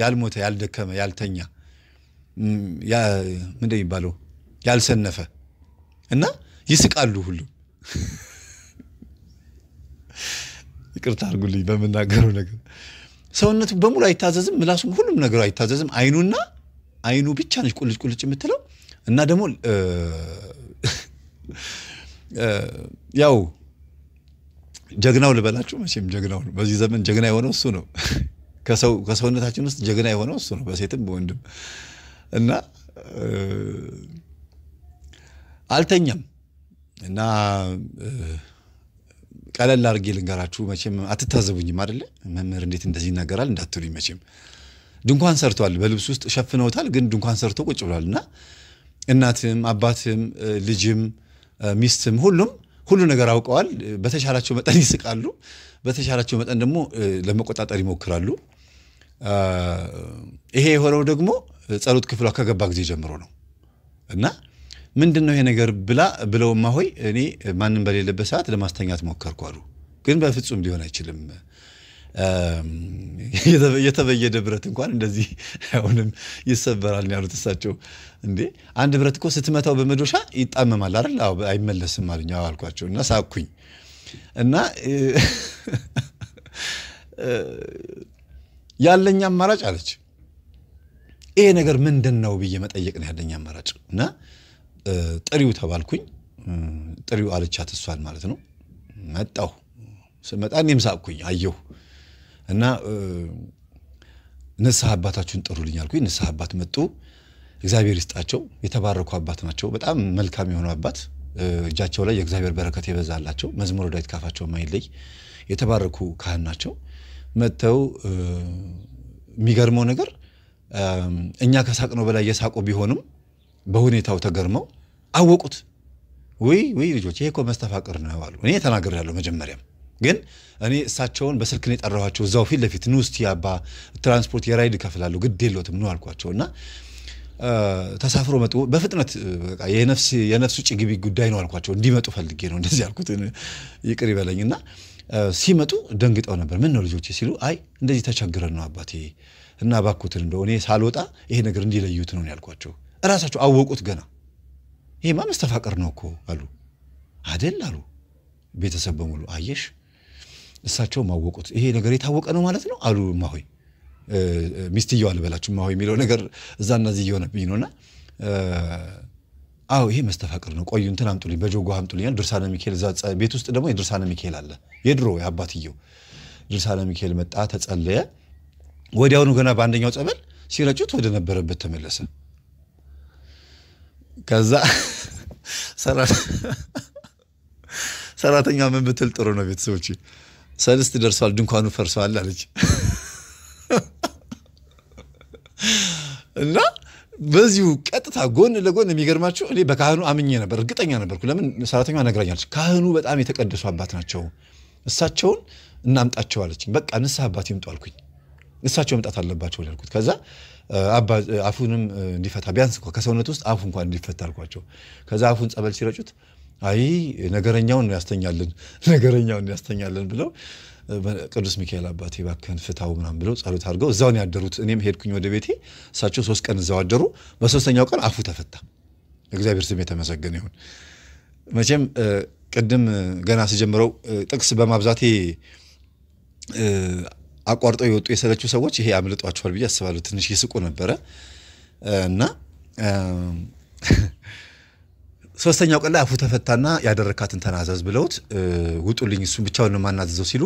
ያልሞተ፣ ያልደከመ፣ ያልተኛ ምንድን የሚባለው ያልሰነፈ እና ይስቃሉ ሁሉ ይቅርታ አድርጉልኝ በምናገረው ነገር ሰውነቱ በሙሉ አይታዘዝም፣ ምላሱም ሁሉም ነገሩ አይታዘዝም። አይኑና አይኑ ብቻ ነች ቁልጭ ቁልጭ የምትለው እና ደግሞ ያው ጀግናው ልበላችሁ መቼም ጀግናው በዚህ ዘመን ጀግና የሆነው እሱ ነው። ከሰውነታችን ውስጥ ጀግና የሆነው እሱ ነው፣ በሴትም በወንድም እና አልተኛም እና ቀለል አድርጌ ልንገራችሁ። መቼም አትታዘቡኝም አይደለ? መምህር እንዴት እንደዚህ ይናገራል እንዳትሉኝ መቼም ድንኳን ሰርቷል። በልብስ ውስጥ ሸፍነውታል፣ ግን ድንኳን ሰርቶ ቁጭ ብሏል እና እናትም አባትም ልጅም ሚስትም ሁሉም ሁሉ ነገር አውቀዋል። በተሻላቸው መጠን ይስቃሉ፣ በተሻላቸው መጠን ደግሞ ለመቆጣጠር ይሞክራሉ። ይሄ የሆነው ደግሞ ጸሎት ክፍሏ ከገባ ጊዜ ጀምሮ ነው እና ምንድን ነው ይሄ ነገር ብላ ብለውማ ሆይ እኔ ማንም በሌለበት ሰዓት ለማስተኛት ሞከርኩ አሉ። ግን በፍጹም ሊሆን አይችልም የተበየደ ብረት እንኳን እንደዚህ አሁንም ይሰበራል ያሉት እሳቸው። እንዴ አንድ ብረት እኮ ስትመታው በመዶሻ ይጣመማል አይደል? አይመለስም አሉኝ። አልኳቸው እና ሳኩኝ እና ያለኝ አማራጭ አለች ይሄ ነገር ምንድን ነው ብዬ መጠየቅ ነው ያለኝ አማራጭ እና ጥሪው ተባልኩኝ። ጥሪው አለቻት እሷን ማለት ነው። መጣሁ። ስመጣ እኔም ሳቅኩኝ አየሁ። እና ንስሐ አባታችሁን ጥሩልኝ አልኩኝ። ንስሐ አባት መጡ። እግዚአብሔር ይስጣቸው። የተባረኩ አባት ናቸው። በጣም መልካም የሆኑ አባት፣ እጃቸው ላይ የእግዚአብሔር በረከት የበዛላቸው፣ መዝሙረ ዳዊት ካፋቸው ማይለይ የተባረኩ ካህን ናቸው። መጥተው የሚገርመው ነገር እኛ ከሳቅነው በላይ የሳቁ ቢሆንም በሁኔታው ተገርመው አወቁት። ውይ ውይ ልጆች ይሄ እኮ መስተፋቅር ነው አሉ። እኔ ተናግሬያለሁ መጀመሪያም ግን እኔ እሳቸውን በስልክ ነው የጠራኋቸው። እዛው ፊት ለፊት ኑ እስቲ አባ ትራንስፖርት የራይድ እከፍላለሁ ግድ የለዎትም ነው አልኳቸው እና ተሳፍሮ መጡ። በፍጥነት የነፍሱ ጭግቢ ጉዳይ ነው አልኳቸው። እንዲመጡ ፈልጌ ነው እንደዚህ ያልኩት፣ ይቅር ይበለኝ እና ሲመጡ ደንግጠው ነበር። ምን ነው ልጆች ሲሉ አይ እንደዚህ ተቸግረን ነው አባቴ እና ባኩትን እንደው እኔ ሳልወጣ ይሄ ነገር እንዲለዩት ነው ያልኳቸው። እራሳቸው አወቁት ገና። ይሄማ መስተፋቀር ነው እኮ አሉ። አደል አሉ ቤተሰብ በሙሉ አየሽ እሳቸውም አወቁት። ይሄ ነገር የታወቀ ነው ማለት ነው አሉ ማሆይ ሚስትየው አልበላችሁ ማሆይ የሚለው ነገር እዛ እናዚህ እየሆነብኝ ነውና፣ አዎ ይሄ መስተፋቅር ነው። ቆዩ እንትን አምጡልኝ፣ በጆጎ አምጡልኛል። ድርሳነ ሚካኤል እዛ ቤት ውስጥ ደግሞ የድርሳነ ሚካኤል አለ፣ የድሮ የአባትየው ድርሳነ ሚካኤል መጣ፣ ተጸለየ። ወዲያውኑ ገና በአንደኛው ጸበል ሲረጩት ወደ ነበረበት ተመለሰ። ከዛ ሰራተኛ ምን ብትል ጥሩ ነው ቤተሰቦች ሰልስት ደርሷል፣ ድንኳኑ ፈርሷል አለች እና በዚሁ ቀጥታ ጎን ለጎን የሚገርማቸው እኔ በካህኑ አምኜ ነበር፣ እርግጠኛ ነበርኩ። ለምን ሰራተኛዋ ነግራኛለች። ካህኑ በጣም የተቀደሱ አባት ናቸው፣ እሳቸውን እናምጣቸው አለች። በቃ ንስሐ አባት ይምጡ አልኩኝ። እሳቸው መምጣት አለባቸው ያልኩት። ከዛ አፉንም እንዲፈታ ቢያንስ እንኳ ከሰውነት ውስጥ አፉ እንኳን እንዲፈታ አልኳቸው። ከዛ አፉን ጸበል ሲረጩት አይ ነገረኛውን ያስተኛልን ነገረኛውን ያስተኛልን ብለው ቅዱስ ሚካኤል አባቴ ባከን ፍታው ምናም ብለው ጸሎት አድርገው እዛውን ያደሩት። እኔም ሄድኩኝ ወደ ቤቴ። እሳቸው ሶስት ቀን እዛው አደሩ። በሶስተኛው ቀን አፉ ተፈታ። እግዚአብሔር ስም የተመሰገነ ይሁን። መቼም ቅድም ገና ስጀምረው ጥቅስ በማብዛቴ አቋርጠው የወጡ የሰለችው ሰዎች ይሄ አምልጧቸዋል ብዬ አስባለሁ። ትንሽ ይስቁ ነበረ እና ሶስተኛው ቀን ላይ አፉ ተፈታና ያደረካትን ተናዘዝ ብለውት ውጡልኝ፣ እሱን ብቻውን ነው ማናዘዘው ሲሉ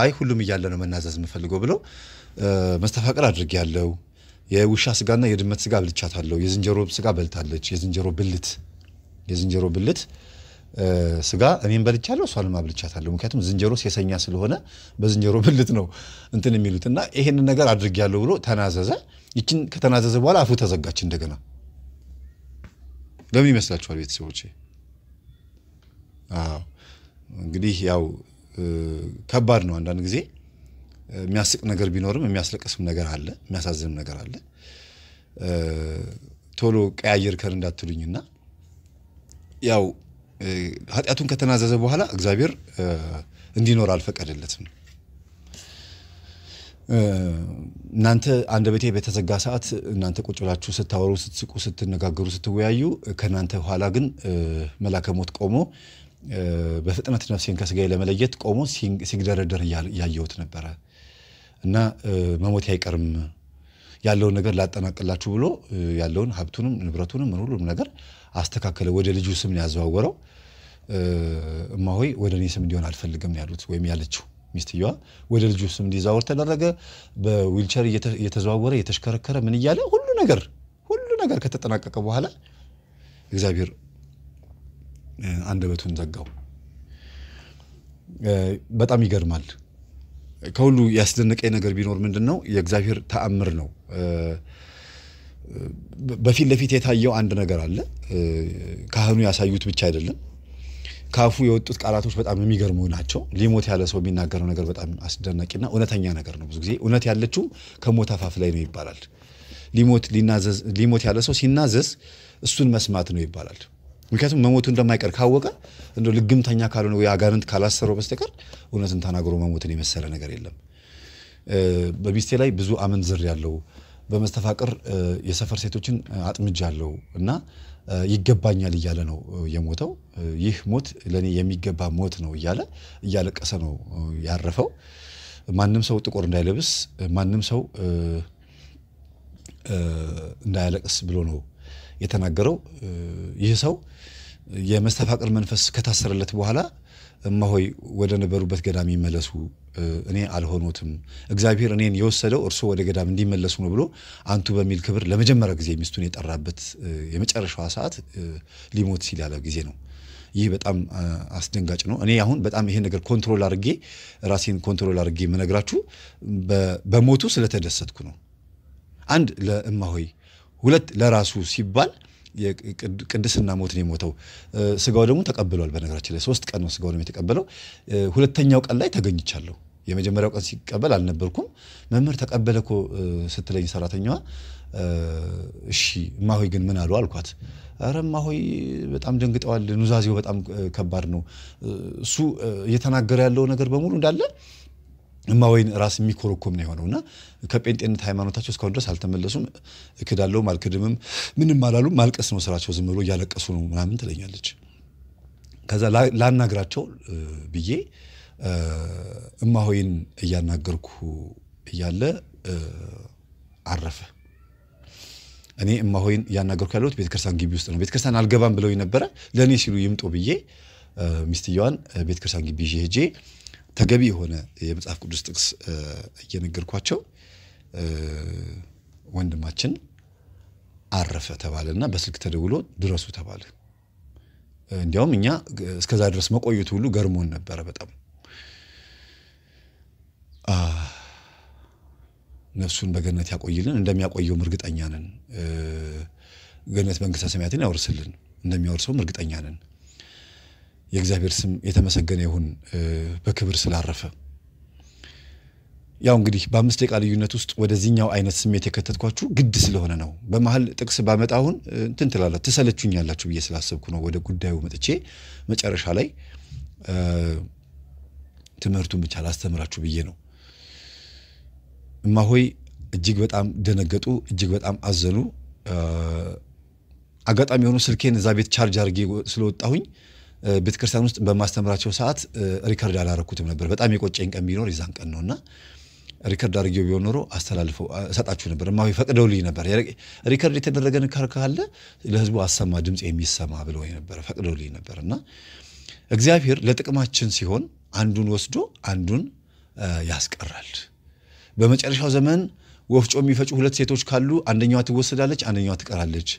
አይ ሁሉም እያለ ነው መናዘዝ የምፈልገው ብለው መስተፋቀር አድርግ ያለው የውሻ ስጋና የድመት ስጋ አብልቻታለሁ፣ የዝንጀሮ ስጋ በልታለች፣ የዝንጀሮ ብልት የዝንጀሮ ብልት ስጋ እኔም በልቻለሁ እሷንም አብልቻታለሁ። ምክንያቱም ዝንጀሮ ሴሰኛ ስለሆነ በዝንጀሮ ብልት ነው እንትን የሚሉት እና ይሄንን ነገር አድርግ ያለው ብሎ ተናዘዘ። ይችን ከተናዘዘ በኋላ አፉ ተዘጋች እንደገና ለምን ይመስላችኋል ቤተሰቦች እንግዲህ ያው ከባድ ነው። አንዳንድ ጊዜ የሚያስቅ ነገር ቢኖርም የሚያስለቅስም ነገር አለ፣ የሚያሳዝንም ነገር አለ። ቶሎ ቀያየር ከር እንዳትሉኝና ያው ኃጢአቱን ከተናዘዘ በኋላ እግዚአብሔር እንዲኖር አልፈቀደለትም። እናንተ ቤቴ በተዘጋ ሰዓት እናንተ ቁጭ ብላችሁ ስታወሩ፣ ስትስቁ፣ ስትነጋገሩ፣ ስትወያዩ ከእናንተ ኋላ ግን መላከ ሞት ቆሞ በፍጥነት ነፍሴን ከስጋዬ ለመለየት ቆሞ ሲግደረደር ያየውት ነበረ እና መሞት አይቀርም ያለውን ነገር ላጠናቅላችሁ ብሎ ያለውን ሀብቱንም ንብረቱንም ምን ሁሉም ነገር አስተካከለ። ወደ ልጁ ስም ያዘዋወረው። እማሆይ ወደ እኔ ስም እንዲሆን አልፈልግም ያሉት ወይም ያለችው ሚስትየዋ ወደ ልጁ ስም እንዲዛወር ተደረገ። በዊልቸር እየተዘዋወረ እየተሽከረከረ ምን እያለ ሁሉ ነገር ሁሉ ነገር ከተጠናቀቀ በኋላ እግዚአብሔር አንደበቱን ዘጋው። በጣም ይገርማል። ከሁሉ ያስደነቀኝ ነገር ቢኖር ምንድን ነው? የእግዚአብሔር ተአምር ነው። በፊት ለፊት የታየው አንድ ነገር አለ። ካህኑ ያሳዩት ብቻ አይደለም ካፉ የወጡት ቃላቶች በጣም የሚገርሙ ናቸው። ሊሞት ያለ ሰው የሚናገረው ነገር በጣም አስደናቂና እውነተኛ ነገር ነው። ብዙ ጊዜ እውነት ያለችው ከሞት አፋፍ ላይ ነው ይባላል። ሊሞት ያለ ሰው ሲናዘዝ እሱን መስማት ነው ይባላል። ምክንያቱም መሞቱ እንደማይቀር ካወቀ እንደ ልግምተኛ ካልሆነ ወይ አጋንንት ካላሰረው በስተቀር እውነትን ተናግሮ መሞትን የመሰለ ነገር የለም። በሚስቴ ላይ ብዙ ያለው በመስተፋቅር የሰፈር ሴቶችን አጥምጃ አለው እና ይገባኛል እያለ ነው የሞተው። ይህ ሞት ለእኔ የሚገባ ሞት ነው እያለ እያለቀሰ ነው ያረፈው። ማንም ሰው ጥቁር እንዳይለብስ፣ ማንም ሰው እንዳያለቅስ ብሎ ነው የተናገረው። ይህ ሰው የመስተፋቅር መንፈስ ከታሰረለት በኋላ እማሆይ ወደ ነበሩበት ገዳም ይመለሱ እኔ አልሆኑትም እግዚአብሔር እኔን የወሰደው እርሶ ወደ ገዳም እንዲመለሱ ነው ብሎ አንቱ በሚል ክብር ለመጀመሪያ ጊዜ ሚስቱን የጠራበት የመጨረሻዋ ሰዓት ሊሞት ሲል ያለ ጊዜ ነው። ይህ በጣም አስደንጋጭ ነው። እኔ አሁን በጣም ይሄን ነገር ኮንትሮል አድርጌ ራሴን ኮንትሮል አድርጌ የምነግራችሁ በሞቱ ስለተደሰትኩ ነው። አንድ ለእማሆይ፣ ሁለት ለራሱ ሲባል ቅድስና ሞትን የሞተው ስጋው ደግሞ ተቀብሏል። በነገራችን ላይ ሶስት ቀን ነው ስጋው ደግሞ የተቀበለው። ሁለተኛው ቀን ላይ ተገኝቻለሁ። የመጀመሪያው ቀን ሲቀበል አልነበርኩም። መምህር ተቀበለ እኮ ስትለኝ ሰራተኛዋ እሺ እማሆይ ግን ምን አሉ አልኳት። ኧረ እማሆይ በጣም ደንግጠዋል። ኑዛዜው በጣም ከባድ ነው። እሱ እየተናገረ ያለው ነገር በሙሉ እንዳለ እማወይን ራስ የሚኮረኮም ነው የሆነው እና ከጴንጤነት ሃይማኖታቸው እስካሁን ድረስ አልተመለሱም። እክዳለሁም አልክድምም ምንም አላሉም። ማልቀስ ነው ስራቸው። ዝም ብሎ እያለቀሱ ነው ምናምን ትለኛለች። ከዛ ላናግራቸው ብዬ እማሆይን እያናገርኩ እያለ አረፈ። እኔ እማሆይን እያናገርኩ ያለሁት ቤተክርስቲያን ግቢ ውስጥ ነው። ቤተክርስቲያን አልገባም ብለው ነበረ። ለእኔ ሲሉ ይምጡ ብዬ ሚስትየዋን ቤተክርስቲያን ግቢ ሄጄ ተገቢ የሆነ የመጽሐፍ ቅዱስ ጥቅስ እየነገርኳቸው ወንድማችን አረፈ ተባለና በስልክ ተደውሎ ድረሱ ተባለ። እንዲያውም እኛ እስከዛ ድረስ መቆየቱ ሁሉ ገርሞን ነበረ በጣም ነፍሱን በገነት ያቆይልን፣ እንደሚያቆየውም እርግጠኛ ነን። ገነት መንግሥተ ሰማያትን ያወርስልን፣ እንደሚያወርሰውም እርግጠኛ ነን። የእግዚአብሔር ስም የተመሰገነ ይሁን በክብር ስላረፈ። ያው እንግዲህ በአምስት ደቂቃ ልዩነት ውስጥ ወደዚህኛው አይነት ስሜት የከተትኳችሁ ግድ ስለሆነ ነው። በመሀል ጥቅስ ባመጣ አሁን እንትን ትላለ ትሰለቹኛላችሁ ብዬ ስላሰብኩ ነው። ወደ ጉዳዩ መጥቼ መጨረሻ ላይ ትምህርቱን ብቻ ላስተምራችሁ ብዬ ነው። እማሆይ እጅግ በጣም ደነገጡ፣ እጅግ በጣም አዘኑ። አጋጣሚ የሆኑ ስልኬን እዛ ቤት ቻርጅ አድርጌ ስለወጣሁኝ ቤተክርስቲያን ውስጥ በማስተምራቸው ሰዓት ሪከርድ አላረኩትም ነበር። በጣም የቆጨኝ ቀን ቢኖር ይዛን ቀን ነውና ሪከርድ አድርጌው ቢሆን ኖሮ አስተላልፈው እሰጣችሁ ነበር። ፈቅደው ፈቅደውልኝ ነበር። ሪከርድ የተደረገ ንካር ካለ ለህዝቡ አሰማ ድምፅ የሚሰማ ብለ ነበር፣ ፈቅደውልኝ ነበር። እና እግዚአብሔር ለጥቅማችን ሲሆን አንዱን ወስዶ አንዱን ያስቀራል። በመጨረሻው ዘመን ወፍጮ የሚፈጩ ሁለት ሴቶች ካሉ አንደኛዋ ትወሰዳለች፣ አንደኛዋ ትቀራለች።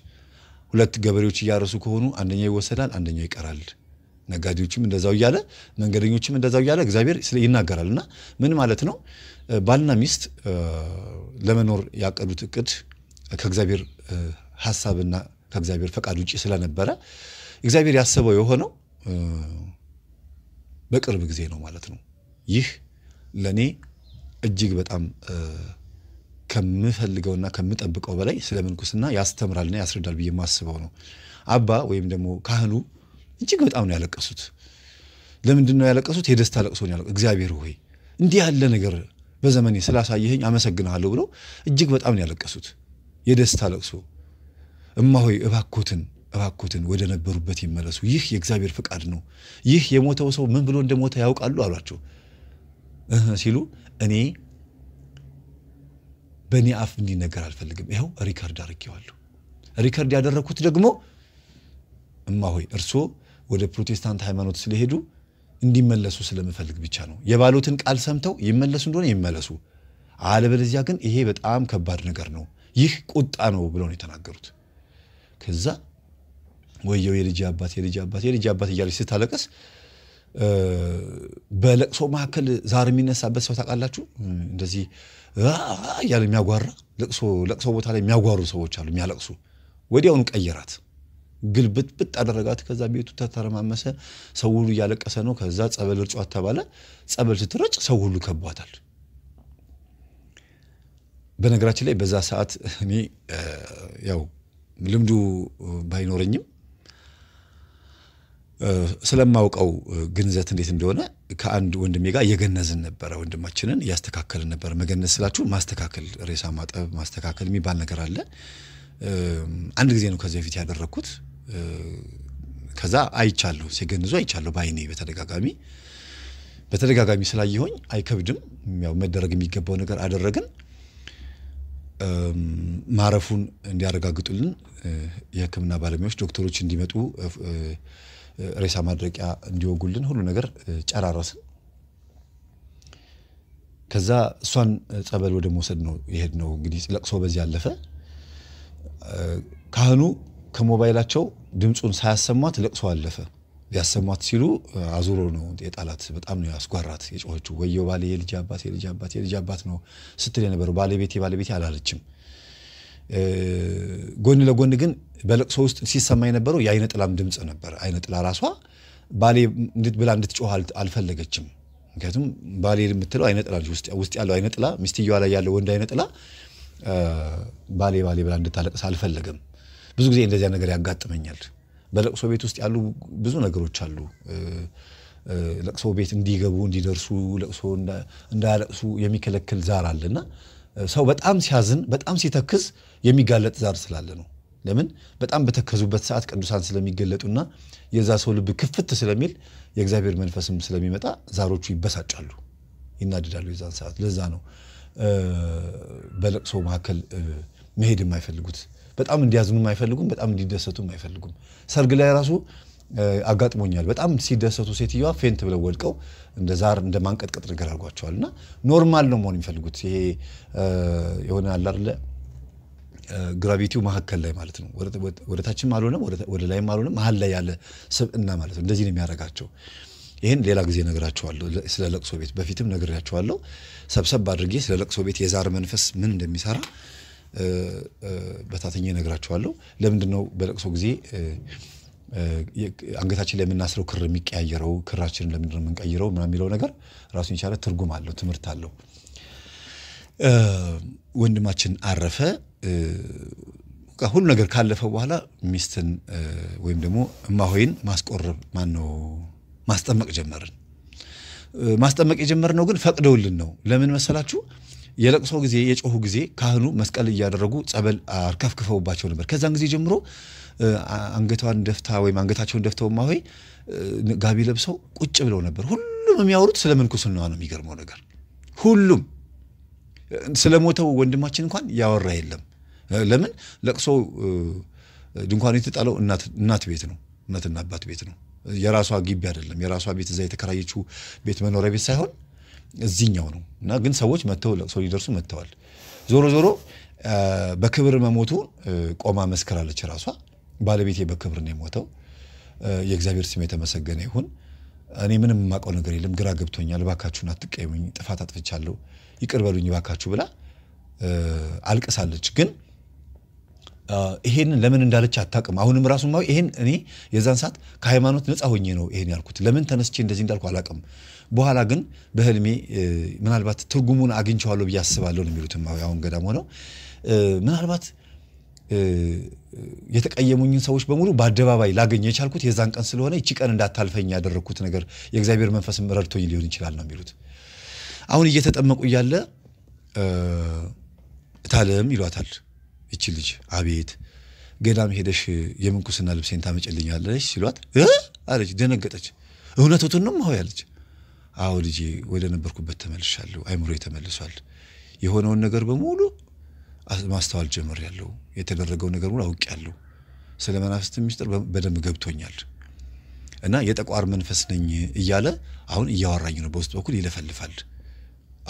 ሁለት ገበሬዎች እያረሱ ከሆኑ አንደኛው ይወሰዳል፣ አንደኛው ይቀራል። ነጋዴዎችም እንደዛው እያለ መንገደኞችም እንደዛው እያለ እግዚአብሔር ይናገራል። እና ምን ማለት ነው? ባልና ሚስት ለመኖር ያቀዱት እቅድ ከእግዚአብሔር ሀሳብና ከእግዚአብሔር ፈቃድ ውጭ ስለነበረ እግዚአብሔር ያሰበው የሆነው በቅርብ ጊዜ ነው ማለት ነው። ይህ ለእኔ እጅግ በጣም ከምፈልገውና ከምጠብቀው በላይ ስለ ምንኩስና ያስተምራልና ያስረዳል ብዬ የማስበው ነው። አባ ወይም ደግሞ ካህኑ እጅግ በጣም ነው ያለቀሱት። ለምንድን ነው ያለቀሱት? የደስታ ለቅሶ ነው። እግዚአብሔር ሆይ እንዲህ ያለ ነገር በዘመኔ ስላሳየኸኝ አመሰግንሃለሁ ብለው እጅግ በጣም ነው ያለቀሱት። የደስታ ለቅሶ እማሆይ እባኮትን እባኮትን ወደ ነበሩበት ይመለሱ፣ ይህ የእግዚአብሔር ፍቃድ ነው። ይህ የሞተው ሰው ምን ብሎ እንደሞተ ያውቃሉ አሏቸው። ሲሉ እኔ በእኔ አፍ እንዲነገር አልፈልግም፣ ይኸው ሪከርድ አድርጌዋለሁ። ሪከርድ ያደረግኩት ደግሞ እማሆይ እርስዎ ወደ ፕሮቴስታንት ሃይማኖት ስለሄዱ እንዲመለሱ ስለምፈልግ ብቻ ነው። የባሉትን ቃል ሰምተው ይመለሱ እንደሆነ ይመለሱ፣ አለበለዚያ ግን ይሄ በጣም ከባድ ነገር ነው፣ ይህ ቁጣ ነው ብለው ነው የተናገሩት። ከዛ ወየው የልጅ አባት የልጅ አባት የልጅ አባት እያለች ስታለቀስ በለቅሶ መካከል ዛር የሚነሳበት ሰው ታውቃላችሁ? እንደዚህ እያለ የሚያጓራ ለቅሶ ቦታ ላይ የሚያጓሩ ሰዎች አሉ፣ የሚያለቅሱ። ወዲያውኑ ቀየራት። ግልብጥብጥ አደረጋት። ከዛ ቤቱ ተተረማመሰ። ሰው ሁሉ እያለቀሰ ነው። ከዛ ጸበል እርጫት ተባለ። ጸበል ስትረጭ ሰው ሁሉ ከቧታል። በነገራችን ላይ በዛ ሰዓት እኔ ያው ልምዱ ባይኖረኝም ስለማውቀው ግንዘት እንዴት እንደሆነ ከአንድ ወንድሜ ጋር እየገነዝን ነበረ። ወንድማችንን እያስተካከልን ነበር መገነዝ ስላችሁ ማስተካከል፣ ሬሳ ማጠብ፣ ማስተካከል የሚባል ነገር አለ። አንድ ጊዜ ነው ከዚህ በፊት ያደረግኩት። ከዛ አይቻለሁ፣ ሲገንዙ አይቻለሁ በአይኔ በተደጋጋሚ በተደጋጋሚ ስላየሆኝ አይከብድም። ያው መደረግ የሚገባው ነገር አደረግን። ማረፉን እንዲያረጋግጡልን የሕክምና ባለሙያዎች ዶክተሮች እንዲመጡ ሬሳ ማድረቂያ እንዲወጉልን ሁሉ ነገር ጨራረስን። ከዛ እሷን ጸበል ወደ መውሰድ ነው የሄድ ነው። እንግዲህ ለቅሶ በዚህ አለፈ። ካህኑ ከሞባይላቸው ድምፁን ሳያሰሟት ለቅሶ አለፈ። ሊያሰሟት ሲሉ አዙሮ ነው የጣላት። በጣም ነው ያስጓራት የጮኸችው። ወየ ባሌ፣ የልጅ አባት፣ የልጅ አባት፣ የልጅ አባት ነው ስትል የነበረው። ባለቤቴ ባለቤቴ አላለችም። ጎን ለጎን ግን በለቅሶ ውስጥ ሲሰማ የነበረው የአይነ ጥላም ድምፅ ነበር። አይነ ጥላ ራሷ ባሌ ብላ እንድትጮህ አልፈለገችም። ምክንያቱም ባሌ የምትለው አይነ ጥላ ውስጥ ያለው አይነ ጥላ፣ ሚስትየዋ ላይ ያለው ወንድ አይነ ጥላ ባሌ ባሌ ብላ እንድታለቅስ አልፈለገም። ብዙ ጊዜ እንደዚያ ነገር ያጋጥመኛል። በለቅሶ ቤት ውስጥ ያሉ ብዙ ነገሮች አሉ። ለቅሶ ቤት እንዲገቡ እንዲደርሱ ለቅሶ እንዳያለቅሱ የሚከለክል ዛር አለና ሰው በጣም ሲያዝን በጣም ሲተክዝ የሚጋለጥ ዛር ስላለ ነው። ለምን በጣም በተከዙበት ሰዓት ቅዱሳን ስለሚገለጡና የዛ ሰው ልብ ክፍት ስለሚል የእግዚአብሔር መንፈስም ስለሚመጣ ዛሮቹ ይበሳጫሉ፣ ይናደዳሉ የዛን ሰዓት። ለዛ ነው በለቅሶ መካከል መሄድ የማይፈልጉት። በጣም እንዲያዝኑም አይፈልጉም፣ በጣም እንዲደሰቱም አይፈልጉም። ሰርግ ላይ ራሱ አጋጥሞኛል። በጣም ሲደሰቱ ሴትዮዋ ፌንት ብለው ወድቀው እንደ ዛር እንደ ማንቀጥቀጥ ነገር አድርጓቸዋል። እና ኖርማል ነው መሆን የሚፈልጉት ይሄ የሆነ አለ ግራቪቲው መካከል ላይ ማለት ነው። ወደ አልሆነም ወደ ላይም አልሆነም መሀል ላይ ያለ ስብዕና ማለት ነው። እንደዚህ ነው የሚያደርጋቸው። ይህን ሌላ ጊዜ ነግራቸዋለሁ፣ ስለ ለቅሶ ቤት በፊትም ነግሬያቸዋለሁ። ሰብሰብ አድርጌ ስለ ለቅሶ ቤት የዛር መንፈስ ምን እንደሚሰራ በታተኛ ነግራቸዋለሁ። ለምንድን ነው በለቅሶ ጊዜ አንገታችን ላይ የምናስረው ክር የሚቀያየረው ክራችንን ለምንድን ነው የምንቀይረው የሚለው ነገር ራሱን የቻለ ትርጉም አለው፣ ትምህርት አለው። ወንድማችን አረፈ። ሁሉ ነገር ካለፈ በኋላ ሚስትን ወይም ደግሞ እማሆይን ማስቆረብ ማነው ማስጠመቅ ጀመርን። ማስጠመቅ የጀመርነው ግን ፈቅደውልን ነው። ለምን መሰላችሁ? የለቅሶ ጊዜ የጮሁ ጊዜ ካህኑ መስቀል እያደረጉ ጸበል አርከፍክፈውባቸው ነበር። ከዛን ጊዜ ጀምሮ አንገቷን ደፍታ ወይም አንገታቸውን ደፍተው ማሆይ ጋቢ ለብሰው ቁጭ ብለው ነበር። ሁሉም የሚያወሩት ስለ ምንኩስና ነው። የሚገርመው ነገር ሁሉም ስለ ሞተው ወንድማችን እንኳን ያወራ የለም። ለምን? ለቅሶ ድንኳኑ የተጣለው እናት ቤት ነው፣ እናትና አባት ቤት ነው። የራሷ ግቢ አይደለም። የራሷ ቤት እዛ የተከራየችው ቤት መኖሪያ ቤት ሳይሆን እዚህኛው ነው እና ግን ሰዎች መጥተው ለቅሶ ሊደርሱ መጥተዋል። ዞሮ ዞሮ በክብር መሞቱ ቆማ መስከራለች ራሷ። ባለቤቴ በክብር ነው የሞተው፣ የእግዚአብሔር ስም የተመሰገነ ይሁን። እኔ ምንም የማውቀው ነገር የለም፣ ግራ ገብቶኛል፣ እባካችሁን አትቀየሙኝ፣ ጥፋት አጥፍቻለሁ፣ ይቅር በሉኝ እባካችሁ ብላ አልቅሳለች። ግን ይሄንን ለምን እንዳለች አታውቅም። አሁንም ራሱ ይሄን እኔ የዛን ሰዓት ከሃይማኖት ነፃ ሆኜ ነው ይሄን ያልኩት። ለምን ተነስቼ እንደዚህ እንዳልኩ አላውቅም። በኋላ ግን በህልሜ ምናልባት ትርጉሙን አግኝቸዋለሁ ብዬ አስባለሁ ነው የሚሉትም አሁን ገዳም ሆነው ምናልባት የተቀየሙኝን ሰዎች በሙሉ በአደባባይ ላገኘ የቻልኩት የዛን ቀን ስለሆነ ይቺ ቀን እንዳታልፈኝ ያደረግኩት ነገር የእግዚአብሔር መንፈስም ረድቶኝ ሊሆን ይችላል ነው የሚሉት። አሁን እየተጠመቁ እያለ እታለም ይሏታል ይቺ ልጅ። አቤት ገዳም ሄደሽ የምንኩስና ልብሴን ታመጭልኛለሽ ሲሏት አለች። ደነገጠች። እውነቱትንም ሆ ያለች አዎ ልጄ ወደ ነበርኩበት ተመልሻለሁ፣ አይምሮ ተመልሷል። የሆነውን ነገር በሙሉ ማስተዋል ጀምሬያለሁ። የተደረገው ነገር ሁሉ አውቄያለሁ። ስለ መናፍስት ሚስጥር በደንብ ገብቶኛል እና የጠቋር መንፈስ ነኝ እያለ አሁን እያወራኝ ነው። በውስጥ በኩል ይለፈልፋል።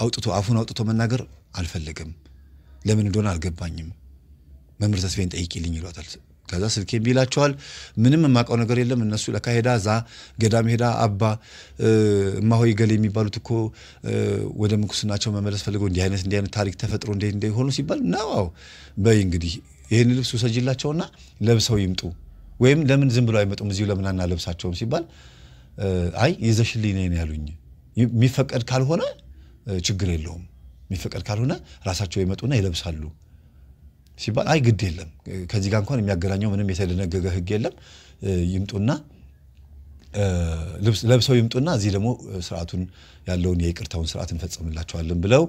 አውጥቶ አፉን አውጥቶ መናገር አልፈለገም። ለምን እንደሆነ አልገባኝም። መምህር ተስፋዬን ጠይቂልኝ ይሏታል። ከዛ ስልክ እምቢ ይላቸዋል። ምንም የማውቀው ነገር የለም። እነሱ ለካ ሄዳ እዛ ገዳም ሄዳ አባ እማሆይ ገሌ የሚባሉት እኮ ወደ ምንኩስናቸው መመለስ ፈልገው እንዲህ አይነት እንዲህ አይነት ታሪክ ተፈጥሮ እንደ እንደሆኑ ሲባል ነው በይ እንግዲህ ይህን ልብስ ውሰጅላቸውና ለብሰው ይምጡ፣ ወይም ለምን ዝም ብሎ አይመጡም እዚሁ ለምን አናለብሳቸውም ሲባል አይ ይዘሽልኝ ነይ ነው ያሉኝ። የሚፈቀድ ካልሆነ ችግር የለውም የሚፈቀድ ካልሆነ ራሳቸው ይመጡና ይለብሳሉ ሲባል አይ ግድ የለም ከዚህ ጋር እንኳን የሚያገናኘው ምንም የተደነገገ ህግ የለም ይምጡና ለብሰው ይምጡና እዚህ ደግሞ ስርዓቱን ያለውን የይቅርታውን ስርዓት እንፈጽምላቸዋለን ብለው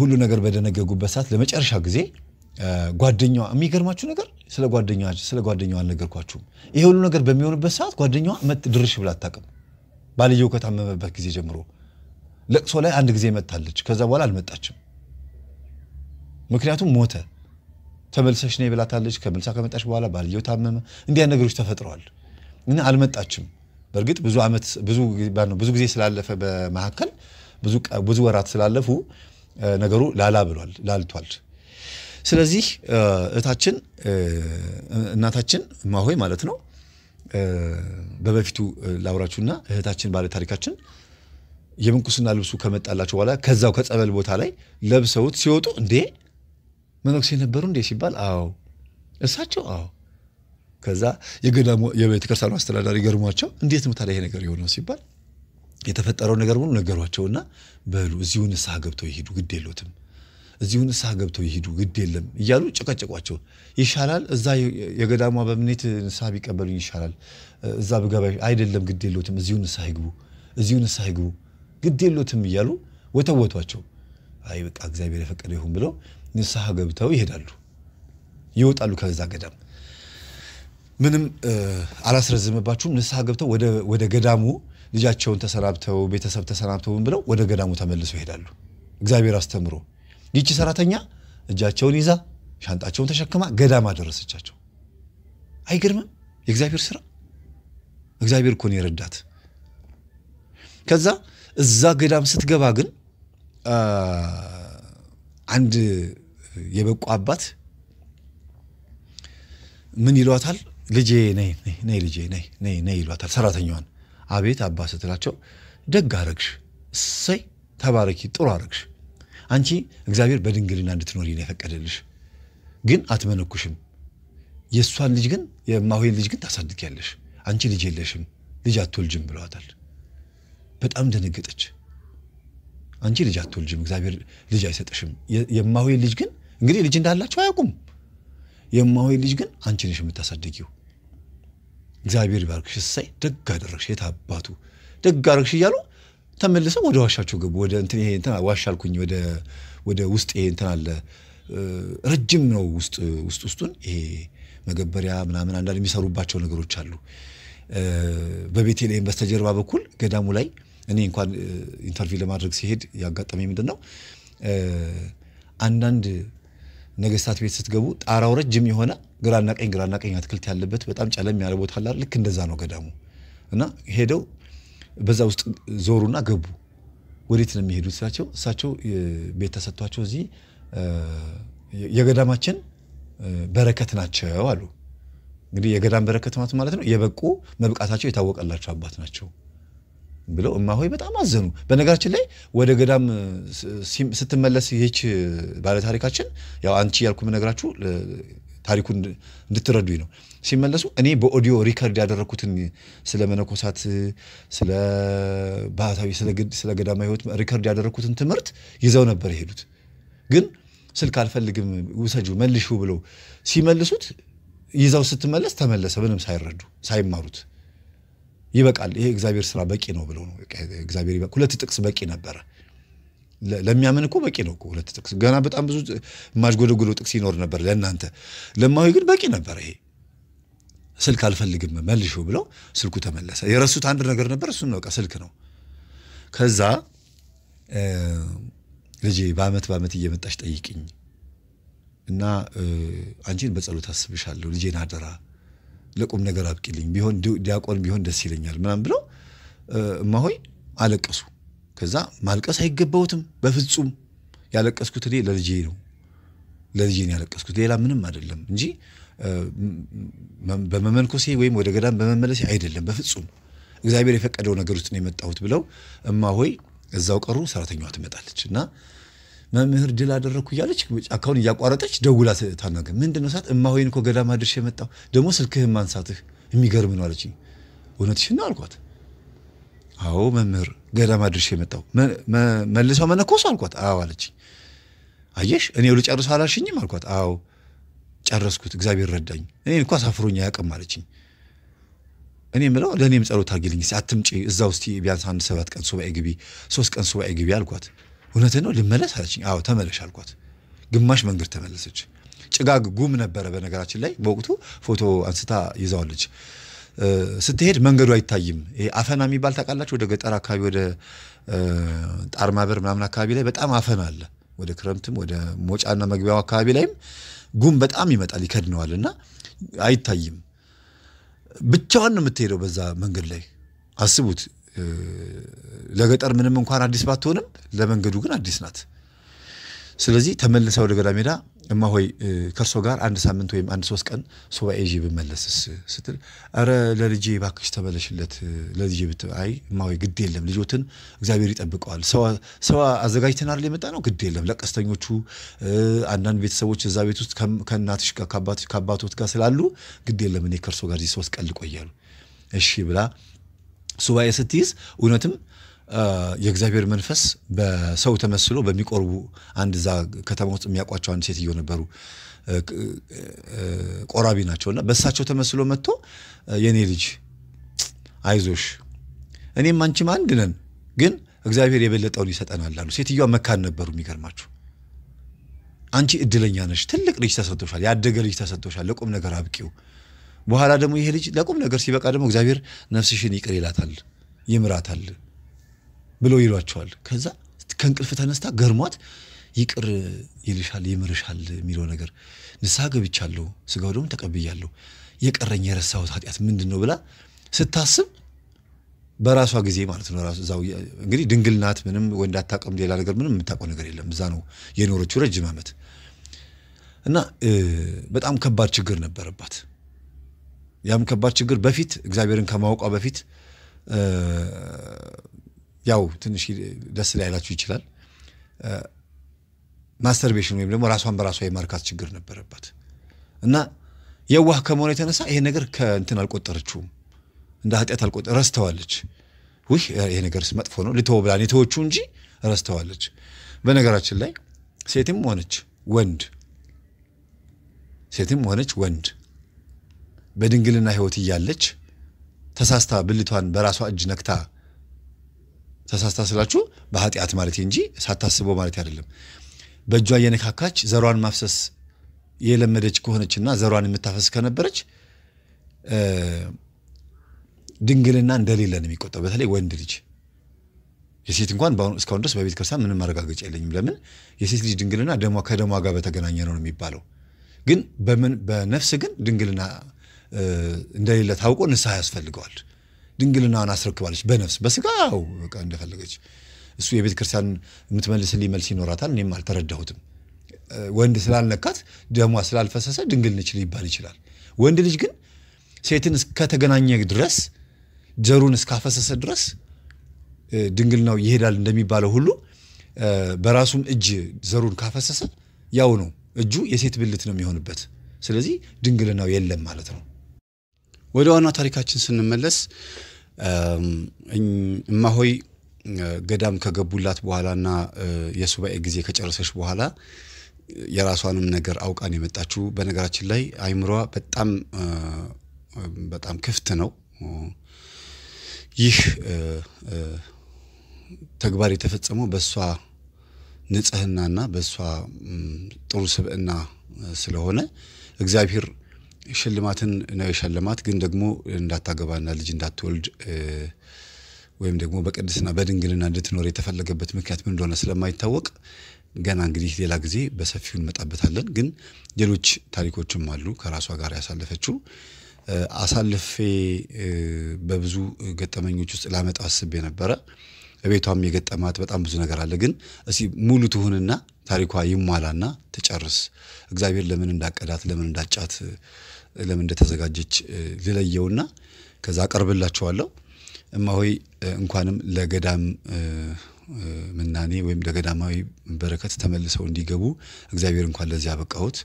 ሁሉ ነገር በደነገጉበት ሰዓት ለመጨረሻ ጊዜ ጓደኛዋ የሚገርማችሁ ነገር ስለ ጓደኛዋ ስለ ጓደኛዋ አልነገርኳችሁም። ይሄ ሁሉ ነገር በሚሆንበት ሰዓት ጓደኛዋ መጥ ድርሽ ብላ አታውቅም። ባልየው ከታመመበት ጊዜ ጀምሮ ለቅሶ ላይ አንድ ጊዜ መታለች። ከዛ በኋላ አልመጣችም። ምክንያቱም ሞተ። ተመልሰሽ ነይ ብላታለች። ከመልሳ ከመጣች በኋላ ባልየው ታመመ። እንዲያ ነገሮች ተፈጥረዋል እና አልመጣችም። በእርግጥ ብዙ ዓመት ብዙ ጊዜ ስላለፈ በመካከል ብዙ ወራት ስላለፉ ነገሩ ላላ ብሏል፣ ላልቷል። ስለዚህ እህታችን እናታችን ማሆይ ማለት ነው በበፊቱ ላውራችሁና እህታችን ባለ ታሪካችን የምንኩስና ልብሱ ከመጣላቸው በኋላ ከዛው ከጸበል ቦታ ላይ ለብሰውት ሲወጡ እንዴ መነኩሴ ነበሩ እንዴ ሲባል አዎ እሳቸው አዎ ከዛ የገዳሙ የቤተ አስተዳዳሪ ገርሟቸው እንዴት ነው ታዲያ ይሄ ነገር የሆነው ሲባል የተፈጠረው ነገር ሁሉ ነገሯቸውና በሉ እዚሁ ንስሐ ገብተው ይሄዱ ግድ የሉትም እዚሁ ንስሐ ገብተው ይሄዱ ግድ የለም እያሉ ጨቀጨቋቸው ይሻላል እዛ የገዳሟ በምኔት ንስሐ ቢቀበሉ ይሻላል እዛ ብገባ አይደለም ግድ የሉትም እዚሁ ንስሐ ይግቡ እዚሁ ንስሐ ይግቡ ግድ የሉትም እያሉ ወተወቷቸው አይ በቃ እግዚአብሔር የፈቀደ ይሁን ብለው ንስሐ ገብተው ይሄዳሉ፣ ይወጣሉ ከዛ ገዳም። ምንም አላስረዘመባችሁም። ንስሐ ገብተው ወደ ገዳሙ ልጃቸውን ተሰናብተው ቤተሰብ ተሰናብተውን ብለው ወደ ገዳሙ ተመልሰው ይሄዳሉ። እግዚአብሔር አስተምሮ ይቺ ሰራተኛ እጃቸውን ይዛ ሻንጣቸውን ተሸክማ ገዳም አደረሰቻቸው። አይገርምም? የእግዚአብሔር ስራ። እግዚአብሔር እኮ ነው የረዳት። ከዛ እዛ ገዳም ስትገባ ግን አንድ የበቁ አባት ምን ይሏታል? ልጄ ነይ ነይ ልጄ ነይ ነይ ነይ ይሏታል። ሰራተኛዋን አቤት አባ ስትላቸው ደግ አረግሽ፣ እሰይ ተባረኪ፣ ጥሩ አረግሽ። አንቺ እግዚአብሔር በድንግልና እንድትኖሪ ነው የፈቀደልሽ፣ ግን አትመነኩሽም። የእሷን ልጅ ግን የማሆይን ልጅ ግን ታሳድጊያለሽ። አንቺ ልጅ የለሽም፣ ልጅ አትወልጅም ብለዋታል። በጣም ደነገጠች። አንቺ ልጅ አትወልጅም፣ እግዚአብሔር ልጅ አይሰጥሽም። የማሆይን ልጅ ግን እንግዲህ ልጅ እንዳላቸው አያውቁም። የማሆይ ልጅ ግን አንቺ ነሽ የምታሳድጊው። እግዚአብሔር ይባርክሽ፣ እሰይ ደግ አደረግሽ፣ የት አባቱ ደግ አደረግሽ እያሉ ተመልሰው ወደ ዋሻቸው ገቡ። ወደ እንትን ይሄ እንትን ዋሻ አልኩኝ፣ ወደ ወደ ውስጥ ይሄ እንትን አለ ረጅም ነው። ውስጥ ውስጥ ውስጡን ይሄ መገበሪያ ምናምን አንዳንድ የሚሰሩባቸው ነገሮች አሉ። በቤተልሔም በስተጀርባ በኩል ገዳሙ ላይ እኔ እንኳን ኢንተርቪው ለማድረግ ሲሄድ ያጋጠመኝ ምንድን ነው አንዳንድ ነገስታት ቤት ስትገቡ ጣራው ረጅም የሆነ ግራና ቀኝ ግራና ቀኝ አትክልት ያለበት በጣም ጨለም ያለ ቦታ አለ። ልክ እንደዛ ነው ገዳሙ እና ሄደው በዛ ውስጥ ዞሩና ገቡ። ወዴት ነው የሚሄዱት ስላቸው እሳቸው ቤት ተሰጥቷቸው እዚህ የገዳማችን በረከት ናቸው አሉ። እንግዲህ የገዳም በረከት ማለት ነው የበቁ መብቃታቸው የታወቀላቸው አባት ናቸው። ብለው እማሆይ በጣም አዘኑ። በነገራችን ላይ ወደ ገዳም ስትመለስ ይህች ባለታሪካችን ያው አንቺ ያልኩም ነገራችሁ ታሪኩን እንድትረዱኝ ነው። ሲመለሱ እኔ በኦዲዮ ሪከርድ ያደረግኩትን ስለ መነኮሳት፣ ስለ ባህታዊ፣ ስለ ገዳማ ህይወት ሪከርድ ያደረግኩትን ትምህርት ይዘው ነበር የሄዱት። ግን ስልክ አልፈልግም ውሰጁ መልሹ ብለው ሲመልሱት ይዘው ስትመለስ ተመለሰ፣ ምንም ሳይረዱ ሳይማሩት ይበቃል፣ ይሄ እግዚአብሔር ስራ በቂ ነው ብለው ነው። እግዚአብሔር ይበቃል። ሁለት ጥቅስ በቂ ነበረ። ለሚያምን እኮ በቂ ነው እኮ ሁለት ጥቅስ። ገና በጣም ብዙ የማጅጎደጎደው ጥቅስ ይኖር ነበር ለእናንተ። ለማዊ ግን በቂ ነበር። ይሄ ስልክ አልፈልግም መልሹ ብለው ስልኩ ተመለሰ። የረሱት አንድ ነገር ነበር፣ እሱን ነው በቃ ስልክ ነው። ከዛ ልጄ በአመት በአመት እየመጣሽ ጠይቅኝ እና አንቺን በጸሎት አስብሻለሁ ልጄን አደራ ለቁም ነገር አብቂልኝ ቢሆን ዲያቆን ቢሆን ደስ ይለኛል ምናም ብለው እማሆይ አለቀሱ። ከዛ ማልቀስ አይገባውትም በፍጹም ያለቀስኩት እኔ ለልጄ ነው ለልጄ ነው ያለቀስኩት፣ ሌላ ምንም አይደለም እንጂ በመመንኮሴ ወይም ወደ ገዳም በመመለሴ አይደለም በፍጹም እግዚአብሔር የፈቀደው ነገር ውስጥ ነው የመጣሁት ብለው እማሆይ እዛው ቀሩ። ሰራተኛዋ ትመጣለች እና መምህር ድል አደረግኩ እያለች ጫካውን እያቋረጠች ደውላ ታናገ ምንድነው ሳት እማሆይን እኮ ገዳማ ድርሼ የመጣው ደግሞ ስልክህ ማንሳትህ የሚገርም ነው አለች። እውነትሽን ነው አልኳት። አዎ መምህር ገዳማ ድርሼ የመጣው መልሰው መነኮሱ አልኳት። አዎ አለች። አየሽ እኔው ልጨርስ አላልሽኝም አልኳት። አዎ ጨረስኩት፣ እግዚአብሔር ረዳኝ። እኔ እኳ አሳፍሮኝ አያውቅም አለችኝ። እኔ የምለው ለእኔም ጸሎት አድርጊልኝ፣ አትምጪ እዛ ውስጥ ቢያንስ አንድ ሰባት ቀን ሱባኤ ግቢ፣ ሶስት ቀን ሱባኤ ግቢ አልኳት። እውነት ነው ልመለስ አለችኝ። አዎ ተመለሽ አልኳት። ግማሽ መንገድ ተመለሰች። ጭጋግ ጉም ነበረ። በነገራችን ላይ በወቅቱ ፎቶ አንስታ ይዘዋለች። ስትሄድ መንገዱ አይታይም። ይሄ አፈና የሚባል ታውቃላችሁ? ወደ ገጠር አካባቢ ወደ ጣርማበር ምናምን አካባቢ ላይ በጣም አፈና አለ። ወደ ክረምትም ወደ ሞጫና መግቢያው አካባቢ ላይም ጉም በጣም ይመጣል፣ ይከድነዋል እና አይታይም። ብቻዋን ነው የምትሄደው በዛ መንገድ ላይ አስቡት። ለገጠር ምንም እንኳን አዲስ ባትሆንም ለመንገዱ ግን አዲስ ናት። ስለዚህ ተመልሰ ወደ ገዳ ሜዳ እማሆይ ከእርሶ ጋር አንድ ሳምንት ወይም አንድ ሶስት ቀን ሱባኤ ይዤ ብመለስስ ስትል ኧረ ለልጄ እባክሽ ተበለሽለት ለልጄ ብት አይ እማሆይ ግድ የለም ልጆትን እግዚአብሔር ይጠብቀዋል። ሰው አዘጋጅተናል የመጣ ነው ግድ የለም ለቀስተኞቹ አንዳንድ ቤተሰቦች እዛ ቤት ውስጥ ከእናትሽ ጋር ከአባቶት ጋር ስላሉ ግድ የለም እኔ ከእርሶ ጋር እዚህ ሶስት ቀን ልቆያሉ እሺ ብላ ሱባኤ ስትይዝ እውነትም የእግዚአብሔር መንፈስ በሰው ተመስሎ በሚቆርቡ አንድ እዛ ከተማ ውስጥ የሚያውቋቸው አንድ ሴትዮ ነበሩ። ቆራቢ ናቸው እና በእሳቸው ተመስሎ መጥቶ የኔ ልጅ አይዞሽ፣ እኔም አንቺም አንድ ነን፣ ግን እግዚአብሔር የበለጠውን ይሰጠናል አሉ። ሴትዮዋ መካን ነበሩ። የሚገርማችሁ አንቺ እድለኛ ነሽ፣ ትልቅ ልጅ ተሰጥቶሻል፣ ያደገ ልጅ ተሰጥቶሻል፣ ለቁም ነገር አብቂው በኋላ ደግሞ ይሄ ልጅ ለቁም ነገር ሲበቃ ደግሞ እግዚአብሔር ነፍስሽን ይቅር ይላታል፣ ይምራታል ብሎ ይሏቸዋል። ከዛ ከእንቅልፍ ተነስታ ገርሟት ይቅር ይልሻል ይምርሻል የሚለው ነገር ንስሐ ገብቻለሁ፣ ስጋው ደግሞ ተቀብያለሁ፣ የቀረኝ የረሳሁት ኃጢአት ምንድን ነው ብላ ስታስብ በራሷ ጊዜ ማለት ነው። እዛው እንግዲህ ድንግል ናት፣ ምንም ወንድ አታውቅም፣ ሌላ ነገር ምንም የምታውቀው ነገር የለም። እዛ ነው የኖረችው ረጅም ዓመት እና በጣም ከባድ ችግር ነበረባት። ያም ከባድ ችግር በፊት እግዚአብሔርን ከማውቋ በፊት ያው ትንሽ ደስ ላይላችሁ ይችላል። ማስተርቤሽን ወይም ደግሞ ራሷን በራሷ የማርካት ችግር ነበረባት እና የዋህ ከመሆኑ የተነሳ ይሄ ነገር ከእንትን አልቆጠረችውም፣ እንደ ኃጢአት አልቆጠ ረስተዋለች። ውህ ይሄ ነገር መጥፎ ነው ልተወው ብላ የተወችው እንጂ ረስተዋለች። በነገራችን ላይ ሴትም ሆነች ወንድ ሴትም ሆነች ወንድ በድንግልና ህይወት እያለች ተሳስታ ብልቷን በራሷ እጅ ነክታ ተሳስታ ስላችሁ በኃጢአት ማለት እንጂ ሳታስበው ማለት አይደለም። በእጇ እየነካካች ዘሯን ማፍሰስ የለመደች ከሆነችና ዘሯን የምታፈስ ከነበረች ድንግልና እንደሌለ ነው የሚቆጠው። በተለይ ወንድ ልጅ የሴት እንኳን እስካሁን ድረስ በቤተ ክርስቲያን ምንም ማረጋገጫ የለኝም። ለምን የሴት ልጅ ድንግልና ከደሞ ጋር በተገናኘ ነው የሚባለው። ግን በነፍስ ግን ድንግልና እንደሌለ ታውቆ ንስሐ ያስፈልገዋል። ድንግልናዋን አስረክባለች በነፍስ በስጋ በቃ እንደፈለገች እሱ የቤተ ክርስቲያን የምትመልስልኝ መልስ ይኖራታል። እኔም አልተረዳሁትም። ወንድ ስላልነካት ደሟ ስላልፈሰሰ ድንግል ነች ሊባል ይችላል። ወንድ ልጅ ግን ሴትን እስከተገናኘ ድረስ ዘሩን እስካፈሰሰ ድረስ ድንግልናው ይሄዳል እንደሚባለው ሁሉ በራሱም እጅ ዘሩን ካፈሰሰ ያው ነው፣ እጁ የሴት ብልት ነው የሚሆንበት። ስለዚህ ድንግልናው የለም ማለት ነው። ወደ ዋና ታሪካችን ስንመለስ እማሆይ ገዳም ከገቡላት በኋላና የሱባኤ ጊዜ ከጨረሰች በኋላ የራሷንም ነገር አውቃን የመጣችው በነገራችን ላይ አይምሯ በጣም በጣም ክፍት ነው። ይህ ተግባር የተፈጸመው በእሷ ንጽህናና በእሷ ጥሩ ስብዕና ስለሆነ እግዚአብሔር ሽልማትን ነው የሽልማት ግን ደግሞ እንዳታገባና ልጅ እንዳትወልድ ወይም ደግሞ በቅድስና በድንግልና እንድትኖር የተፈለገበት ምክንያት ምን እንደሆነ ስለማይታወቅ ገና እንግዲህ ሌላ ጊዜ በሰፊው እንመጣበታለን። ግን ሌሎች ታሪኮችም አሉ ከራሷ ጋር ያሳለፈችው። አሳልፌ በብዙ ገጠመኞች ውስጥ ላመጣ አስቤ ነበረ። ቤቷም የገጠማት በጣም ብዙ ነገር አለ። ግን እስኪ ሙሉ ትሁንና ታሪኳ ይሟላና ትጨርስ። እግዚአብሔር ለምን እንዳቀዳት ለምን እንዳጫት ለምን እንደተዘጋጀች ልለየውና ከዛ አቀርብላችኋለሁ። እማሆይ እንኳንም ለገዳም ምናኔ ወይም ለገዳማዊ በረከት ተመልሰው እንዲገቡ እግዚአብሔር እንኳን ለዚህ ያበቃሁት።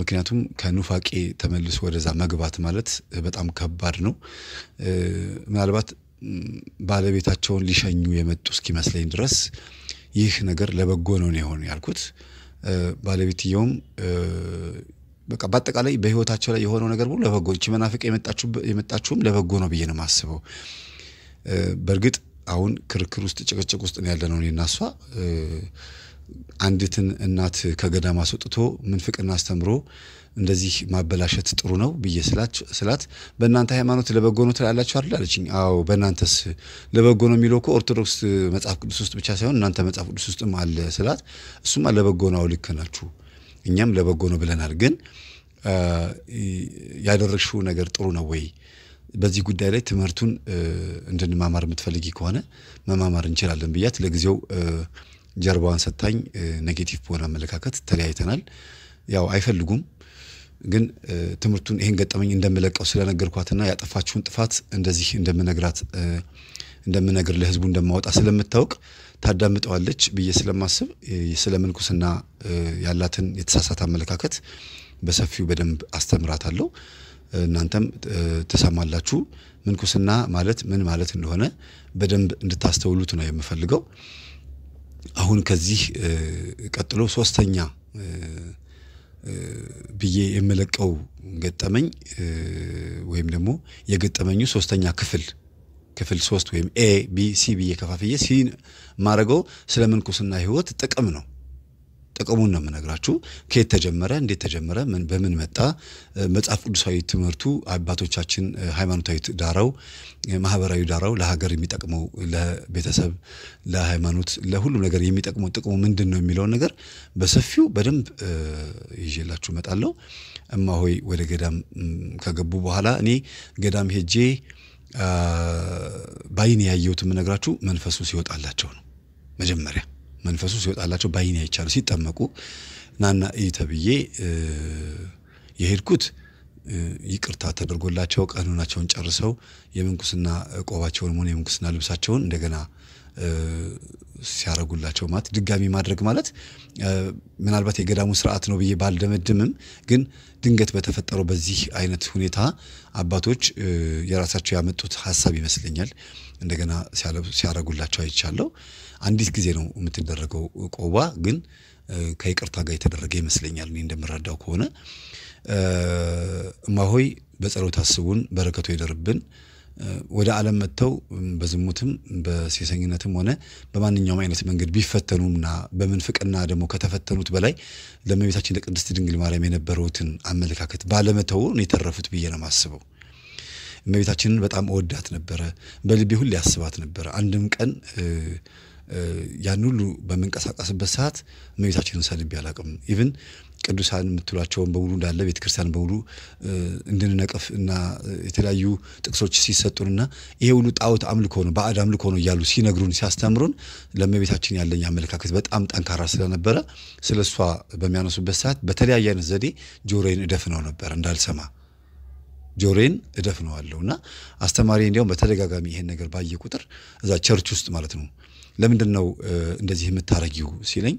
ምክንያቱም ከኑፋቄ ተመልሶ ወደዛ መግባት ማለት በጣም ከባድ ነው። ምናልባት ባለቤታቸውን ሊሸኙ የመጡ እስኪመስለኝ ድረስ ይህ ነገር ለበጎ ነው ነው የሆነ ያልኩት። ባለቤትየውም በቃ በአጠቃላይ በህይወታቸው ላይ የሆነው ነገር ሁሉ ለበጎ እቺ መናፍቅ የመጣችሁም ለበጎ ነው ብዬ ነው የማስበው። በእርግጥ አሁን ክርክር ውስጥ ጭቅጭቅ ውስጥ ነው ያለነው እኔና እሷ። አንዲትን እናት ከገዳም አስወጥቶ ምንፍቅና አስተምሮ እንደዚህ ማበላሸት ጥሩ ነው ብዬ ስላት በእናንተ ሃይማኖት ለበጎ ነው ትላላችሁ አይደል አለችኝ። አዎ በእናንተስ ለበጎ ነው የሚለው እኮ ኦርቶዶክስ መጽሐፍ ቅዱስ ውስጥ ብቻ ሳይሆን እናንተ መጽሐፍ ቅዱስ ውስጥም አለ ስላት፣ እሱማ ለበጎ ነው ልክ ናችሁ እኛም ለበጎ ነው ብለናል። ግን ያደረግሽው ነገር ጥሩ ነው ወይ? በዚህ ጉዳይ ላይ ትምህርቱን እንድንማማር የምትፈልጊ ከሆነ መማማር እንችላለን ብያት ለጊዜው ጀርባዋን ሰታኝ፣ ኔጌቲቭ በሆነ አመለካከት ተለያይተናል። ያው አይፈልጉም ግን ትምህርቱን ይሄን ገጠመኝ እንደምለቀው ስለነገርኳትና ያጠፋችሁን ጥፋት እንደዚህ እንደምነግራት እንደምነግር ለህዝቡ እንደማወጣ ስለምታውቅ ታዳምጠዋለች ብዬ ስለማስብ ስለ ምንኩስና ያላትን የተሳሳተ አመለካከት በሰፊው በደንብ አስተምራታለሁ። እናንተም ትሰማላችሁ። ምንኩስና ማለት ምን ማለት እንደሆነ በደንብ እንድታስተውሉት ነው የምፈልገው። አሁን ከዚህ ቀጥሎ ሶስተኛ ብዬ የምለቀው ገጠመኝ ወይም ደግሞ የገጠመኙ ሶስተኛ ክፍል ክፍል ሶስት ወይም ኤ ቢ ሲ ብዬ ከፋፍዬ ሲ ማድረገው ስለ ምንኩስና ህይወት ጥቅም ነው። ጥቅሙን ነው የምነግራችሁ። ከየት ተጀመረ፣ እንዴት ተጀመረ፣ በምን መጣ፣ መጽሐፍ ቅዱሳዊ ትምህርቱ፣ አባቶቻችን ሃይማኖታዊ ዳራው፣ ማህበራዊ ዳራው፣ ለሀገር የሚጠቅመው ለቤተሰብ፣ ለሃይማኖት፣ ለሁሉም ነገር የሚጠቅመው ጥቅሙ ምንድን ነው የሚለውን ነገር በሰፊው በደንብ ይዤላችሁ እመጣለሁ። እማሆይ ወደ ገዳም ከገቡ በኋላ እኔ ገዳም ሄጄ ባይን ያየሁት የምነግራችሁ መንፈሱ ሲወጣላቸው ነው። መጀመሪያ መንፈሱ ሲወጣላቸው ባይን አይቻሉ ሲጠመቁ ናና እይ ተብዬ የሄድኩት ይቅርታ ተደርጎላቸው ቀኖናቸውን ጨርሰው የምንኩስና ቆባቸውን ሆነ የምንኩስና ልብሳቸውን እንደገና ሲያረጉላቸው ማለት ድጋሚ ማድረግ ማለት ምናልባት የገዳሙ ስርዓት ነው ብዬ ባልደመድምም ግን ድንገት በተፈጠረው በዚህ አይነት ሁኔታ አባቶች የራሳቸው ያመጡት ሀሳብ ይመስለኛል እንደገና ሲያረጉላቸው አይቻለሁ። አንዲት ጊዜ ነው የምትደረገው ቆባ፣ ግን ከይቅርታ ጋር የተደረገ ይመስለኛል እኔ እንደምረዳው ከሆነ እማሆይ በጸሎት አስቡን፣ በረከቱ ይደርብን። ወደ ዓለም መጥተው በዝሙትም በሴሰኝነትም ሆነ በማንኛውም አይነት መንገድ ቢፈተኑና በምንፍቅና ደግሞ ከተፈተኑት በላይ ለእመቤታችን ለቅድስት ድንግል ማርያም የነበረውትን አመለካከት ባለመተው የተረፉት ብዬ ነው የማስበው። እመቤታችንን በጣም እወዳት ነበረ፣ በልቤ ሁሌ ያስባት ነበረ። አንድም ቀን ያን ሁሉ በምንቀሳቀስበት ሰዓት እመቤታችንን ሰልቤ አላቅም። ኢቭን ቅዱሳን የምትሏቸውን በሙሉ እንዳለ ቤተክርስቲያን በሙሉ እንድንነቅፍ እና የተለያዩ ጥቅሶች ሲሰጡንና ይሄ ሁሉ ጣዖት አምልኮ ነው፣ ባዕድ አምልኮ ነው እያሉ ሲነግሩን ሲያስተምሩን ለእመቤታችን ያለኝ አመለካከት በጣም ጠንካራ ስለነበረ ስለ እሷ በሚያነሱበት ሰዓት በተለያየ አይነት ዘዴ ጆሮዬን እደፍነው ነበር እንዳልሰማ ጆሮዬን እደፍነዋለሁ እና አስተማሪ እንዲያውም በተደጋጋሚ ይሄን ነገር ባየ ቁጥር እዛ ቸርች ውስጥ ማለት ነው ለምንድን ነው እንደዚህ የምታረጊው ሲለኝ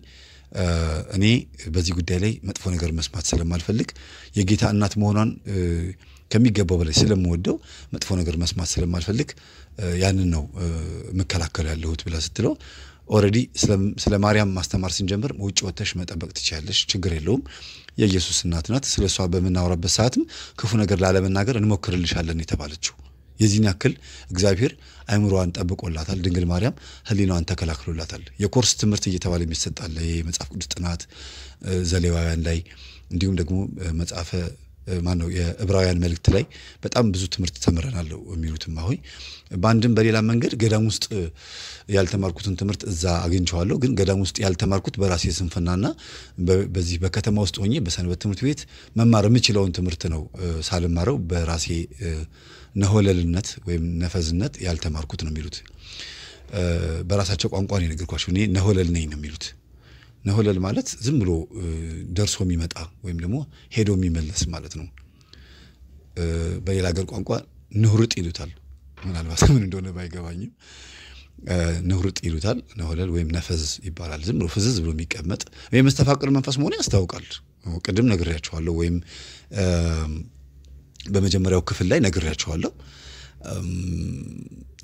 እኔ በዚህ ጉዳይ ላይ መጥፎ ነገር መስማት ስለማልፈልግ የጌታ እናት መሆኗን ከሚገባው በላይ ስለምወደው መጥፎ ነገር መስማት ስለማልፈልግ ያንን ነው የምከላከሉ ያለሁት ብላ ስትለው ኦልሬዲ ስለ ማርያም ማስተማር ስንጀምር ውጭ ወተሽ መጠበቅ ትችያለሽ፣ ችግር የለውም። የኢየሱስ እናት ናት። ስለ እሷ በምናወራበት ሰዓትም ክፉ ነገር ላለመናገር እንሞክርልሻለን የተባለችው የዚህን ያክል እግዚአብሔር አይምሮዋን ጠብቆላታል። ድንግል ማርያም ህሊናዋን ተከላክሎላታል። የኮርስ ትምህርት እየተባለ የሚሰጣለ የመጽሐፍ ቅዱስ ጥናት ዘሌዋውያን ላይ እንዲሁም ደግሞ መጽሐፈ ማነው የዕብራውያን መልእክት ላይ በጣም ብዙ ትምህርት ተምረናል የሚሉትም አሁኝ በአንድም በሌላ መንገድ ገዳም ውስጥ ያልተማርኩትን ትምህርት እዛ አግኝቸዋለሁ ግን ገዳም ውስጥ ያልተማርኩት በራሴ ስንፍናና በዚህ በከተማ ውስጥ ሆኜ በሰንበት ትምህርት ቤት መማር የምችለውን ትምህርት ነው ሳልማረው በራሴ ነሆለልነት ወይም ነፈዝነት ያልተማርኩት ነው የሚሉት። በራሳቸው ቋንቋ ነው የነገርኳቸው። እኔ ነሆለል ነኝ ነው የሚሉት። ነሆለል ማለት ዝም ብሎ ደርሶ የሚመጣ ወይም ደግሞ ሄዶ የሚመለስ ማለት ነው። በሌላ ሀገር ቋንቋ ንሁርጥ ይሉታል። ምናልባት ምን እንደሆነ ባይገባኝም ንሁርጥ ይሉታል። ነሆለል ወይም ነፈዝ ይባላል። ዝም ብሎ ፍዝዝ ብሎ የሚቀመጥ ወይም መስተፋቅር መንፈስ መሆኑ ያስታውቃል። ቅድም ነግሬያችኋለሁ ወይም በመጀመሪያው ክፍል ላይ ነግሬያቸዋለሁ።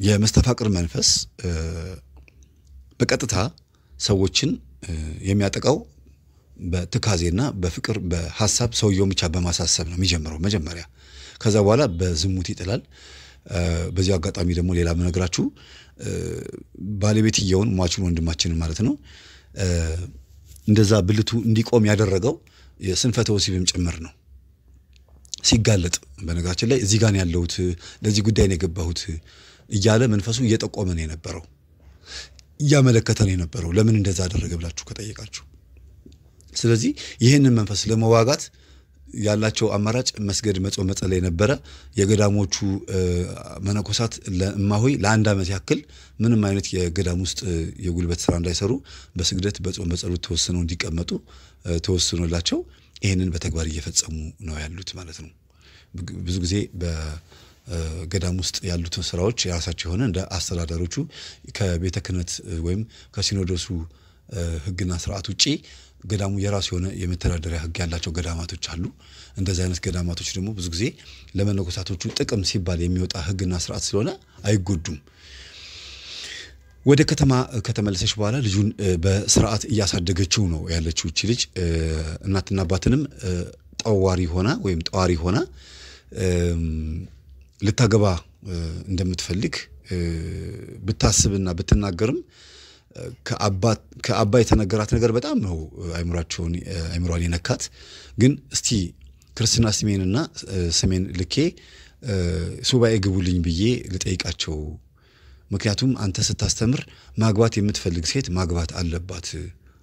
የመስተፋቅር መንፈስ በቀጥታ ሰዎችን የሚያጠቃው በትካዜና በፍቅር በሀሳብ ሰውየውን ብቻ በማሳሰብ ነው የሚጀምረው መጀመሪያ። ከዛ በኋላ በዝሙት ይጥላል። በዚህ አጋጣሚ ደግሞ ሌላ መነግራችሁ ባለቤትየውን ሟቹን ወንድማችንን ማለት ነው እንደዛ ብልቱ እንዲቆም ያደረገው የስንፈተ ወሲብም ጭምር ነው ሲጋለጥ በነገራችን ላይ እዚህ ጋር ያለሁት ለዚህ ጉዳይ ነው የገባሁት እያለ መንፈሱ እየጠቆመ ነው የነበረው፣ እያመለከተ ነው የነበረው። ለምን እንደዛ አደረገ ብላችሁ ከጠየቃችሁ፣ ስለዚህ ይህንን መንፈስ ለመዋጋት ያላቸው አማራጭ መስገድ፣ መጾም፣ መጸለይ ነበረ። የገዳሞቹ መነኮሳት ለእማሆይ ለአንድ ዓመት ያክል ምንም አይነት የገዳም ውስጥ የጉልበት ስራ እንዳይሰሩ በስግደት በጾም በጸሎት ተወስነው እንዲቀመጡ ተወስኖላቸው ይህንን በተግባር እየፈጸሙ ነው ያሉት ማለት ነው። ብዙ ጊዜ በገዳም ውስጥ ያሉት ስራዎች የራሳቸው የሆነ እንደ አስተዳደሮቹ ከቤተ ክህነት ወይም ከሲኖዶሱ ህግና ስርዓት ውጪ ገዳሙ የራሱ የሆነ የመተዳደሪያ ህግ ያላቸው ገዳማቶች አሉ። እንደዚህ አይነት ገዳማቶች ደግሞ ብዙ ጊዜ ለመነኮሳቶቹ ጥቅም ሲባል የሚወጣ ህግና ስርዓት ስለሆነ አይጎዱም። ወደ ከተማ ከተመለሰች በኋላ ልጁን በስርዓት እያሳደገችው ነው ያለችው እቺ ልጅ። እናትና አባትንም ጠዋሪ ሆና ወይም ጠዋሪ ሆና ልታገባ እንደምትፈልግ ብታስብና ብትናገርም ከአባ የተነገራት ነገር በጣም ነው አይምሯቸውን አይምሯን የነካት። ግን እስቲ ክርስትና ስሜንና ስሜን ልኬ ሱባኤ ግቡልኝ ብዬ ልጠይቃቸው፣ ምክንያቱም አንተ ስታስተምር ማግባት የምትፈልግ ሴት ማግባት አለባት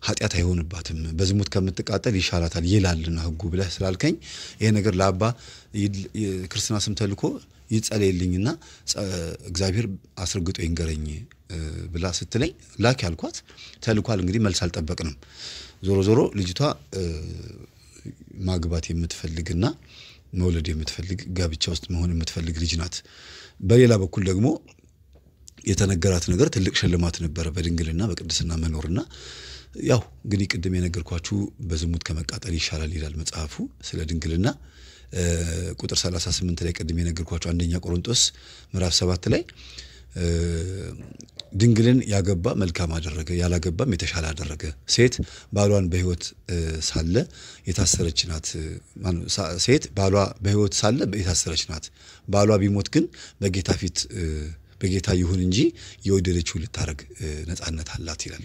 ኃጢአት አይሆንባትም፣ በዝሙት ከምትቃጠል ይሻላታል ይላልና ህጉ ብለህ ስላልከኝ ይሄ ነገር ለአባ ክርስትና ስም ተልኮ ይጸለይልኝና እግዚአብሔር አስረግጦ ይንገረኝ ብላ ስትለኝ ላክ ያልኳት ተልኳል። እንግዲህ መልስ አልጠበቅንም። ዞሮ ዞሮ ልጅቷ ማግባት የምትፈልግና መውለድ የምትፈልግ ጋብቻ ውስጥ መሆን የምትፈልግ ልጅ ናት። በሌላ በኩል ደግሞ የተነገራት ነገር ትልቅ ሽልማት ነበረ፣ በድንግልና በቅድስና መኖርና ያው እንግዲህ ቅድም የነገርኳችሁ በዝሙት ከመቃጠል ይሻላል ይላል መጽሐፉ ስለ ድንግልና ቁጥር 38 ላይ ቅድም የነገርኳችሁ አንደኛ ቆሮንጦስ ምዕራፍ 7 ላይ ድንግልን ያገባ መልካም አደረገ፣ ያላገባም የተሻለ አደረገ። ሴት ባሏን በሕይወት ሳለ የታሰረች ናት። ሴት ባሏ በሕይወት ሳለ የታሰረች ናት። ባሏ ቢሞት ግን በጌታ ፊት በጌታ ይሁን እንጂ የወደደችው ልታረግ ነፃነት አላት ይላል።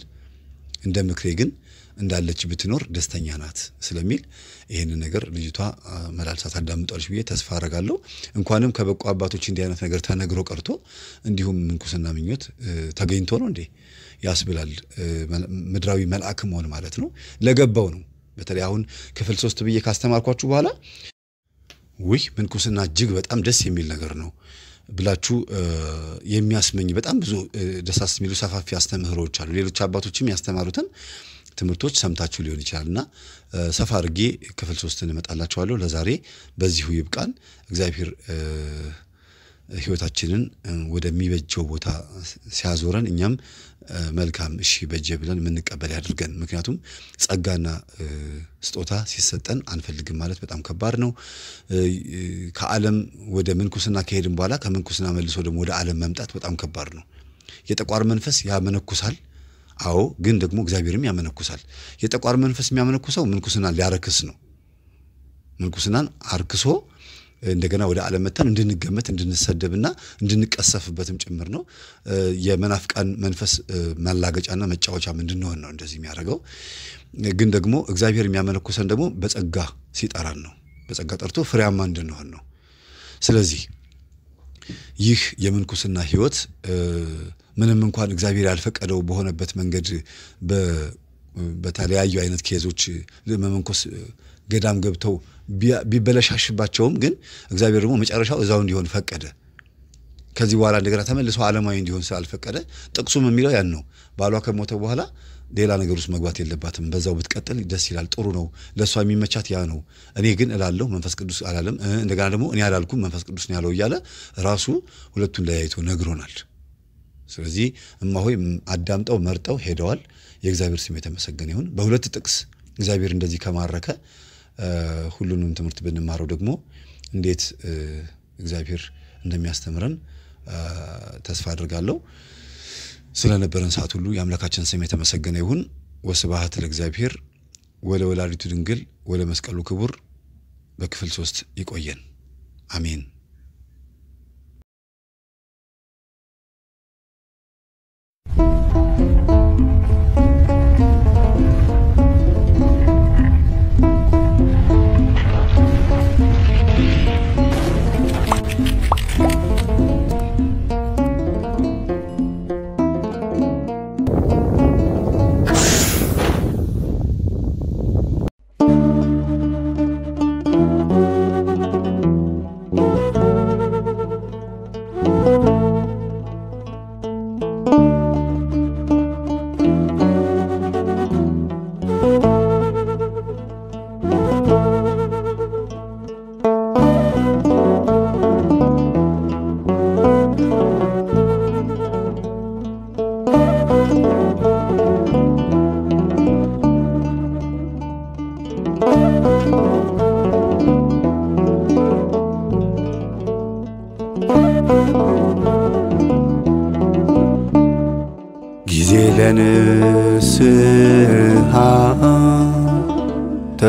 እንደ ምክሬ ግን እንዳለች ብትኖር ደስተኛ ናት ስለሚል ይህንን ነገር ልጅቷ መላልሳ ታዳምጧለች ብዬ ተስፋ አረጋለሁ። እንኳንም ከበቁ አባቶች እንዲህ አይነት ነገር ተነግሮ ቀርቶ እንዲሁም ምንኩስና ምኞት ተገኝቶ ነው እንዴ ያስብላል። ምድራዊ መልአክ መሆን ማለት ነው። ለገባው ነው። በተለይ አሁን ክፍል ሶስት ብዬ ካስተማርኳችሁ በኋላ ውይ ምንኩስና እጅግ በጣም ደስ የሚል ነገር ነው። ብላችሁ የሚያስመኝ በጣም ብዙ ደሳስ የሚሉ ሰፋፊ አስተምህሮዎች አሉ። ሌሎች አባቶችም ያስተማሩትን ትምህርቶች ሰምታችሁ ሊሆን ይችላል እና ሰፋ አድርጌ ክፍል ሶስትን እመጣላችኋለሁ። ለዛሬ በዚሁ ይብቃን። እግዚአብሔር ህይወታችንን ወደሚበጀው ቦታ ሲያዞረን እኛም መልካም እሺ በጀ ብለን የምንቀበል ያድርገን። ምክንያቱም ጸጋና ስጦታ ሲሰጠን አንፈልግም ማለት በጣም ከባድ ነው። ከዓለም ወደ ምንኩስና ከሄድን በኋላ ከምንኩስና መልሶ ደግሞ ወደ ዓለም መምጣት በጣም ከባድ ነው። የጠቋር መንፈስ ያመነኩሳል። አዎ፣ ግን ደግሞ እግዚአብሔርም ያመነኩሳል። የጠቋር መንፈስ የሚያመነኩሰው ምንኩስናን ሊያረክስ ነው። ምንኩስናን አርክሶ እንደገና ወደ ዓለም መተን እንድንገመት እንድንሰደብና እንድንቀሰፍበትም ጭምር ነው። የመናፍቃን መንፈስ መላገጫና መጫወቻም እንድንሆን ነው እንደዚህ የሚያደርገው። ግን ደግሞ እግዚአብሔር የሚያመለኩሰን ደግሞ በጸጋ ሲጠራን ነው። በጸጋ ጠርቶ ፍሬያማ እንድንሆን ነው። ስለዚህ ይህ የምንኩስና ህይወት ምንም እንኳን እግዚአብሔር ያልፈቀደው በሆነበት መንገድ በተለያዩ አይነት ኬዞች መመንኮስ ገዳም ገብተው ቢበለሻሽባቸውም ግን እግዚአብሔር ደግሞ መጨረሻው እዛው እንዲሆን ፈቀደ። ከዚህ በኋላ እንደገና ተመልሶ ዓለማዊ እንዲሆን ስላልፈቀደ ጥቅሱም የሚለው ያን ነው። ባሏ ከሞተ በኋላ ሌላ ነገር ውስጥ መግባት የለባትም። በዛው ብትቀጥል ደስ ይላል፣ ጥሩ ነው። ለእሷ የሚመቻት ያ ነው። እኔ ግን እላለሁ፣ መንፈስ ቅዱስ አላለም። እንደገና ደግሞ እኔ አላልኩም፣ መንፈስ ቅዱስ ነው ያለው እያለ ራሱ ሁለቱን ለያይቶ ነግሮናል። ስለዚህ እማሆይ አዳምጠው መርጠው ሄደዋል። የእግዚአብሔር ስም የተመሰገነ ይሁን። በሁለት ጥቅስ እግዚአብሔር እንደዚህ ከማረከ ሁሉንም ትምህርት ብንማረው ደግሞ እንዴት እግዚአብሔር እንደሚያስተምረን ተስፋ አድርጋለሁ። ስለነበረን ሰዓት ሁሉ የአምላካችን ስም የተመሰገነ ይሁን። ወስብሐት ለእግዚአብሔር ወለወላዲቱ ድንግል መስቀሉ ክቡር። በክፍል ሶስት ይቆየን። አሜን።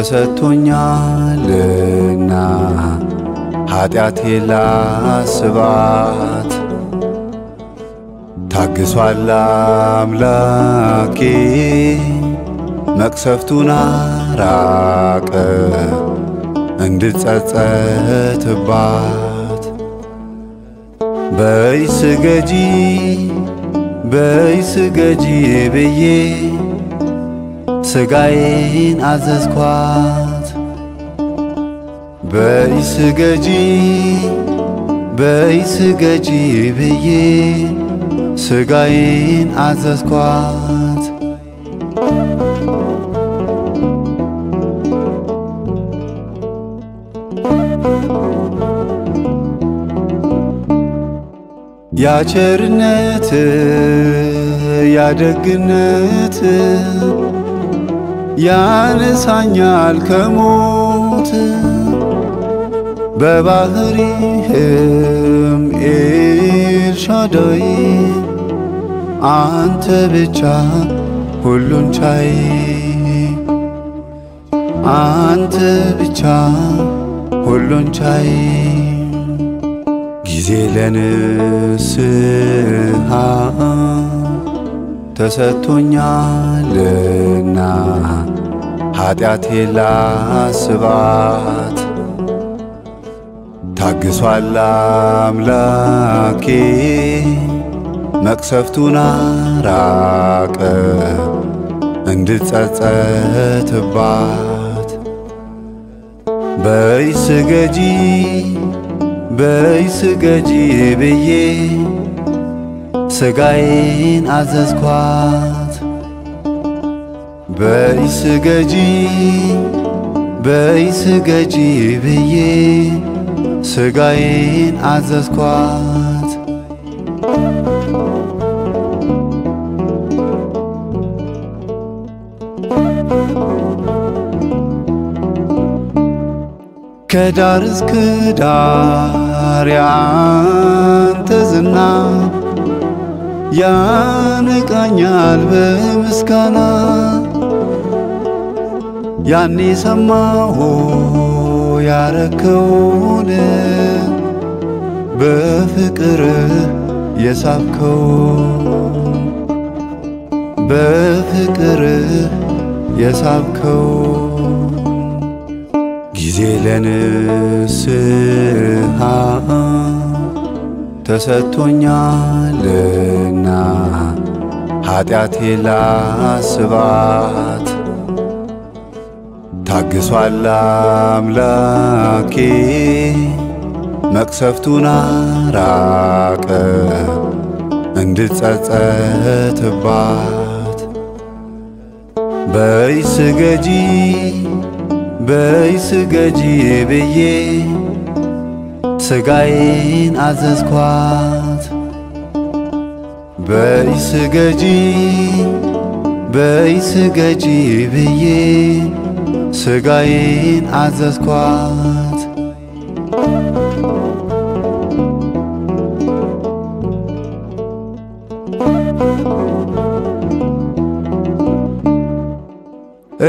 ተሰጥቶኛልና ኃጢአቴ ላስባት ታግሷል አምላኬ መቅሰፍቱን አራቀ እንድጸጸትባት በይ ስገጂ በይ ስገጂ ብዬ ስጋዬን አዘዝኳት በይ ስገጂ በይ ስገጂ ብዬ አዘዝኳት ያቸርነት ያደግነት ያነሳኛል ከሞት በባህሪህም ኤልሻዳይ አንተ ብቻ ሁሉን ቻይ አንተ ብቻ ሁሉን ቻይ ጊዜ ለንስሃ ተሰጥቶኛልና ኃጢአቴ ላስባት ታግሷል አምላኬ መቅሰፍቱን አራቀ እንድጸጸትባት በይ ስገጂ በይ ስገጂ ብዬ ስጋዬን አዘዝኳት በይ ስገጂ በይ ስገጂ ብዬ ስጋዬን አዘዝኳት። ከዳር እስከ ዳር ያንተ ዝና ያነቃኛል በምስጋና ያኔ ሰማሁ ያረከውን በፍቅር የሳብከው በፍቅር የሳብከው ጊዜ ለንስሐ ተሰጥቶኛልና ኃጢአቴ ላስባት ታግሷል አምላኬ መቅሰፍቱን አራቀ እንድጸጸትባት በይ ስገጂ በይ ስገጂ ብዬ ስጋዬን አዘዝኳት በይ ስገጂ በይ ስገጂ ብዬ ስጋዬን አዘዝኳት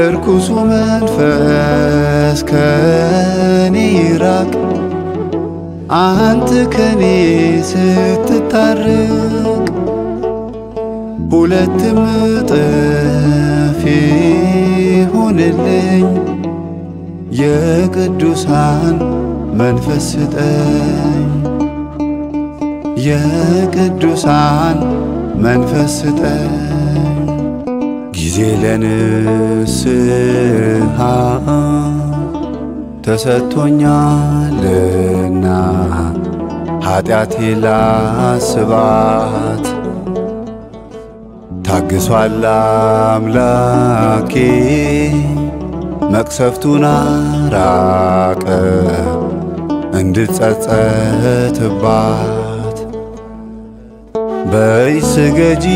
እርኩሱ መንፈስ ከኔ ይራቅ አንተ ከኔ ስትታርቅ ሁለትም ምጥን ሆነልኝ የቅዱሳን መንፈስ ስጠኝ የቅዱሳን መንፈስ ስጠኝ ጊዜ ለንስሐ ተሰጥቶኛልና ኃጢአቴ ላስባ ታግሷል አምላኬ መቅሰፍቱን አራቀ እንድጸጸትባት በይ ስገጂ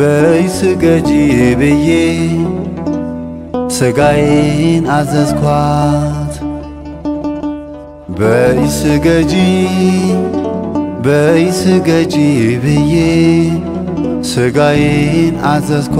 በይ ስገጂ ብዬ ስጋዬን አዘዝኳት በይ ስገጂ በይ ስገጂ ብዬ ስጋይን አዘዝኳ